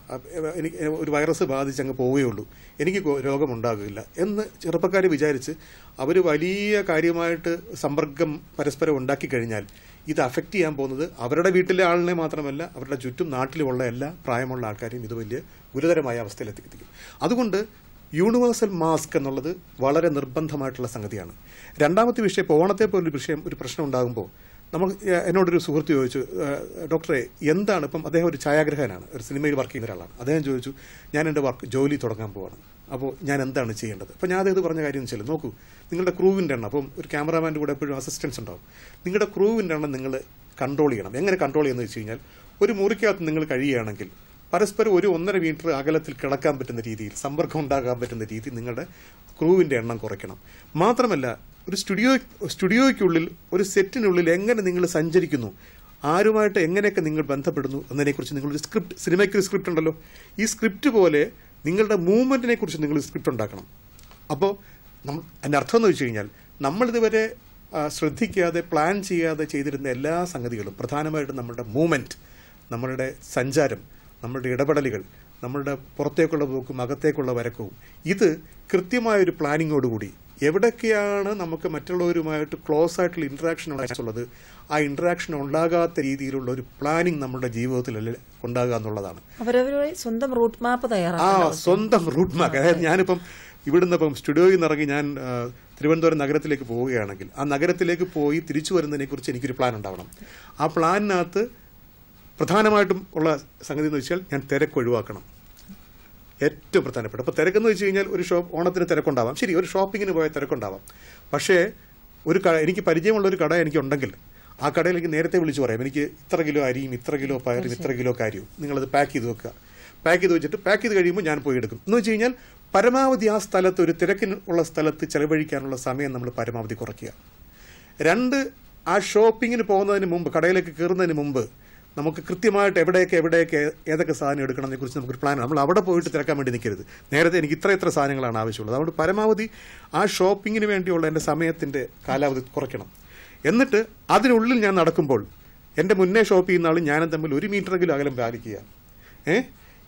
Speaker 3: എനിക്ക് ഒരു വൈറസ് ബാധിച്ച് അങ്ങ് പോവുകയുള്ളൂ എനിക്ക് ഉണ്ടാകില്ല എന്ന് ചെറുപ്പക്കാർ വിചാരിച്ച് അവർ വലിയ കാര്യമായിട്ട് സമ്പർക്കം പരസ്പരം ഉണ്ടാക്കി കഴിഞ്ഞാൽ ഇത് അഫക്റ്റ് ചെയ്യാൻ പോകുന്നത് അവരുടെ വീട്ടിലെ ആളിനെ മാത്രമല്ല അവരുടെ ചുറ്റും നാട്ടിലുമുള്ള എല്ലാ പ്രായമുള്ള ആൾക്കാരെയും ഇത് വലിയ ഗുരുതരമായ അവസ്ഥയിലെത്തിക്കും അതുകൊണ്ട് യൂണിവേഴ്സൽ മാസ്ക് എന്നുള്ളത് വളരെ നിർബന്ധമായിട്ടുള്ള സംഗതിയാണ് രണ്ടാമത്തെ വിഷയം ഇപ്പോൾ ഓണത്തെ പോലൊരു വിഷയം ഒരു പ്രശ്നം ഉണ്ടാകുമ്പോൾ നമ്മൾ എന്നോടൊരു സുഹൃത്ത് ചോദിച്ചു ഡോക്ടറെ എന്താണ് ഇപ്പം അദ്ദേഹം ഒരു ഛായാഗ്രഹനാണ് ഒരു സിനിമയിൽ വർക്ക് ചെയ്യുന്ന ഒരാളാണ് അദ്ദേഹം ചോദിച്ചു ഞാൻ എൻ്റെ വർക്ക് ജോലി തുടങ്ങാൻ പോവാണ് അപ്പോൾ ഞാൻ എന്താണ് ചെയ്യേണ്ടത് അപ്പോൾ ഞാൻ അദ്ദേഹം പറഞ്ഞ കാര്യം വെച്ചാൽ നോക്കൂ നിങ്ങളുടെ ക്രൂവിൻ്റെ എണ്ണം അപ്പം ഒരു ക്യാമറാമാൻ്റെ കൂടെ എപ്പോഴും അസിസ്റ്റൻസ് ഉണ്ടാവും നിങ്ങളുടെ ക്രൂവിൻ്റെ എണ്ണം നിങ്ങൾ കൺട്രോൾ ചെയ്യണം എങ്ങനെ കൺട്രോൾ ചെയ്യുന്നത് വെച്ച് കഴിഞ്ഞാൽ ഒരു മുറിക്കകത്ത് നിങ്ങൾ കഴിയുകയാണെങ്കിൽ പരസ്പരം ഒരു ഒന്നര മീറ്റർ അകലത്തിൽ കിടക്കാൻ പറ്റുന്ന രീതിയിൽ സമ്പർക്കം ഉണ്ടാകാൻ പറ്റുന്ന രീതി നിങ്ങളുടെ ക്രൂവിൻ്റെ എണ്ണം കുറയ്ക്കണം മാത്രമല്ല ഒരു സ്റ്റുഡിയോ സ്റ്റുഡിയോയ്ക്കുള്ളിൽ ഒരു സെറ്റിനുള്ളിൽ എങ്ങനെ നിങ്ങൾ സഞ്ചരിക്കുന്നു ആരുമായിട്ട് എങ്ങനെയൊക്കെ നിങ്ങൾ ബന്ധപ്പെടുന്നു എന്നതിനെക്കുറിച്ച് നിങ്ങളൊരു സ്ക്രിപ്റ്റ് സിനിമയ്ക്ക് ഒരു സ്ക്രിപ്റ്റ് ഉണ്ടല്ലോ ഈ സ്ക്രിപ്റ്റ് പോലെ നിങ്ങളുടെ മൂവ്മെൻറ്റിനെ കുറിച്ച് നിങ്ങൾ സ്ക്രിപ്റ്റ് ഉണ്ടാക്കണം അപ്പോൾ നമ്മൾ എൻ്റെ അർത്ഥം എന്ന് വെച്ച് കഴിഞ്ഞാൽ നമ്മളിതുവരെ ശ്രദ്ധിക്കാതെ പ്ലാൻ ചെയ്യാതെ ചെയ്തിരുന്ന എല്ലാ സംഗതികളും പ്രധാനമായിട്ടും നമ്മളുടെ മൂവ്മെൻറ്റ് നമ്മളുടെ സഞ്ചാരം നമ്മളുടെ ഇടപെടലുകൾ നമ്മളുടെ പുറത്തേക്കുള്ള പോക്കും അകത്തേക്കുള്ള വരക്കവും ഇത് കൃത്യമായൊരു പ്ലാനിങ്ങോടുകൂടി എവിടെയൊക്കെയാണ് നമുക്ക് മറ്റുള്ളവരുമായിട്ട് ക്ലോസ് ആയിട്ടുള്ള ഇൻട്രാക്ഷൻ ഉള്ളത് ആ ഇൻട്രാക്ഷൻ ഉണ്ടാകാത്ത രീതിയിലുള്ള ഒരു പ്ലാനിങ് നമ്മുടെ ജീവിതത്തിൽ ഉണ്ടാകുക എന്നുള്ളതാണ്
Speaker 1: സ്വന്തം റൂട്ട് മാപ്പ് ആ
Speaker 3: സ്വന്തം റൂട്ട് മാപ്പ് അതായത് ഞാനിപ്പം ഇവിടുന്ന് ഇപ്പം സ്റ്റുഡിയോയിൽ നിന്ന് ഇറങ്ങി ഞാൻ തിരുവനന്തപുരം നഗരത്തിലേക്ക് പോവുകയാണെങ്കിൽ ആ നഗരത്തിലേക്ക് പോയി തിരിച്ചു വരുന്നതിനെക്കുറിച്ച് എനിക്കൊരു പ്ലാൻ ഉണ്ടാവണം ആ പ്ലാനിനകത്ത് പ്രധാനമായിട്ടും ഉള്ള സംഗതി എന്ന് വെച്ചാൽ ഞാൻ തിരക്ക് ഒഴിവാക്കണം ഏറ്റവും പ്രധാനപ്പെട്ട അപ്പോൾ തിരക്കെന്ന് വെച്ച് കഴിഞ്ഞാൽ ഒരു ഷോപ്പ് ഓണത്തിന് തിരക്കുണ്ടാവാം ശരി ഒരു ഷോപ്പിങ്ങിന് പോയാൽ തിരക്കുണ്ടാവാം പക്ഷേ ഒരു ക എനിക്ക് പരിചയമുള്ള ഒരു കട എനിക്കുണ്ടെങ്കിൽ ആ കടയിലേക്ക് നേരത്തെ വിളിച്ച് പറയാം എനിക്ക് ഇത്ര കിലോ അരിയും ഇത്ര കിലോ പയറും ഇത്ര കിലോ കാര്യവും നിങ്ങളത് പാക്ക് ചെയ്ത് വെക്കുക പാക്ക് ചെയ്ത് വെച്ചിട്ട് പാക്ക് ചെയ്ത് കഴിയുമ്പോൾ ഞാൻ പോയി എടുക്കും എന്ന് വെച്ച് കഴിഞ്ഞാൽ പരമാവധി ആ സ്ഥലത്ത് ഒരു തിരക്കിനുള്ള സ്ഥലത്ത് ചെലവഴിക്കാനുള്ള സമയം നമ്മൾ പരമാവധി കുറയ്ക്കുക രണ്ട് ആ ഷോപ്പിങ്ങിന് പോകുന്നതിന് മുമ്പ് കടയിലേക്ക് കയറുന്നതിന് മുമ്പ് നമുക്ക് കൃത്യമായിട്ട് എവിടെയൊക്കെ എവിടെയൊക്കെ ഏതൊക്കെ സാധനം എടുക്കണമെന്നെ കുറിച്ച് നമുക്കൊരു പ്ലാൻ നമ്മൾ അവിടെ പോയിട്ട് തിരക്കാൻ വേണ്ടി നിൽക്കരുത് നേരത്തെ എനിക്ക് ഇത്ര ഇത്ര സാധനങ്ങളാണ് ആവശ്യമുള്ളത് അതുകൊണ്ട് പരമാവധി ആ ഷോപ്പിങ്ങിന് വേണ്ടിയുള്ള എൻ്റെ സമയത്തിൻ്റെ കാലാവധി കുറയ്ക്കണം എന്നിട്ട് അതിനുള്ളിൽ ഞാൻ നടക്കുമ്പോൾ എൻ്റെ മുന്നേ ഷോപ്പ് ചെയ്യുന്ന ആളും ഞാനും തമ്മിൽ ഒരു മീറ്ററെങ്കിലും അകലം പാലിക്കുക ഏ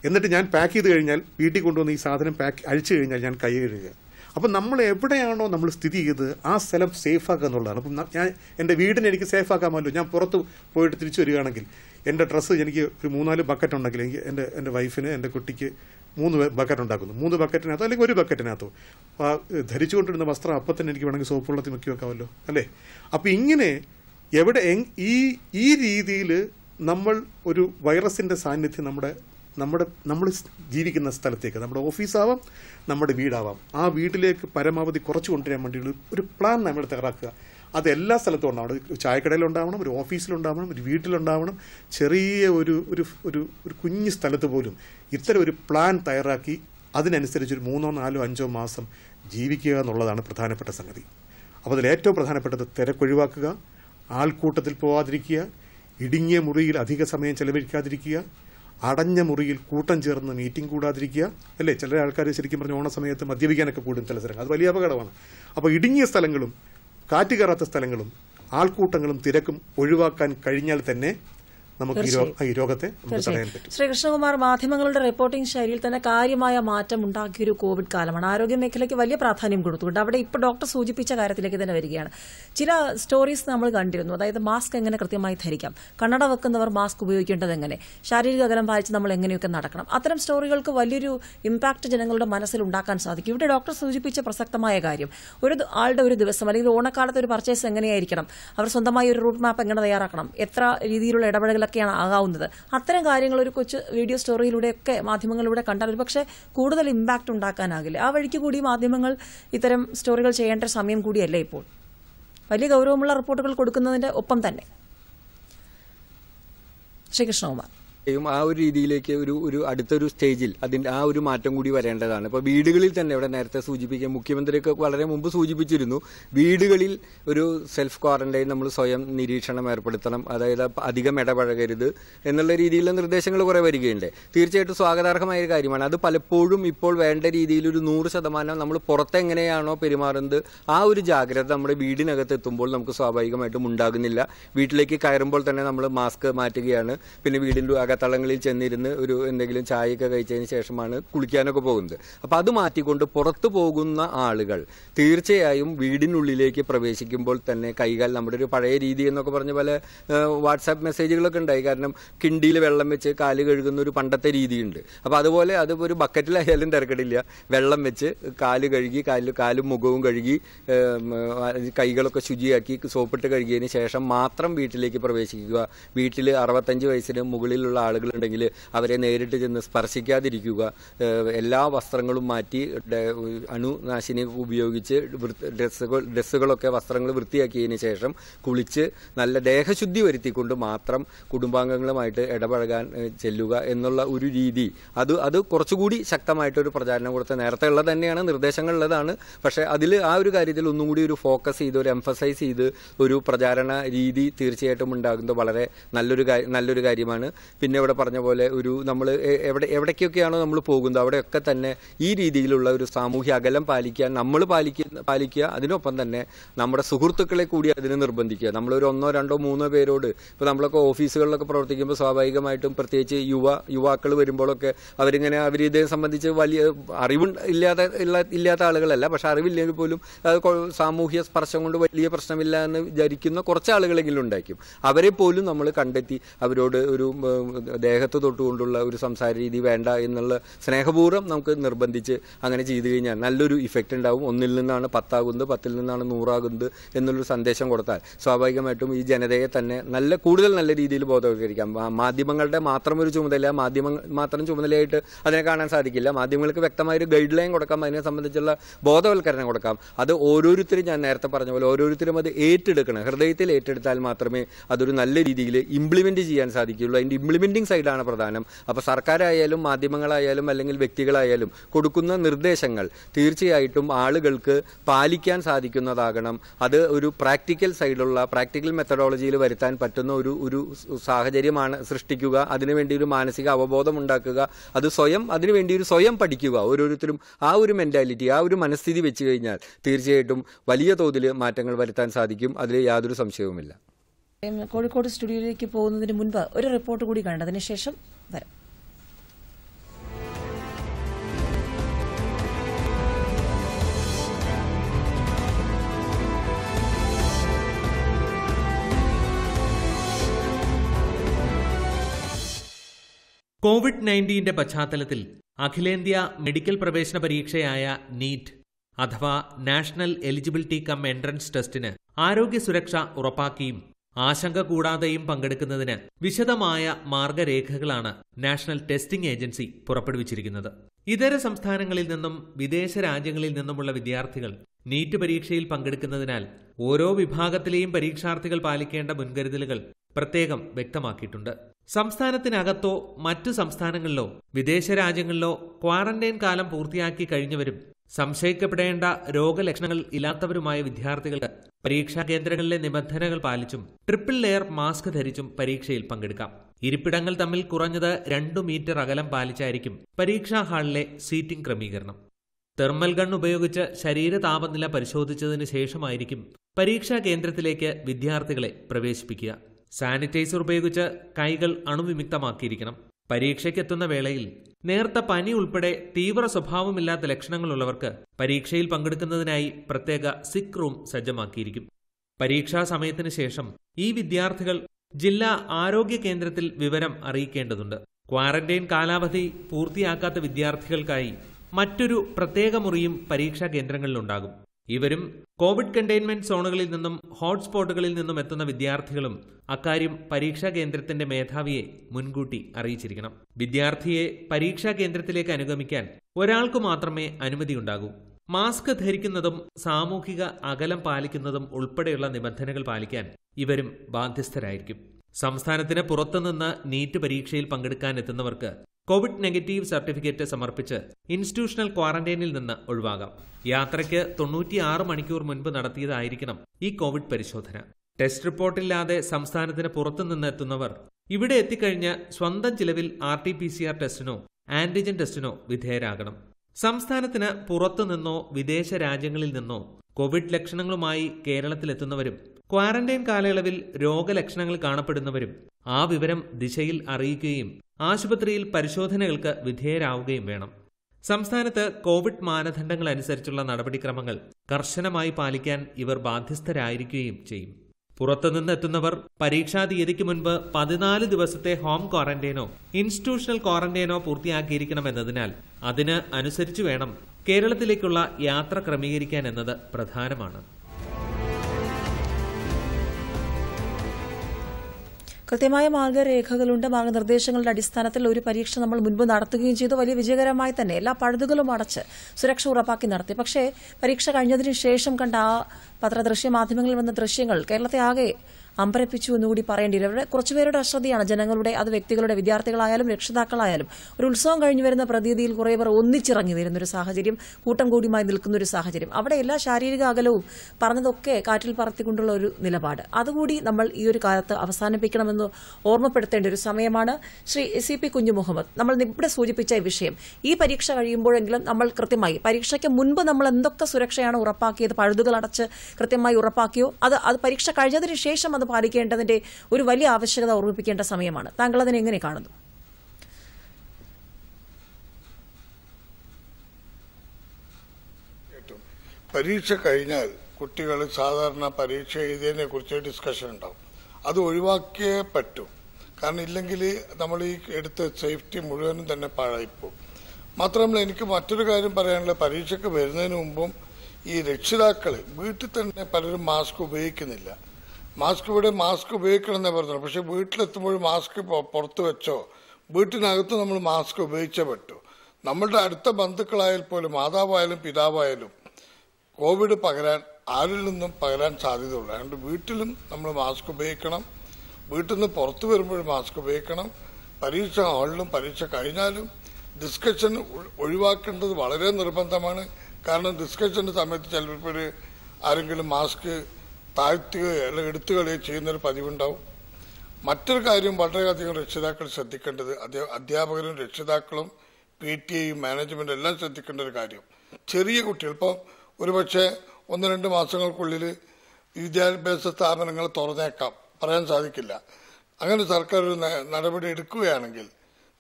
Speaker 3: എന്നിട്ട് ഞാൻ പാക്ക് ചെയ്ത് കഴിഞ്ഞാൽ വീട്ടിൽ കൊണ്ടുവന്ന് ഈ സാധനം പാക്ക് അഴിച്ചു കഴിഞ്ഞാൽ ഞാൻ കൈ കഴുകുക അപ്പം നമ്മൾ എവിടെയാണോ നമ്മൾ സ്ഥിതി ചെയ്ത് ആ സ്ഥലം സേഫാക്കുക എന്നുള്ളതാണ് അപ്പം ഞാൻ എൻ്റെ വീടിനെ എനിക്ക് സേഫാക്കാൻ പറ്റുമല്ലോ ഞാൻ പുറത്ത് പോയിട്ട് തിരിച്ചു വരികയാണെങ്കിൽ എൻ്റെ ഡ്രസ്സ് എനിക്ക് ഒരു മൂന്നാല് ബക്കറ്റ് ഉണ്ടെങ്കിൽ എനിക്ക് എൻ്റെ എൻ്റെ വൈഫിന് എൻ്റെ കുട്ടിക്ക് മൂന്ന് ബക്കറ്റ് ഉണ്ടാക്കുന്നു മൂന്ന് ബക്കറ്റിനകത്തോ അല്ലെങ്കിൽ ഒരു ബക്കറ്റിനകത്തോ ആ ധരിച്ചുകൊണ്ടിരുന്ന വസ്ത്രം അപ്പം തന്നെ എനിക്ക് വേണമെങ്കിൽ സോപ്പ് വെള്ളത്തിൽ മുക്കി വെക്കാമല്ലോ അല്ലേ അപ്പോൾ ഇങ്ങനെ എവിടെ ഈ ഈ രീതിയിൽ നമ്മൾ ഒരു വൈറസിൻ്റെ സാന്നിധ്യം നമ്മുടെ നമ്മുടെ നമ്മൾ ജീവിക്കുന്ന സ്ഥലത്തേക്ക് നമ്മുടെ ഓഫീസാവാം നമ്മുടെ വീടാവാം ആ വീട്ടിലേക്ക് പരമാവധി കുറച്ച് കൊണ്ടുവരാൻ വേണ്ടിയുള്ള ഒരു പ്ലാൻ നമ്മൾ തയ്യാറാക്കുക അത് എല്ലാ സ്ഥലത്തും ഉണ്ടാവണം ഒരു ചായക്കടയിലുണ്ടാവണം ഒരു ഓഫീസിലുണ്ടാവണം ഒരു വീട്ടിലുണ്ടാവണം ചെറിയ ഒരു ഒരു ഒരു ഒരു കുഞ്ഞു സ്ഥലത്ത് പോലും ഇത്തരം ഒരു പ്ലാൻ തയ്യാറാക്കി അതിനനുസരിച്ച് ഒരു മൂന്നോ നാലോ അഞ്ചോ മാസം ജീവിക്കുക എന്നുള്ളതാണ് പ്രധാനപ്പെട്ട സംഗതി അപ്പോൾ അതിൽ ഏറ്റവും പ്രധാനപ്പെട്ടത് തിരക്കൊഴിവാക്കുക ആൾക്കൂട്ടത്തിൽ പോവാതിരിക്കുക ഇടുങ്ങിയ മുറിയിൽ അധിക സമയം ചെലവഴിക്കാതിരിക്കുക അടഞ്ഞ മുറിയിൽ കൂട്ടം ചേർന്ന് മീറ്റിംഗ് കൂടാതിരിക്കുക അല്ലേ ചില ആൾക്കാർ ശരിക്കും പറഞ്ഞ ഓണ സമയത്ത് മദ്യപിക്കാനൊക്കെ കൂടും ചില സ്ഥലങ്ങൾ അത് വലിയ അപകടമാണ് അപ്പോൾ ഇടുങ്ങിയ സ്ഥലങ്ങളും കാറ്റ് കയറാത്ത സ്ഥലങ്ങളും ആൾക്കൂട്ടങ്ങളും തിരക്കും ഒഴിവാക്കാൻ കഴിഞ്ഞാൽ തന്നെ നമുക്ക് ഈ രോഗത്തെ തടയാൻ പറ്റും
Speaker 1: ശ്രീകൃഷ്ണകുമാർ മാധ്യമങ്ങളുടെ റിപ്പോർട്ടിംഗ് ശൈലിയിൽ തന്നെ കാര്യമായ മാറ്റം ഉണ്ടാക്കിയ ഒരു കോവിഡ് കാലമാണ് ആരോഗ്യ മേഖലയ്ക്ക് വലിയ പ്രാധാന്യം കൊടുത്തുകൊണ്ട് അവിടെ ഇപ്പോൾ ഡോക്ടർ സൂചിപ്പിച്ച കാര്യത്തിലേക്ക് തന്നെ വരികയാണ് ചില സ്റ്റോറീസ് നമ്മൾ കണ്ടിരുന്നു അതായത് മാസ്ക് എങ്ങനെ കൃത്യമായി ധരിക്കാം കണ്ണട വെക്കുന്നവർ മാസ്ക് ഉപയോഗിക്കേണ്ടത് എങ്ങനെ ശാരീരിക അകലം പാലിച്ച് നമ്മൾ എങ്ങനെയൊക്കെ നടക്കണം അത്തരം സ്റ്റോറികൾക്ക് വലിയൊരു ഇമ്പാക്ട് ജനങ്ങളുടെ മനസ്സിൽ ഉണ്ടാക്കാൻ സാധിക്കും ഇവിടെ ഡോക്ടർ സൂചിപ്പിച്ച പ്രസക്തമായ കാര്യം ഒരു ആളുടെ ഒരു ദിവസം അല്ലെങ്കിൽ ഓണക്കാലത്ത് ഒരു പർച്ചേസ് എങ്ങനെയായിരിക്കണം അവർ സ്വന്തമായി ഒരു റൂട്ട് മാപ്പ് എങ്ങനെ തയ്യാറാക്കണം എത്ര രീതിയിലുള്ള ഇടപെടലുകൾ എന്നൊക്കെയാണ് ആകാവുന്നത് അത്തരം കാര്യങ്ങൾ ഒരു കൊച്ച് വീഡിയോ സ്റ്റോറിയിലൂടെയൊക്കെ മാധ്യമങ്ങളിലൂടെ കണ്ടാൽ പക്ഷേ കൂടുതൽ ഇമ്പാക്റ്റ് ഉണ്ടാക്കാനാകില്ല ആ വഴിക്ക് കൂടി മാധ്യമങ്ങൾ ഇത്തരം സ്റ്റോറികൾ ചെയ്യേണ്ട സമയം കൂടിയല്ലേ ഇപ്പോൾ വലിയ ഗൗരവമുള്ള റിപ്പോർട്ടുകൾ കൊടുക്കുന്നതിന്റെ ഒപ്പം തന്നെ ശ്രീകൃഷ്ണകുമാർ
Speaker 4: ആ ഒരു രീതിയിലേക്ക് ഒരു ഒരു അടുത്തൊരു സ്റ്റേജിൽ അതിന്റെ ആ ഒരു മാറ്റം കൂടി വരേണ്ടതാണ് ഇപ്പോൾ വീടുകളിൽ തന്നെ ഇവിടെ നേരത്തെ സൂചിപ്പിക്കുക മുഖ്യമന്ത്രിയൊക്കെ വളരെ മുമ്പ് സൂചിപ്പിച്ചിരുന്നു വീടുകളിൽ ഒരു സെൽഫ് ക്വാറന്റൈൻ നമ്മൾ സ്വയം നിരീക്ഷണം ഏർപ്പെടുത്തണം അതായത് അധികം ഇടപഴകരുത് എന്നുള്ള രീതിയിലുള്ള നിർദ്ദേശങ്ങൾ കുറേ വരികയുണ്ട് തീർച്ചയായിട്ടും സ്വാഗതാർഹമായ ഒരു കാര്യമാണ് അത് പലപ്പോഴും ഇപ്പോൾ വേണ്ട രീതിയിൽ ഒരു നൂറ് ശതമാനം നമ്മൾ പുറത്തെങ്ങനെയാണോ പെരുമാറുന്നത് ആ ഒരു ജാഗ്രത നമ്മുടെ വീടിനകത്ത് എത്തുമ്പോൾ നമുക്ക് സ്വാഭാവികമായിട്ടും ഉണ്ടാകുന്നില്ല വീട്ടിലേക്ക് കയറുമ്പോൾ തന്നെ നമ്മൾ മാസ്ക് മാറ്റുകയാണ് പിന്നെ വീടിൻ്റെ തളങ്ങളിൽ ചെന്നിരുന്ന് ഒരു എന്തെങ്കിലും ചായയൊക്കെ കഴിച്ചതിന് ശേഷമാണ് കുളിക്കാനൊക്കെ പോകുന്നത് അപ്പോൾ അത് മാറ്റിക്കൊണ്ട് പുറത്തു പോകുന്ന ആളുകൾ തീർച്ചയായും വീടിനുള്ളിലേക്ക് പ്രവേശിക്കുമ്പോൾ തന്നെ കൈകൾ നമ്മുടെ ഒരു പഴയ രീതി എന്നൊക്കെ പറഞ്ഞ പോലെ വാട്സാപ്പ് മെസ്സേജുകളൊക്കെ ഉണ്ടായി കാരണം കിണ്ടിയിൽ വെള്ളം വെച്ച് കാല് കഴുകുന്ന ഒരു പണ്ടത്തെ രീതിയുണ്ട് അപ്പോൾ അതുപോലെ അത് ഒരു ബക്കറ്റിലായാലും തിരക്കടില്ല വെള്ളം വെച്ച് കാല് കഴുകി കാലിൽ കാലും മുഖവും കഴുകി കൈകളൊക്കെ ശുചിയാക്കി സോപ്പിട്ട് കഴുകിയതിന് ശേഷം മാത്രം വീട്ടിലേക്ക് പ്രവേശിക്കുക വീട്ടിൽ അറുപത്തഞ്ച് വയസ്സിന് മുകളിലുള്ള ആളുകളുണ്ടെങ്കിൽ അവരെ നേരിട്ട് ചെന്ന് സ്പർശിക്കാതിരിക്കുക എല്ലാ വസ്ത്രങ്ങളും മാറ്റി അണുനാശിനി ഉപയോഗിച്ച് ഡ്രസ്സുകൾ ഡ്രസ്സുകളൊക്കെ വസ്ത്രങ്ങൾ വൃത്തിയാക്കിയതിന് ശേഷം കുളിച്ച് നല്ല ദേഹശുദ്ധി വരുത്തിക്കൊണ്ട് മാത്രം കുടുംബാംഗങ്ങളുമായിട്ട് ഇടപഴകാൻ ചെല്ലുക എന്നുള്ള ഒരു രീതി അത് അത് കുറച്ചുകൂടി ശക്തമായിട്ടൊരു പ്രചാരണം കൊടുത്ത നേരത്തെ ഉള്ളത് തന്നെയാണ് നിർദ്ദേശങ്ങളുള്ളതാണ് പക്ഷേ അതിൽ ആ ഒരു കാര്യത്തിൽ ഒന്നും കൂടി ഒരു ഫോക്കസ് ചെയ്ത് ഒരു എംഫസൈസ് ചെയ്ത് ഒരു പ്രചാരണ രീതി തീർച്ചയായിട്ടും ഉണ്ടാകുന്നത് വളരെ നല്ലൊരു നല്ലൊരു കാര്യമാണ് പിന്നെ മുന്നേ ഇവിടെ പറഞ്ഞ പോലെ ഒരു നമ്മൾ എവിടെ എവിടേക്കൊക്കെയാണോ നമ്മൾ പോകുന്നത് അവിടെയൊക്കെ തന്നെ ഈ രീതിയിലുള്ള ഒരു സാമൂഹ്യ അകലം പാലിക്കാൻ നമ്മൾ പാലിക്കുന്ന പാലിക്കുക അതിനൊപ്പം തന്നെ നമ്മുടെ സുഹൃത്തുക്കളെ കൂടി അതിന് നിർബന്ധിക്കുക നമ്മളൊരു ഒന്നോ രണ്ടോ മൂന്നോ പേരോട് ഇപ്പോൾ നമ്മളൊക്കെ ഓഫീസുകളിലൊക്കെ പ്രവർത്തിക്കുമ്പോൾ സ്വാഭാവികമായിട്ടും പ്രത്യേകിച്ച് യുവ യുവാക്കൾ വരുമ്പോഴൊക്കെ അവരിങ്ങനെ അവർ ഇതേ സംബന്ധിച്ച് വലിയ അറിവ് ഇല്ലാത്ത ഇല്ലാത്ത ആളുകളല്ല പക്ഷെ അറിവില്ലെങ്കിൽ പോലും സാമൂഹ്യ സ്പർശം കൊണ്ട് വലിയ പ്രശ്നമില്ല എന്ന് വിചാരിക്കുന്ന കുറച്ച് ആളുകളെങ്കിലും ഉണ്ടായിരിക്കും അവരെ പോലും നമ്മൾ കണ്ടെത്തി അവരോട് ഒരു ദേഹത്ത് തൊട്ടുകൊണ്ടുള്ള ഒരു സംസാര രീതി വേണ്ട എന്നുള്ള സ്നേഹപൂർവ്വം നമുക്ക് നിർബന്ധിച്ച് അങ്ങനെ ചെയ്തു കഴിഞ്ഞാൽ നല്ലൊരു ഇഫക്റ്റ് ഉണ്ടാവും ഒന്നിൽ നിന്നാണ് പത്താകുന്നത് പത്തിൽ നിന്നാണ് നൂറാകുന്നത് എന്നുള്ളൊരു സന്ദേശം കൊടുത്താൽ സ്വാഭാവികമായിട്ടും ഈ ജനതയെ തന്നെ നല്ല കൂടുതൽ നല്ല രീതിയിൽ ബോധവൽക്കരിക്കാം മാധ്യമങ്ങളുടെ മാത്രം ഒരു ചുമതല മാധ്യമങ്ങൾ മാത്രം ചുമതലയായിട്ട് അതിനെ കാണാൻ സാധിക്കില്ല മാധ്യമങ്ങൾക്ക് വ്യക്തമായ ഒരു ഗൈഡ് ലൈൻ കൊടുക്കാം അതിനെ സംബന്ധിച്ചുള്ള ബോധവൽക്കരണം കൊടുക്കാം അത് ഓരോരുത്തരും ഞാൻ നേരത്തെ പറഞ്ഞ പോലെ ഓരോരുത്തരും അത് ഏറ്റെടുക്കണം ഹൃദയത്തിൽ ഏറ്റെടുത്താൽ മാത്രമേ അതൊരു നല്ല രീതിയിൽ ഇംപ്ലിമെന്റ് ചെയ്യാൻ സാധിക്കുകയുള്ളൂ അതിന്റെ ഇംപ്ലിമെന്റ് കൺവിൻഡിങ് സൈഡാണ് പ്രധാനം അപ്പോൾ സർക്കാരായാലും മാധ്യമങ്ങളായാലും അല്ലെങ്കിൽ വ്യക്തികളായാലും കൊടുക്കുന്ന നിർദ്ദേശങ്ങൾ തീർച്ചയായിട്ടും ആളുകൾക്ക് പാലിക്കാൻ സാധിക്കുന്നതാകണം അത് ഒരു പ്രാക്ടിക്കൽ സൈഡുള്ള പ്രാക്ടിക്കൽ മെത്തഡോളജിയിൽ വരുത്താൻ പറ്റുന്ന ഒരു ഒരു സാഹചര്യമാണ് സൃഷ്ടിക്കുക അതിനുവേണ്ടി ഒരു മാനസിക അവബോധം ഉണ്ടാക്കുക അത് സ്വയം അതിനുവേണ്ടി ഒരു സ്വയം പഠിക്കുക ഓരോരുത്തരും ആ ഒരു മെൻറ്റാലിറ്റി ആ ഒരു മനസ്ഥിതി വെച്ച് കഴിഞ്ഞാൽ തീർച്ചയായിട്ടും വലിയ തോതിൽ മാറ്റങ്ങൾ വരുത്താൻ സാധിക്കും അതിൽ യാതൊരു സംശയവുമില്ല
Speaker 1: കോഴിക്കോട് സ്റ്റുഡിയോയിലേക്ക് പോകുന്നതിന് മുൻപ് ഒരു റിപ്പോർട്ട് കൂടി കണ്ടതിന് ശേഷം വരാം
Speaker 5: കോവിഡ് നയൻറ്റീന്റെ പശ്ചാത്തലത്തിൽ അഖിലേന്ത്യാ മെഡിക്കൽ പ്രവേശന പരീക്ഷയായ നീറ്റ് അഥവാ നാഷണൽ എലിജിബിലിറ്റി കം എൻട്രൻസ് ടെസ്റ്റിന് ആരോഗ്യ സുരക്ഷ ഉറപ്പാക്കിയും ആശങ്ക കൂടാതെയും പങ്കെടുക്കുന്നതിന് വിശദമായ മാർഗരേഖകളാണ് നാഷണൽ ടെസ്റ്റിംഗ് ഏജൻസി പുറപ്പെടുവിച്ചിരിക്കുന്നത് ഇതര സംസ്ഥാനങ്ങളിൽ നിന്നും വിദേശ രാജ്യങ്ങളിൽ നിന്നുമുള്ള വിദ്യാർത്ഥികൾ നീറ്റ് പരീക്ഷയിൽ പങ്കെടുക്കുന്നതിനാൽ ഓരോ വിഭാഗത്തിലെയും പരീക്ഷാർത്ഥികൾ പാലിക്കേണ്ട മുൻകരുതലുകൾ പ്രത്യേകം വ്യക്തമാക്കിയിട്ടുണ്ട് സംസ്ഥാനത്തിനകത്തോ മറ്റു സംസ്ഥാനങ്ങളിലോ വിദേശ രാജ്യങ്ങളിലോ ക്വാറന്റൈൻ കാലം പൂർത്തിയാക്കി കഴിഞ്ഞവരും സംശയിക്കപ്പെടേണ്ട രോഗലക്ഷണങ്ങൾ ഇല്ലാത്തവരുമായ വിദ്യാർത്ഥികൾക്ക് പരീക്ഷാ കേന്ദ്രങ്ങളിലെ നിബന്ധനകൾ പാലിച്ചും ട്രിപ്പിൾ ലെയർ മാസ്ക് ധരിച്ചും പരീക്ഷയിൽ പങ്കെടുക്കാം ഇരിപ്പിടങ്ങൾ തമ്മിൽ കുറഞ്ഞത് രണ്ടു മീറ്റർ അകലം പാലിച്ചായിരിക്കും പരീക്ഷാ ഹാളിലെ സീറ്റിംഗ് ക്രമീകരണം തെർമൽ ഗൺ ഉപയോഗിച്ച് ശരീര താപനില പരിശോധിച്ചതിന് ശേഷമായിരിക്കും പരീക്ഷാ കേന്ദ്രത്തിലേക്ക് വിദ്യാർത്ഥികളെ പ്രവേശിപ്പിക്കുക സാനിറ്റൈസർ ഉപയോഗിച്ച് കൈകൾ അണുവിമുക്തമാക്കിയിരിക്കണം പരീക്ഷയ്ക്കെത്തുന്ന വേളയിൽ നേർത്ത പനി ഉൾപ്പെടെ തീവ്ര സ്വഭാവമില്ലാത്ത ലക്ഷണങ്ങളുള്ളവർക്ക് പരീക്ഷയിൽ പങ്കെടുക്കുന്നതിനായി പ്രത്യേക സിക് റൂം സജ്ജമാക്കിയിരിക്കും പരീക്ഷാ സമയത്തിന് ശേഷം ഈ വിദ്യാർത്ഥികൾ ജില്ലാ ആരോഗ്യ കേന്ദ്രത്തിൽ വിവരം അറിയിക്കേണ്ടതുണ്ട് ക്വാറന്റൈൻ കാലാവധി പൂർത്തിയാക്കാത്ത വിദ്യാർത്ഥികൾക്കായി മറ്റൊരു പ്രത്യേക മുറിയും പരീക്ഷാ കേന്ദ്രങ്ങളിലുണ്ടാകും ഇവരും കോവിഡ് കണ്ടെയ്ൻമെന്റ് സോണുകളിൽ നിന്നും ഹോട്ട്സ്പോട്ടുകളിൽ നിന്നും എത്തുന്ന വിദ്യാർത്ഥികളും അക്കാര്യം പരീക്ഷാ കേന്ദ്രത്തിന്റെ മേധാവിയെ മുൻകൂട്ടി അറിയിച്ചിരിക്കണം വിദ്യാർത്ഥിയെ പരീക്ഷാ കേന്ദ്രത്തിലേക്ക് അനുഗമിക്കാൻ ഒരാൾക്കു മാത്രമേ അനുമതിയുണ്ടാകൂ മാസ്ക് ധരിക്കുന്നതും സാമൂഹിക അകലം പാലിക്കുന്നതും ഉൾപ്പെടെയുള്ള നിബന്ധനകൾ പാലിക്കാൻ ഇവരും ബാധ്യസ്ഥരായിരിക്കും സംസ്ഥാനത്തിന് പുറത്തുനിന്ന് നീറ്റ് പരീക്ഷയിൽ പങ്കെടുക്കാൻ എത്തുന്നവർക്ക് കോവിഡ് നെഗറ്റീവ് സർട്ടിഫിക്കറ്റ് സമർപ്പിച്ച് ഇൻസ്റ്റിറ്റ്യൂഷണൽ ക്വാറന്റൈനിൽ നിന്ന് ഒഴിവാകാം യാത്രയ്ക്ക് തൊണ്ണൂറ്റിയാറ് മണിക്കൂർ മുൻപ് നടത്തിയതായിരിക്കണം ഈ കോവിഡ് പരിശോധന ടെസ്റ്റ് റിപ്പോർട്ടില്ലാതെ സംസ്ഥാനത്തിന് പുറത്തുനിന്ന് എത്തുന്നവർ ഇവിടെ എത്തിക്കഴിഞ്ഞ് സ്വന്തം ചിലവിൽ R T P C R ടെസ്റ്റിനോ ആന്റിജൻ ടെസ്റ്റിനോ വിധേയരാകണം സംസ്ഥാനത്തിന് പുറത്തുനിന്നോ വിദേശ രാജ്യങ്ങളിൽ നിന്നോ കോവിഡ് ലക്ഷണങ്ങളുമായി കേരളത്തിലെത്തുന്നവരും ക്വാറന്റൈൻ കാലയളവിൽ രോഗലക്ഷണങ്ങൾ കാണപ്പെടുന്നവരും ആ വിവരം ദിശയിൽ അറിയിക്കുകയും ആശുപത്രിയിൽ പരിശോധനകൾക്ക് വിധേയരാവുകയും വേണം സംസ്ഥാനത്ത് കോവിഡ് മാനദണ്ഡങ്ങൾ അനുസരിച്ചുള്ള നടപടിക്രമങ്ങൾ കർശനമായി പാലിക്കാൻ ഇവർ ബാധ്യസ്ഥരായിരിക്കുകയും ചെയ്യും പുറത്തുനിന്ന് എത്തുന്നവർ പരീക്ഷാ തീയതിക്ക് മുൻപ് പതിനാല് ദിവസത്തെ ഹോം ക്വാറന്റൈനോ ഇൻസ്റ്റിറ്റ്യൂഷണൽ ക്വാറന്റൈനോ പൂർത്തിയാക്കിയിരിക്കണമെന്നതിനാൽ അതിന് അനുസരിച്ചു വേണം കേരളത്തിലേക്കുള്ള യാത്ര ക്രമീകരിക്കാൻ എന്നത് പ്രധാനമാണ്
Speaker 1: കൃത്യമായ മാർഗരേഖകളുണ്ട് മാർഗനിർദ്ദേശങ്ങളുടെ അടിസ്ഥാനത്തിൽ ഒരു പരീക്ഷ നമ്മൾ മുൻപ് നടത്തുകയും ചെയ്തു വലിയ വിജയകരമായി തന്നെ എല്ലാ പഴുതുകളും അടച്ച് സുരക്ഷ ഉറപ്പാക്കി നടത്തി പക്ഷേ പരീക്ഷ കഴിഞ്ഞതിനു ശേഷം കണ്ട ആ പത്രദൃശ്യ മാധ്യമങ്ങളിൽ വന്ന ദൃശ്യങ്ങൾ കേരളത്തെ ആകെ അമ്പരപ്പിച്ചു എന്നുകൂടി പറയേണ്ടി വരും അവരുടെ കുറച്ചുപേരുടെ അശ്രദ്ധയാണ് ജനങ്ങളുടെ അത് വ്യക്തികളുടെ വിദ്യാർത്ഥികളായാലും രക്ഷിതാക്കളായാലും ഒരു ഉത്സവം കഴിഞ്ഞു വരുന്ന പ്രതീതിയിൽ കുറേ പേർ ഒന്നിച്ചിറങ്ങി വരുന്ന ഒരു സാഹചര്യം കൂട്ടം കൂടിയുമായി നിൽക്കുന്ന ഒരു സാഹചര്യം അവിടെ എല്ലാ ശാരീരിക അകലവും പറഞ്ഞതൊക്കെ കാറ്റിൽ പറത്തിക്കൊണ്ടുള്ള ഒരു നിലപാട് അതുകൂടി നമ്മൾ ഈ ഒരു കാലത്ത് അവസാനിപ്പിക്കണമെന്ന് ഓർമ്മപ്പെടുത്തേണ്ട ഒരു സമയമാണ് ശ്രീ സി പി കുഞ്ഞു മുഹമ്മദ് നമ്മൾ ഇവിടെ സൂചിപ്പിച്ച വിഷയം ഈ പരീക്ഷ കഴിയുമ്പോഴെങ്കിലും നമ്മൾ കൃത്യമായി പരീക്ഷയ്ക്ക് മുൻപ് നമ്മൾ എന്തൊക്കെ സുരക്ഷയാണ് ഉറപ്പാക്കിയത് പഴുതുകൾ അടച്ച് കൃത്യമായി ഉറപ്പാക്കിയോ അത് അത് പരീക്ഷ കഴിഞ്ഞതിന് ശേഷം അത് നമുക്ക് പാലിക്കേണ്ടതിന്റെ ഒരു വലിയ ആവശ്യകത ഓർമ്മിപ്പിക്കേണ്ട സമയമാണ് താങ്കൾ അതിനെ എങ്ങനെ കാണുന്നു
Speaker 6: പരീക്ഷ കഴിഞ്ഞാൽ കുട്ടികൾ സാധാരണ പരീക്ഷ എഴുതിയതിനെ കുറിച്ച് ഡിസ്കഷൻ ഉണ്ടാവും അത് ഒഴിവാക്കിയേ പറ്റും കാരണം ഇല്ലെങ്കിൽ നമ്മൾ ഈ എടുത്ത സേഫ്റ്റി മുഴുവനും തന്നെ പാഴായിപ്പോകും മാത്രമല്ല എനിക്ക് മറ്റൊരു കാര്യം പറയാനുള്ള പരീക്ഷയ്ക്ക് വരുന്നതിന് മുമ്പും ഈ രക്ഷിതാക്കൾ വീട്ടിൽ തന്നെ പലരും മാസ്ക് ഉപയോഗിക്കുന്നില്ല മാസ്ക് ഇവിടെ മാസ്ക് ഉപയോഗിക്കണം ഉപയോഗിക്കണമെന്നേ പറഞ്ഞുള്ളൂ പക്ഷേ വീട്ടിലെത്തുമ്പോൾ മാസ്ക് പുറത്ത് വെച്ചോ വീട്ടിനകത്ത് നമ്മൾ മാസ്ക് ഉപയോഗിച്ചേ പറ്റൂ നമ്മളുടെ അടുത്ത ബന്ധുക്കളായാൽ പോലും മാതാവായാലും പിതാവായാലും കോവിഡ് പകരാൻ ആരിൽ നിന്നും പകരാൻ സാധ്യതയുള്ളൂ അതുകൊണ്ട് വീട്ടിലും നമ്മൾ മാസ്ക് ഉപയോഗിക്കണം വീട്ടിൽ നിന്ന് പുറത്തു വരുമ്പോൾ മാസ്ക് ഉപയോഗിക്കണം പരീക്ഷ ഹാളിലും പരീക്ഷ കഴിഞ്ഞാലും ഡിസ്കഷൻ ഒഴിവാക്കേണ്ടത് വളരെ നിർബന്ധമാണ് കാരണം ഡിസ്കഷൻ്റെ സമയത്ത് ചിലപ്പോൾ ആരെങ്കിലും മാസ്ക് താഴ്ത്തുകയോ അല്ലെങ്കിൽ എടുത്തു ചെയ്യുന്നൊരു പതിവുണ്ടാവും മറ്റൊരു കാര്യം വളരെയധികം രക്ഷിതാക്കൾ ശ്രദ്ധിക്കേണ്ടത് അധ്യാപകരും രക്ഷിതാക്കളും പി ടി ഐയും മാനേജ്മെൻറ്റും എല്ലാം ശ്രദ്ധിക്കേണ്ട ഒരു കാര്യം ചെറിയ കുട്ടികൾ ഇപ്പോൾ ഒരുപക്ഷെ ഒന്ന് രണ്ട് മാസങ്ങൾക്കുള്ളിൽ വിദ്യാഭ്യാസ സ്ഥാപനങ്ങൾ തുറന്നേക്കാം പറയാൻ സാധിക്കില്ല അങ്ങനെ സർക്കാർ ഒരു നടപടി എടുക്കുകയാണെങ്കിൽ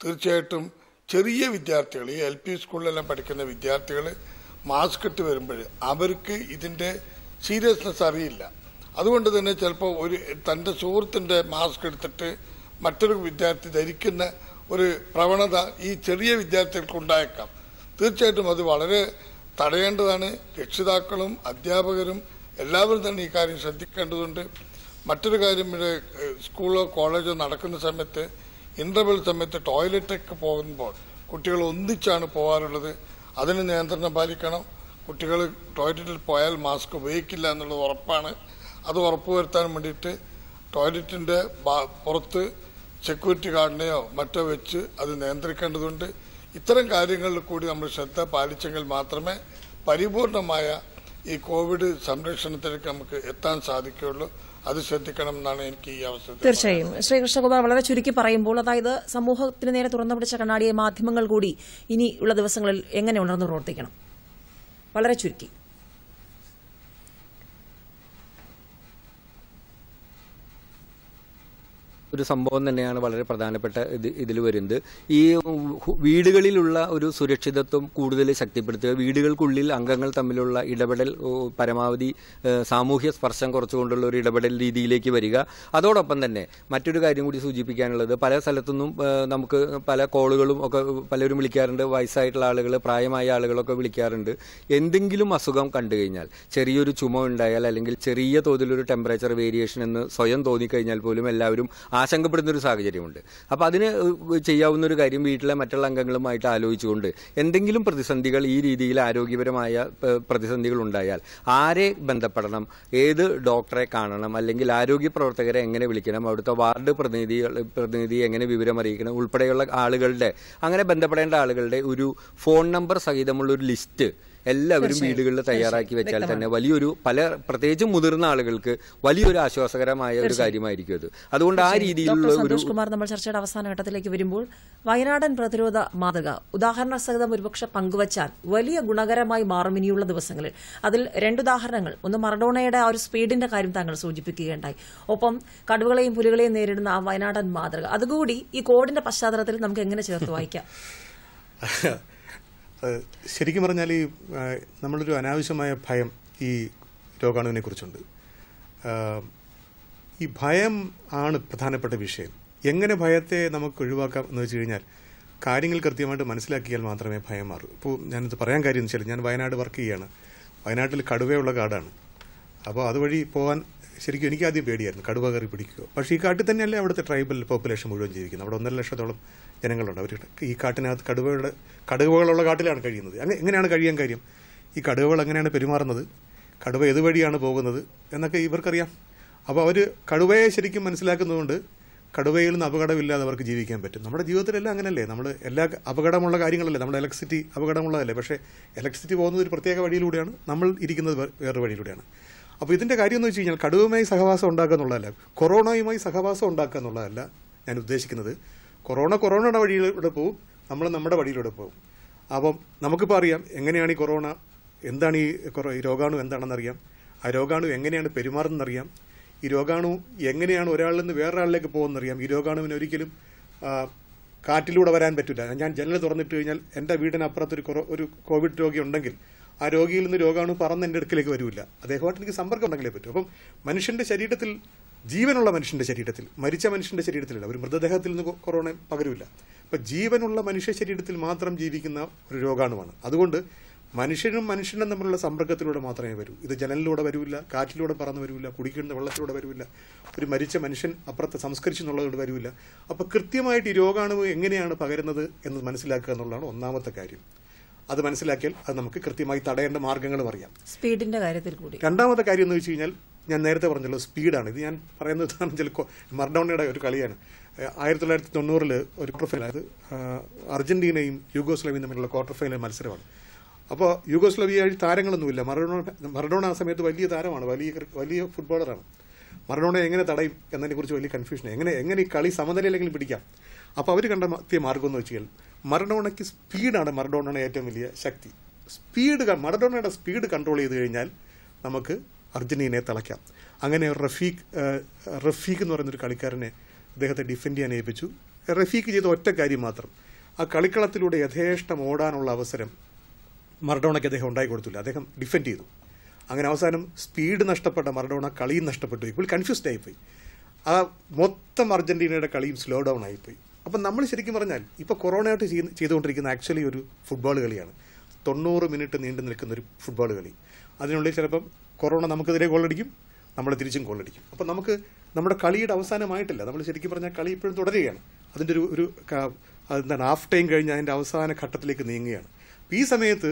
Speaker 6: തീർച്ചയായിട്ടും ചെറിയ വിദ്യാർത്ഥികൾ ഈ എൽ പി സ്കൂളിലെല്ലാം പഠിക്കുന്ന വിദ്യാർത്ഥികൾ മാസ്ക് ഇട്ട് വരുമ്പോൾ അവർക്ക് ഇതിൻ്റെ സീരിയസ്നെസ് അറിയില്ല അതുകൊണ്ട് തന്നെ ചിലപ്പോൾ ഒരു തൻ്റെ സുഹൃത്തിൻ്റെ മാസ്ക് എടുത്തിട്ട് മറ്റൊരു വിദ്യാർത്ഥി ധരിക്കുന്ന ഒരു പ്രവണത ഈ ചെറിയ വിദ്യാർത്ഥികൾക്ക് ഉണ്ടായേക്കാം തീർച്ചയായിട്ടും അത് വളരെ തടയേണ്ടതാണ് രക്ഷിതാക്കളും അധ്യാപകരും എല്ലാവരും തന്നെ ഈ കാര്യം ശ്രദ്ധിക്കേണ്ടതുണ്ട് മറ്റൊരു കാര്യം ഇവിടെ സ്കൂളോ കോളേജോ നടക്കുന്ന സമയത്ത് ഇൻ്റർവെൽ സമയത്ത് ടോയ്ലറ്റൊക്കെ പോകുമ്പോൾ കുട്ടികൾ ഒന്നിച്ചാണ് പോകാറുള്ളത് അതിന് നിയന്ത്രണം പാലിക്കണം കുട്ടികൾ ടോയ്ലറ്റിൽ പോയാൽ മാസ്ക് ഉപയോഗിക്കില്ല എന്നുള്ളത് ഉറപ്പാണ് അത് ഉറപ്പുവരുത്താൻ വേണ്ടിയിട്ട് ടോയ്ലറ്റിൻ്റെ പുറത്ത് സെക്യൂരിറ്റി ഗാർഡിനെയോ മറ്റോ വെച്ച് അത് നിയന്ത്രിക്കേണ്ടതുണ്ട് ഇത്തരം കാര്യങ്ങളിൽ കൂടി നമ്മൾ ശ്രദ്ധ പാലിച്ചെങ്കിൽ മാത്രമേ പരിപൂർണമായ ഈ കോവിഡ് സംരക്ഷണത്തിലേക്ക് നമുക്ക് എത്താൻ സാധിക്കുകയുള്ളൂ അത് ശ്രദ്ധിക്കണം എന്നാണ് എനിക്ക് ഈ അവസരം തീർച്ചയായും
Speaker 1: ശ്രീ കൃഷ്ണകുമാർ വളരെ ചുരുക്കി പറയുമ്പോൾ അതായത് സമൂഹത്തിന് നേരെ തുറന്നു പിടിച്ച കണ്ണാടിയെ മാധ്യമങ്ങൾ കൂടി ഇനിയുള്ള ദിവസങ്ങളിൽ എങ്ങനെ ഉണർന്നു പ്രവർത്തിക്കണം വളരെ ചുരുക്കി
Speaker 4: ഒരു സംഭവം തന്നെയാണ് വളരെ പ്രധാനപ്പെട്ട ഇതിൽ വരുന്നത് ഈ വീടുകളിലുള്ള ഒരു സുരക്ഷിതത്വം കൂടുതൽ ശക്തിപ്പെടുത്തുക വീടുകൾക്കുള്ളിൽ അംഗങ്ങൾ തമ്മിലുള്ള ഇടപെടൽ പരമാവധി സാമൂഹ്യ സ്പർശം കുറച്ചുകൊണ്ടുള്ള ഒരു ഇടപെടൽ രീതിയിലേക്ക് വരിക അതോടൊപ്പം തന്നെ മറ്റൊരു കാര്യം കൂടി സൂചിപ്പിക്കാനുള്ളത് പല സ്ഥലത്തുനിന്നും നമുക്ക് പല കോളുകളും ഒക്കെ പലരും വിളിക്കാറുണ്ട് വയസ്സായിട്ടുള്ള ആളുകൾ പ്രായമായ ആളുകളൊക്കെ വിളിക്കാറുണ്ട് എന്തെങ്കിലും അസുഖം കണ്ടു കഴിഞ്ഞാൽ ചെറിയൊരു ചുമ ഉണ്ടായാൽ അല്ലെങ്കിൽ ചെറിയ തോതിലൊരു ടെമ്പറേച്ചർ വേരിയേഷൻ എന്ന് സ്വയം തോന്നിക്കഴിഞ്ഞാൽ പോലും എല്ലാവരും ആ ആശങ്കപ്പെടുന്ന ഒരു സാഹചര്യമുണ്ട് അപ്പോൾ അതിന് ചെയ്യാവുന്ന ഒരു കാര്യം വീട്ടിലെ മറ്റുള്ള അംഗങ്ങളുമായിട്ട് ആലോചിച്ചുകൊണ്ട് എന്തെങ്കിലും പ്രതിസന്ധികൾ ഈ രീതിയിൽ ആരോഗ്യപരമായ പ്രതിസന്ധികൾ ഉണ്ടായാൽ ആരെ ബന്ധപ്പെടണം ഏത് ഡോക്ടറെ കാണണം അല്ലെങ്കിൽ ആരോഗ്യ പ്രവർത്തകരെ എങ്ങനെ വിളിക്കണം അവിടുത്തെ വാർഡ് പ്രതിനിധികൾ പ്രതിനിധി എങ്ങനെ വിവരം അറിയിക്കണം ഉൾപ്പെടെയുള്ള ആളുകളുടെ അങ്ങനെ ബന്ധപ്പെടേണ്ട ആളുകളുടെ ഒരു ഫോൺ നമ്പർ സഹിതമുള്ള ഒരു ലിസ്റ്റ് എല്ലാവരും വീടുകളിൽ തയ്യാറാക്കി വെച്ചാൽ തന്നെ വലിയൊരു പല പ്രത്യേകിച്ചും മുതിർന്ന ആളുകൾക്ക് വലിയൊരു ആശ്വാസകരമായ ഒരു കാര്യമായിരിക്കും അത് അതുകൊണ്ട് ആ രീതിയിലുള്ള
Speaker 1: കുമാർ നമ്മൾ ചർച്ചയുടെ അവസാന ഘട്ടത്തിലേക്ക് വരുമ്പോൾ വയനാടൻ പ്രതിരോധ മാതൃക ഉദാഹരണ സഹിതം ഒരുപക്ഷെ പങ്കുവച്ചാൽ വലിയ ഗുണകരമായി മാറും ഇനിയുള്ള ദിവസങ്ങളിൽ അതിൽ രണ്ടുദാഹരണങ്ങൾ ഒന്ന് മറഡോണയുടെ ആ ഒരു സ്പീഡിന്റെ കാര്യം താങ്കൾ സൂചിപ്പിക്കുകയുണ്ടായി ഒപ്പം കടുവകളെയും പുലികളെയും നേരിടുന്ന ആ വയനാടൻ മാതൃക അതുകൂടി ഈ കോഡിന്റെ പശ്ചാത്തലത്തിൽ നമുക്ക് എങ്ങനെ ചേർത്ത് വായിക്കാം
Speaker 3: <laughs> ശരിക്കും പറഞ്ഞാൽ ഈ നമ്മളൊരു അനാവശ്യമായ ഭയം ഈ രോഗാണുവിനെ കുറിച്ചുണ്ട് ഈ ഭയം ആണ് പ്രധാനപ്പെട്ട വിഷയം എങ്ങനെ ഭയത്തെ നമുക്ക് ഒഴിവാക്കാം എന്ന് വെച്ച് കഴിഞ്ഞാൽ കാര്യങ്ങൾ കൃത്യമായിട്ട് മനസ്സിലാക്കിയാൽ മാത്രമേ ഭയം മാറൂ ഇപ്പോൾ ഞാനിത് പറയാൻ കാര്യം എന്ന് വെച്ചാൽ ഞാൻ വയനാട് വർക്ക് ചെയ്യുകയാണ് വയനാട്ടിൽ കടുവയുള്ള കാടാണ് അപ്പോൾ അതുവഴി പോകാൻ ശരിക്കും എനിക്ക് ആദ്യം പേടിയായിരുന്നു കടുവ കറി പിടിക്കുക പക്ഷേ ഈ കാട്ടിൽ തന്നെയല്ലേ അവിടുത്തെ ട്രൈബൽ പോപ്പുലേഷൻ മുഴുവൻ ജീവിക്കുന്നത് അവിടെ ഒന്നര ലക്ഷത്തോളം ജനങ്ങളുണ്ട് അവർ ഈ കാട്ടിനകത്ത് കടുവകളുടെ കടുവകളുള്ള കാട്ടിലാണ് കഴിയുന്നത് അങ്ങനെ എങ്ങനെയാണ് കഴിയാൻ കാര്യം ഈ കടുവകൾ എങ്ങനെയാണ് പെരുമാറുന്നത് കടുവ ഏതുവഴിയാണ് പോകുന്നത് എന്നൊക്കെ ഇവർക്കറിയാം അപ്പോൾ അവർ കടുവയെ ശരിക്കും മനസ്സിലാക്കുന്നതുകൊണ്ട് കടുവയിൽ നിന്ന് അപകടമില്ലാതെ അവർക്ക് ജീവിക്കാൻ പറ്റും നമ്മുടെ ജീവിതത്തിലെല്ലാം അങ്ങനല്ലേ നമ്മൾ എല്ലാ അപകടമുള്ള കാര്യങ്ങളല്ലേ നമ്മുടെ ഇലക്ട്രിസിറ്റി അപകടമുള്ളതല്ലേ പക്ഷേ ഇലക്ട്രിസിറ്റി പോകുന്നത് ഒരു പ്രത്യേക വഴിയിലൂടെയാണ് നമ്മൾ ഇരിക്കുന്നത് വേറൊരു വഴിയിലൂടെയാണ് അപ്പോൾ ഇതിൻ്റെ കാര്യം എന്ന് വെച്ച് കഴിഞ്ഞാൽ കടുവയുമായി സഹവാസം ഉണ്ടാക്കുക എന്നുള്ളതല്ല കൊറോണയുമായി സഹവാസം ഉണ്ടാക്കുക എന്നുള്ളതല്ല ഞാൻ ഉദ്ദേശിക്കുന്നത് കൊറോണ കൊറോണയുടെ വഴിയിലൂടെ പോവും നമ്മൾ നമ്മുടെ വഴിയിലൂടെ പോവും അപ്പം നമുക്കിപ്പോൾ അറിയാം എങ്ങനെയാണ് ഈ കൊറോണ എന്താണ് ഈ രോഗാണു എന്താണെന്നറിയാം ആ രോഗാണു എങ്ങനെയാണ് പെരുമാറുന്നതെന്നറിയാം ഈ രോഗാണു എങ്ങനെയാണ് ഒരാളിൽ നിന്ന് വേറൊരാളിലേക്ക് പോകുന്നറിയാം ഈ രോഗാണുവിന് ഒരിക്കലും കാറ്റിലൂടെ വരാൻ പറ്റില്ല ഞാൻ ജനൽ തുറന്നിട്ട് കഴിഞ്ഞാൽ എൻ്റെ വീടിനപ്പുറത്തൊരു ഒരു കോവിഡ് രോഗി ഉണ്ടെങ്കിൽ ആ രോഗിയിൽ നിന്ന് രോഗമാണ് പറന്ന് എൻ്റെ അടുക്കിലേക്ക് വരില്ല അദ്ദേഹമായിട്ട് എനിക്ക് സമ്പർക്കം ഉണ്ടെങ്കിലേ പറ്റും അപ്പം മനുഷ്യൻ്റെ ശരീരത്തിൽ ജീവനുള്ള മനുഷ്യൻ്റെ ശരീരത്തിൽ മരിച്ച മനുഷ്യൻ്റെ ശരീരത്തിലല്ല ഒരു മൃതദേഹത്തിൽ നിന്ന് കൊറോണ പകരില്ല അപ്പം ജീവനുള്ള മനുഷ്യ ശരീരത്തിൽ മാത്രം ജീവിക്കുന്ന ഒരു രോഗാണുവാണ് അതുകൊണ്ട് മനുഷ്യനും മനുഷ്യനും തമ്മിലുള്ള സമ്പർക്കത്തിലൂടെ മാത്രമേ വരൂ ഇത് ജനലിലൂടെ വരില്ല കാറ്റിലൂടെ പറന്ന് വരില്ല കുടിക്കുന്ന വെള്ളത്തിലൂടെ വരില്ല ഒരു മരിച്ച മനുഷ്യൻ അപ്പുറത്ത് സംസ്കരിച്ചെന്നുള്ളതോട് വരില്ല അപ്പോൾ കൃത്യമായിട്ട് ഈ രോഗാണു എങ്ങനെയാണ് പകരുന്നത് എന്ന് മനസ്സിലാക്കുക എന്നുള്ളതാണ് ഒന്നാമത്തെ കാര്യം അത് മനസ്സിലാക്കിയാൽ അത് നമുക്ക് കൃത്യമായി തടയേണ്ട മാർഗങ്ങളും അറിയാം
Speaker 1: സ്പീഡിന്റെ കാര്യത്തിൽ കൂടി
Speaker 3: രണ്ടാമത്തെ കാര്യം എന്ന് വെച്ച് കഴിഞ്ഞാൽ ഞാൻ നേരത്തെ പറഞ്ഞല്ലോ സ്പീഡാണ് ഇത് ഞാൻ പറയുന്നത് ചിലപ്പോൾ മർഡോണയുടെ ഒരു കളിയാണ് ആയിരത്തി തൊള്ളായിരത്തി തൊണ്ണൂറിൽ ഒരു ക്വാർട്ടർ ഫൈനൽ അത് അർജന്റീനയും യുഗോസ്ലവിയും തമ്മിലുള്ള ക്വാർട്ടർ ഫൈനൽ മത്സരമാണ് അപ്പോൾ യുഗോസ്ലവിയ വഴി താരങ്ങളൊന്നുമില്ല മറഡോണ മറഡോണ ആ സമയത്ത് വലിയ താരമാണ് വലിയ വലിയ ഫുട്ബോളറാണ് മറഡോണ എങ്ങനെ തടയും എന്നതിനെക്കുറിച്ച് വലിയ കൺഫ്യൂഷൻ എങ്ങനെ എങ്ങനെ ഈ കളി സമനിലയിലെങ്കിലും പിടിക്കാം അപ്പോൾ അവർ കണ്ടെത്തിയ മാർഗം എന്ന് വെച്ചാൽ മറഡോണയ്ക്ക് സ്പീഡാണ് മറഡോണയുടെ ഏറ്റവും വലിയ ശക്തി സ്പീഡ് മറഡോണയുടെ സ്പീഡ് കൺട്രോൾ ചെയ്ത് കഴിഞ്ഞാൽ നമുക്ക് അർജന്റീനയെ തിളയ്ക്കാം അങ്ങനെ റഫീഖ് റഫീഖ് എന്ന് പറയുന്നൊരു കളിക്കാരനെ അദ്ദേഹത്തെ ഡിഫെൻഡ് ചെയ്യാൻ ഏൽപ്പിച്ചു റഫീഖ് ചെയ്ത ഒറ്റ കാര്യം മാത്രം ആ കളിക്കളത്തിലൂടെ യഥേഷ്ടം ഓടാനുള്ള അവസരം മറഡോണയ്ക്ക് അദ്ദേഹം ഉണ്ടായി കൊടുത്തില്ല അദ്ദേഹം ഡിഫെൻഡ് ചെയ്തു അങ്ങനെ അവസാനം സ്പീഡ് നഷ്ടപ്പെട്ട മറഡോണ കളിയും നഷ്ടപ്പെട്ടു പോയി കൺഫ്യൂസ്ഡ് ആയിപ്പോയി ആ മൊത്തം അർജന്റീനയുടെ കളിയും സ്ലോ ഡൗൺ ആയിപ്പോയി അപ്പം നമ്മൾ ശരിക്കും പറഞ്ഞാൽ ഇപ്പോൾ കൊറോണയായിട്ട് ചെയ്തുകൊണ്ടിരിക്കുന്ന ആക്ച്വലി ഒരു ഫുട്ബോൾ കളിയാണ് തൊണ്ണൂറ് മിനിറ്റ് നീണ്ടു നിൽക്കുന്ന ഒരു ഫുട്ബോൾ കളി അതിനുള്ളിൽ ചിലപ്പം കൊറോണ നമുക്കെതിരെ ഗോളടിക്കും നമ്മൾ തിരിച്ചും ഗോളടിക്കും അപ്പം നമുക്ക് നമ്മുടെ കളിയുടെ അവസാനമായിട്ടില്ല നമ്മൾ ശരിക്കും പറഞ്ഞാൽ കളി ഇപ്പോഴും തുടരുകയാണ് അതിൻ്റെ ഒരു ഒരു എന്താണ് ഹാഫ് ടൈം കഴിഞ്ഞ് അതിൻ്റെ അവസാന ഘട്ടത്തിലേക്ക് നീങ്ങുകയാണ് ഈ സമയത്ത്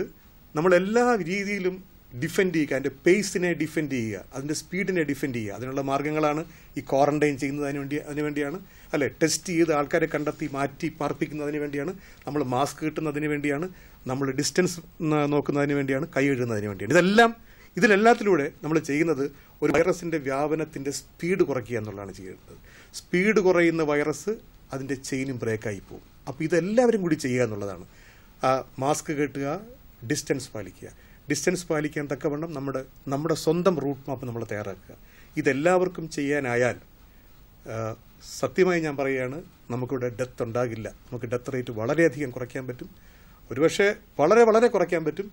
Speaker 3: നമ്മളെല്ലാ രീതിയിലും ഡിഫെൻഡ് ചെയ്യുക അതിൻ്റെ പേസിനെ ഡിഫെൻഡ് ചെയ്യുക അതിൻ്റെ സ്പീഡിനെ ഡിഫെൻഡ് ചെയ്യുക അതിനുള്ള മാർഗ്ഗങ്ങളാണ് ഈ ക്വാറന്റൈൻ ചെയ്യുന്നത് അതിനുവേണ്ടി അതിനുവേണ്ടിയാണ് അല്ലെ ടെസ്റ്റ് ചെയ്ത് ആൾക്കാരെ കണ്ടെത്തി മാറ്റി പാർപ്പിക്കുന്നതിന് വേണ്ടിയാണ് നമ്മൾ മാസ്ക് കിട്ടുന്നതിന് വേണ്ടിയാണ് നമ്മൾ ഡിസ്റ്റൻസ് നോക്കുന്നതിന് വേണ്ടിയാണ് കൈ എഴുതുന്നതിന് വേണ്ടിയാണ് ഇതെല്ലാം ഇതിലെല്ലാത്തിലൂടെ നമ്മൾ ചെയ്യുന്നത് ഒരു വൈറസിൻ്റെ വ്യാപനത്തിൻ്റെ സ്പീഡ് കുറയ്ക്കുക എന്നുള്ളതാണ് ചെയ്യുന്നത് സ്പീഡ് കുറയുന്ന വൈറസ് അതിൻ്റെ ചെയിനും ബ്രേക്കായി പോകും അപ്പോൾ ഇതെല്ലാവരും കൂടി ചെയ്യുക എന്നുള്ളതാണ് മാസ്ക് കെട്ടുക ഡിസ്റ്റൻസ് പാലിക്കുക ഡിസ്റ്റൻസ് പാലിക്കാൻ തക്കവണ്ണം നമ്മുടെ നമ്മുടെ സ്വന്തം റൂട്ട് മാപ്പ് നമ്മൾ തയ്യാറാക്കുക ഇതെല്ലാവർക്കും ചെയ്യാനായാൽ സത്യമായി ഞാൻ പറയുകയാണ് നമുക്കിവിടെ ഡെത്ത് ഉണ്ടാകില്ല നമുക്ക് ഡെത്ത് റേറ്റ് വളരെയധികം കുറയ്ക്കാൻ പറ്റും ഒരുപക്ഷെ വളരെ വളരെ കുറയ്ക്കാൻ പറ്റും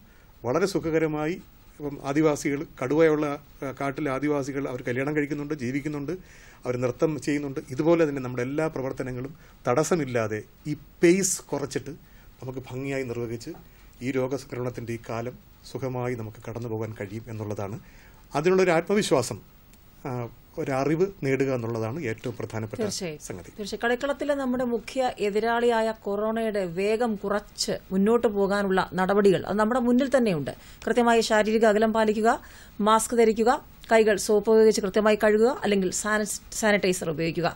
Speaker 3: വളരെ സുഖകരമായി ഇപ്പം ആദിവാസികൾ കടുവയുള്ള കാട്ടിലെ ആദിവാസികൾ അവർ കല്യാണം കഴിക്കുന്നുണ്ട് ജീവിക്കുന്നുണ്ട് അവർ നൃത്തം ചെയ്യുന്നുണ്ട് ഇതുപോലെ തന്നെ നമ്മുടെ എല്ലാ പ്രവർത്തനങ്ങളും തടസ്സമില്ലാതെ ഈ പേസ് കുറച്ചിട്ട് നമുക്ക് ഭംഗിയായി നിർവഹിച്ച് ഈ രോഗസംക്രമണത്തിൻ്റെ ഈ കാലം സുഖമായി നമുക്ക് കടന്നു പോകാൻ കഴിയും എന്നുള്ളതാണ് അതിനുള്ളൊരു ആത്മവിശ്വാസം ഒരറിവ് നേടുക എന്നുള്ളതാണ് ഏറ്റവും പ്രധാനപ്പെട്ട സംഗതി
Speaker 1: തീർച്ചയായും കളിക്കളത്തിലെ നമ്മുടെ മുഖ്യ എതിരാളിയായ കൊറോണയുടെ വേഗം കുറച്ച് മുന്നോട്ട് പോകാനുള്ള നടപടികൾ അത് നമ്മുടെ മുന്നിൽ തന്നെയുണ്ട് കൃത്യമായി ശാരീരിക അകലം പാലിക്കുക മാസ്ക് ധരിക്കുക കൈകൾ സോപ്പ് ഉപയോഗിച്ച് കൃത്യമായി കഴുകുക അല്ലെങ്കിൽ സാനിറ്റൈസർ ഉപയോഗിക്കുക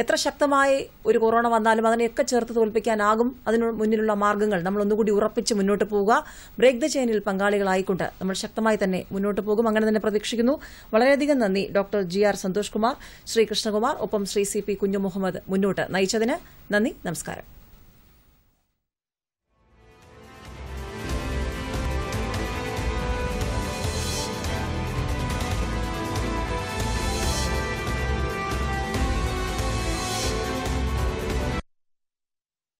Speaker 1: എത്ര ശക്തമായി ഒരു കൊറോണ വന്നാലും അതിനെയൊക്കെ ചേർത്ത് തോൽപ്പിക്കാനാകും അതിനു മുന്നിലുള്ള മാർഗ്ഗങ്ങൾ നമ്മൾ ഒന്നുകൂടി ഉറപ്പിച്ച് മുന്നോട്ട് പോവുക ബ്രേക്ക് ദ ചെയിനിൽ പങ്കാളികളായിക്കൊണ്ട് നമ്മൾ ശക്തമായി തന്നെ മുന്നോട്ട് പോകും അങ്ങനെ തന്നെ പ്രതീക്ഷിക്കുന്നു വളരെയധികം നന്ദി doctor G R Santhosh Kumar Sreekrishnakumar ഒപ്പം ശ്രീ സി പി കുഞ്ഞുമുഹമ്മദ് മുന്നോട്ട് നയിച്ചതിന് നന്ദി നമസ്കാരം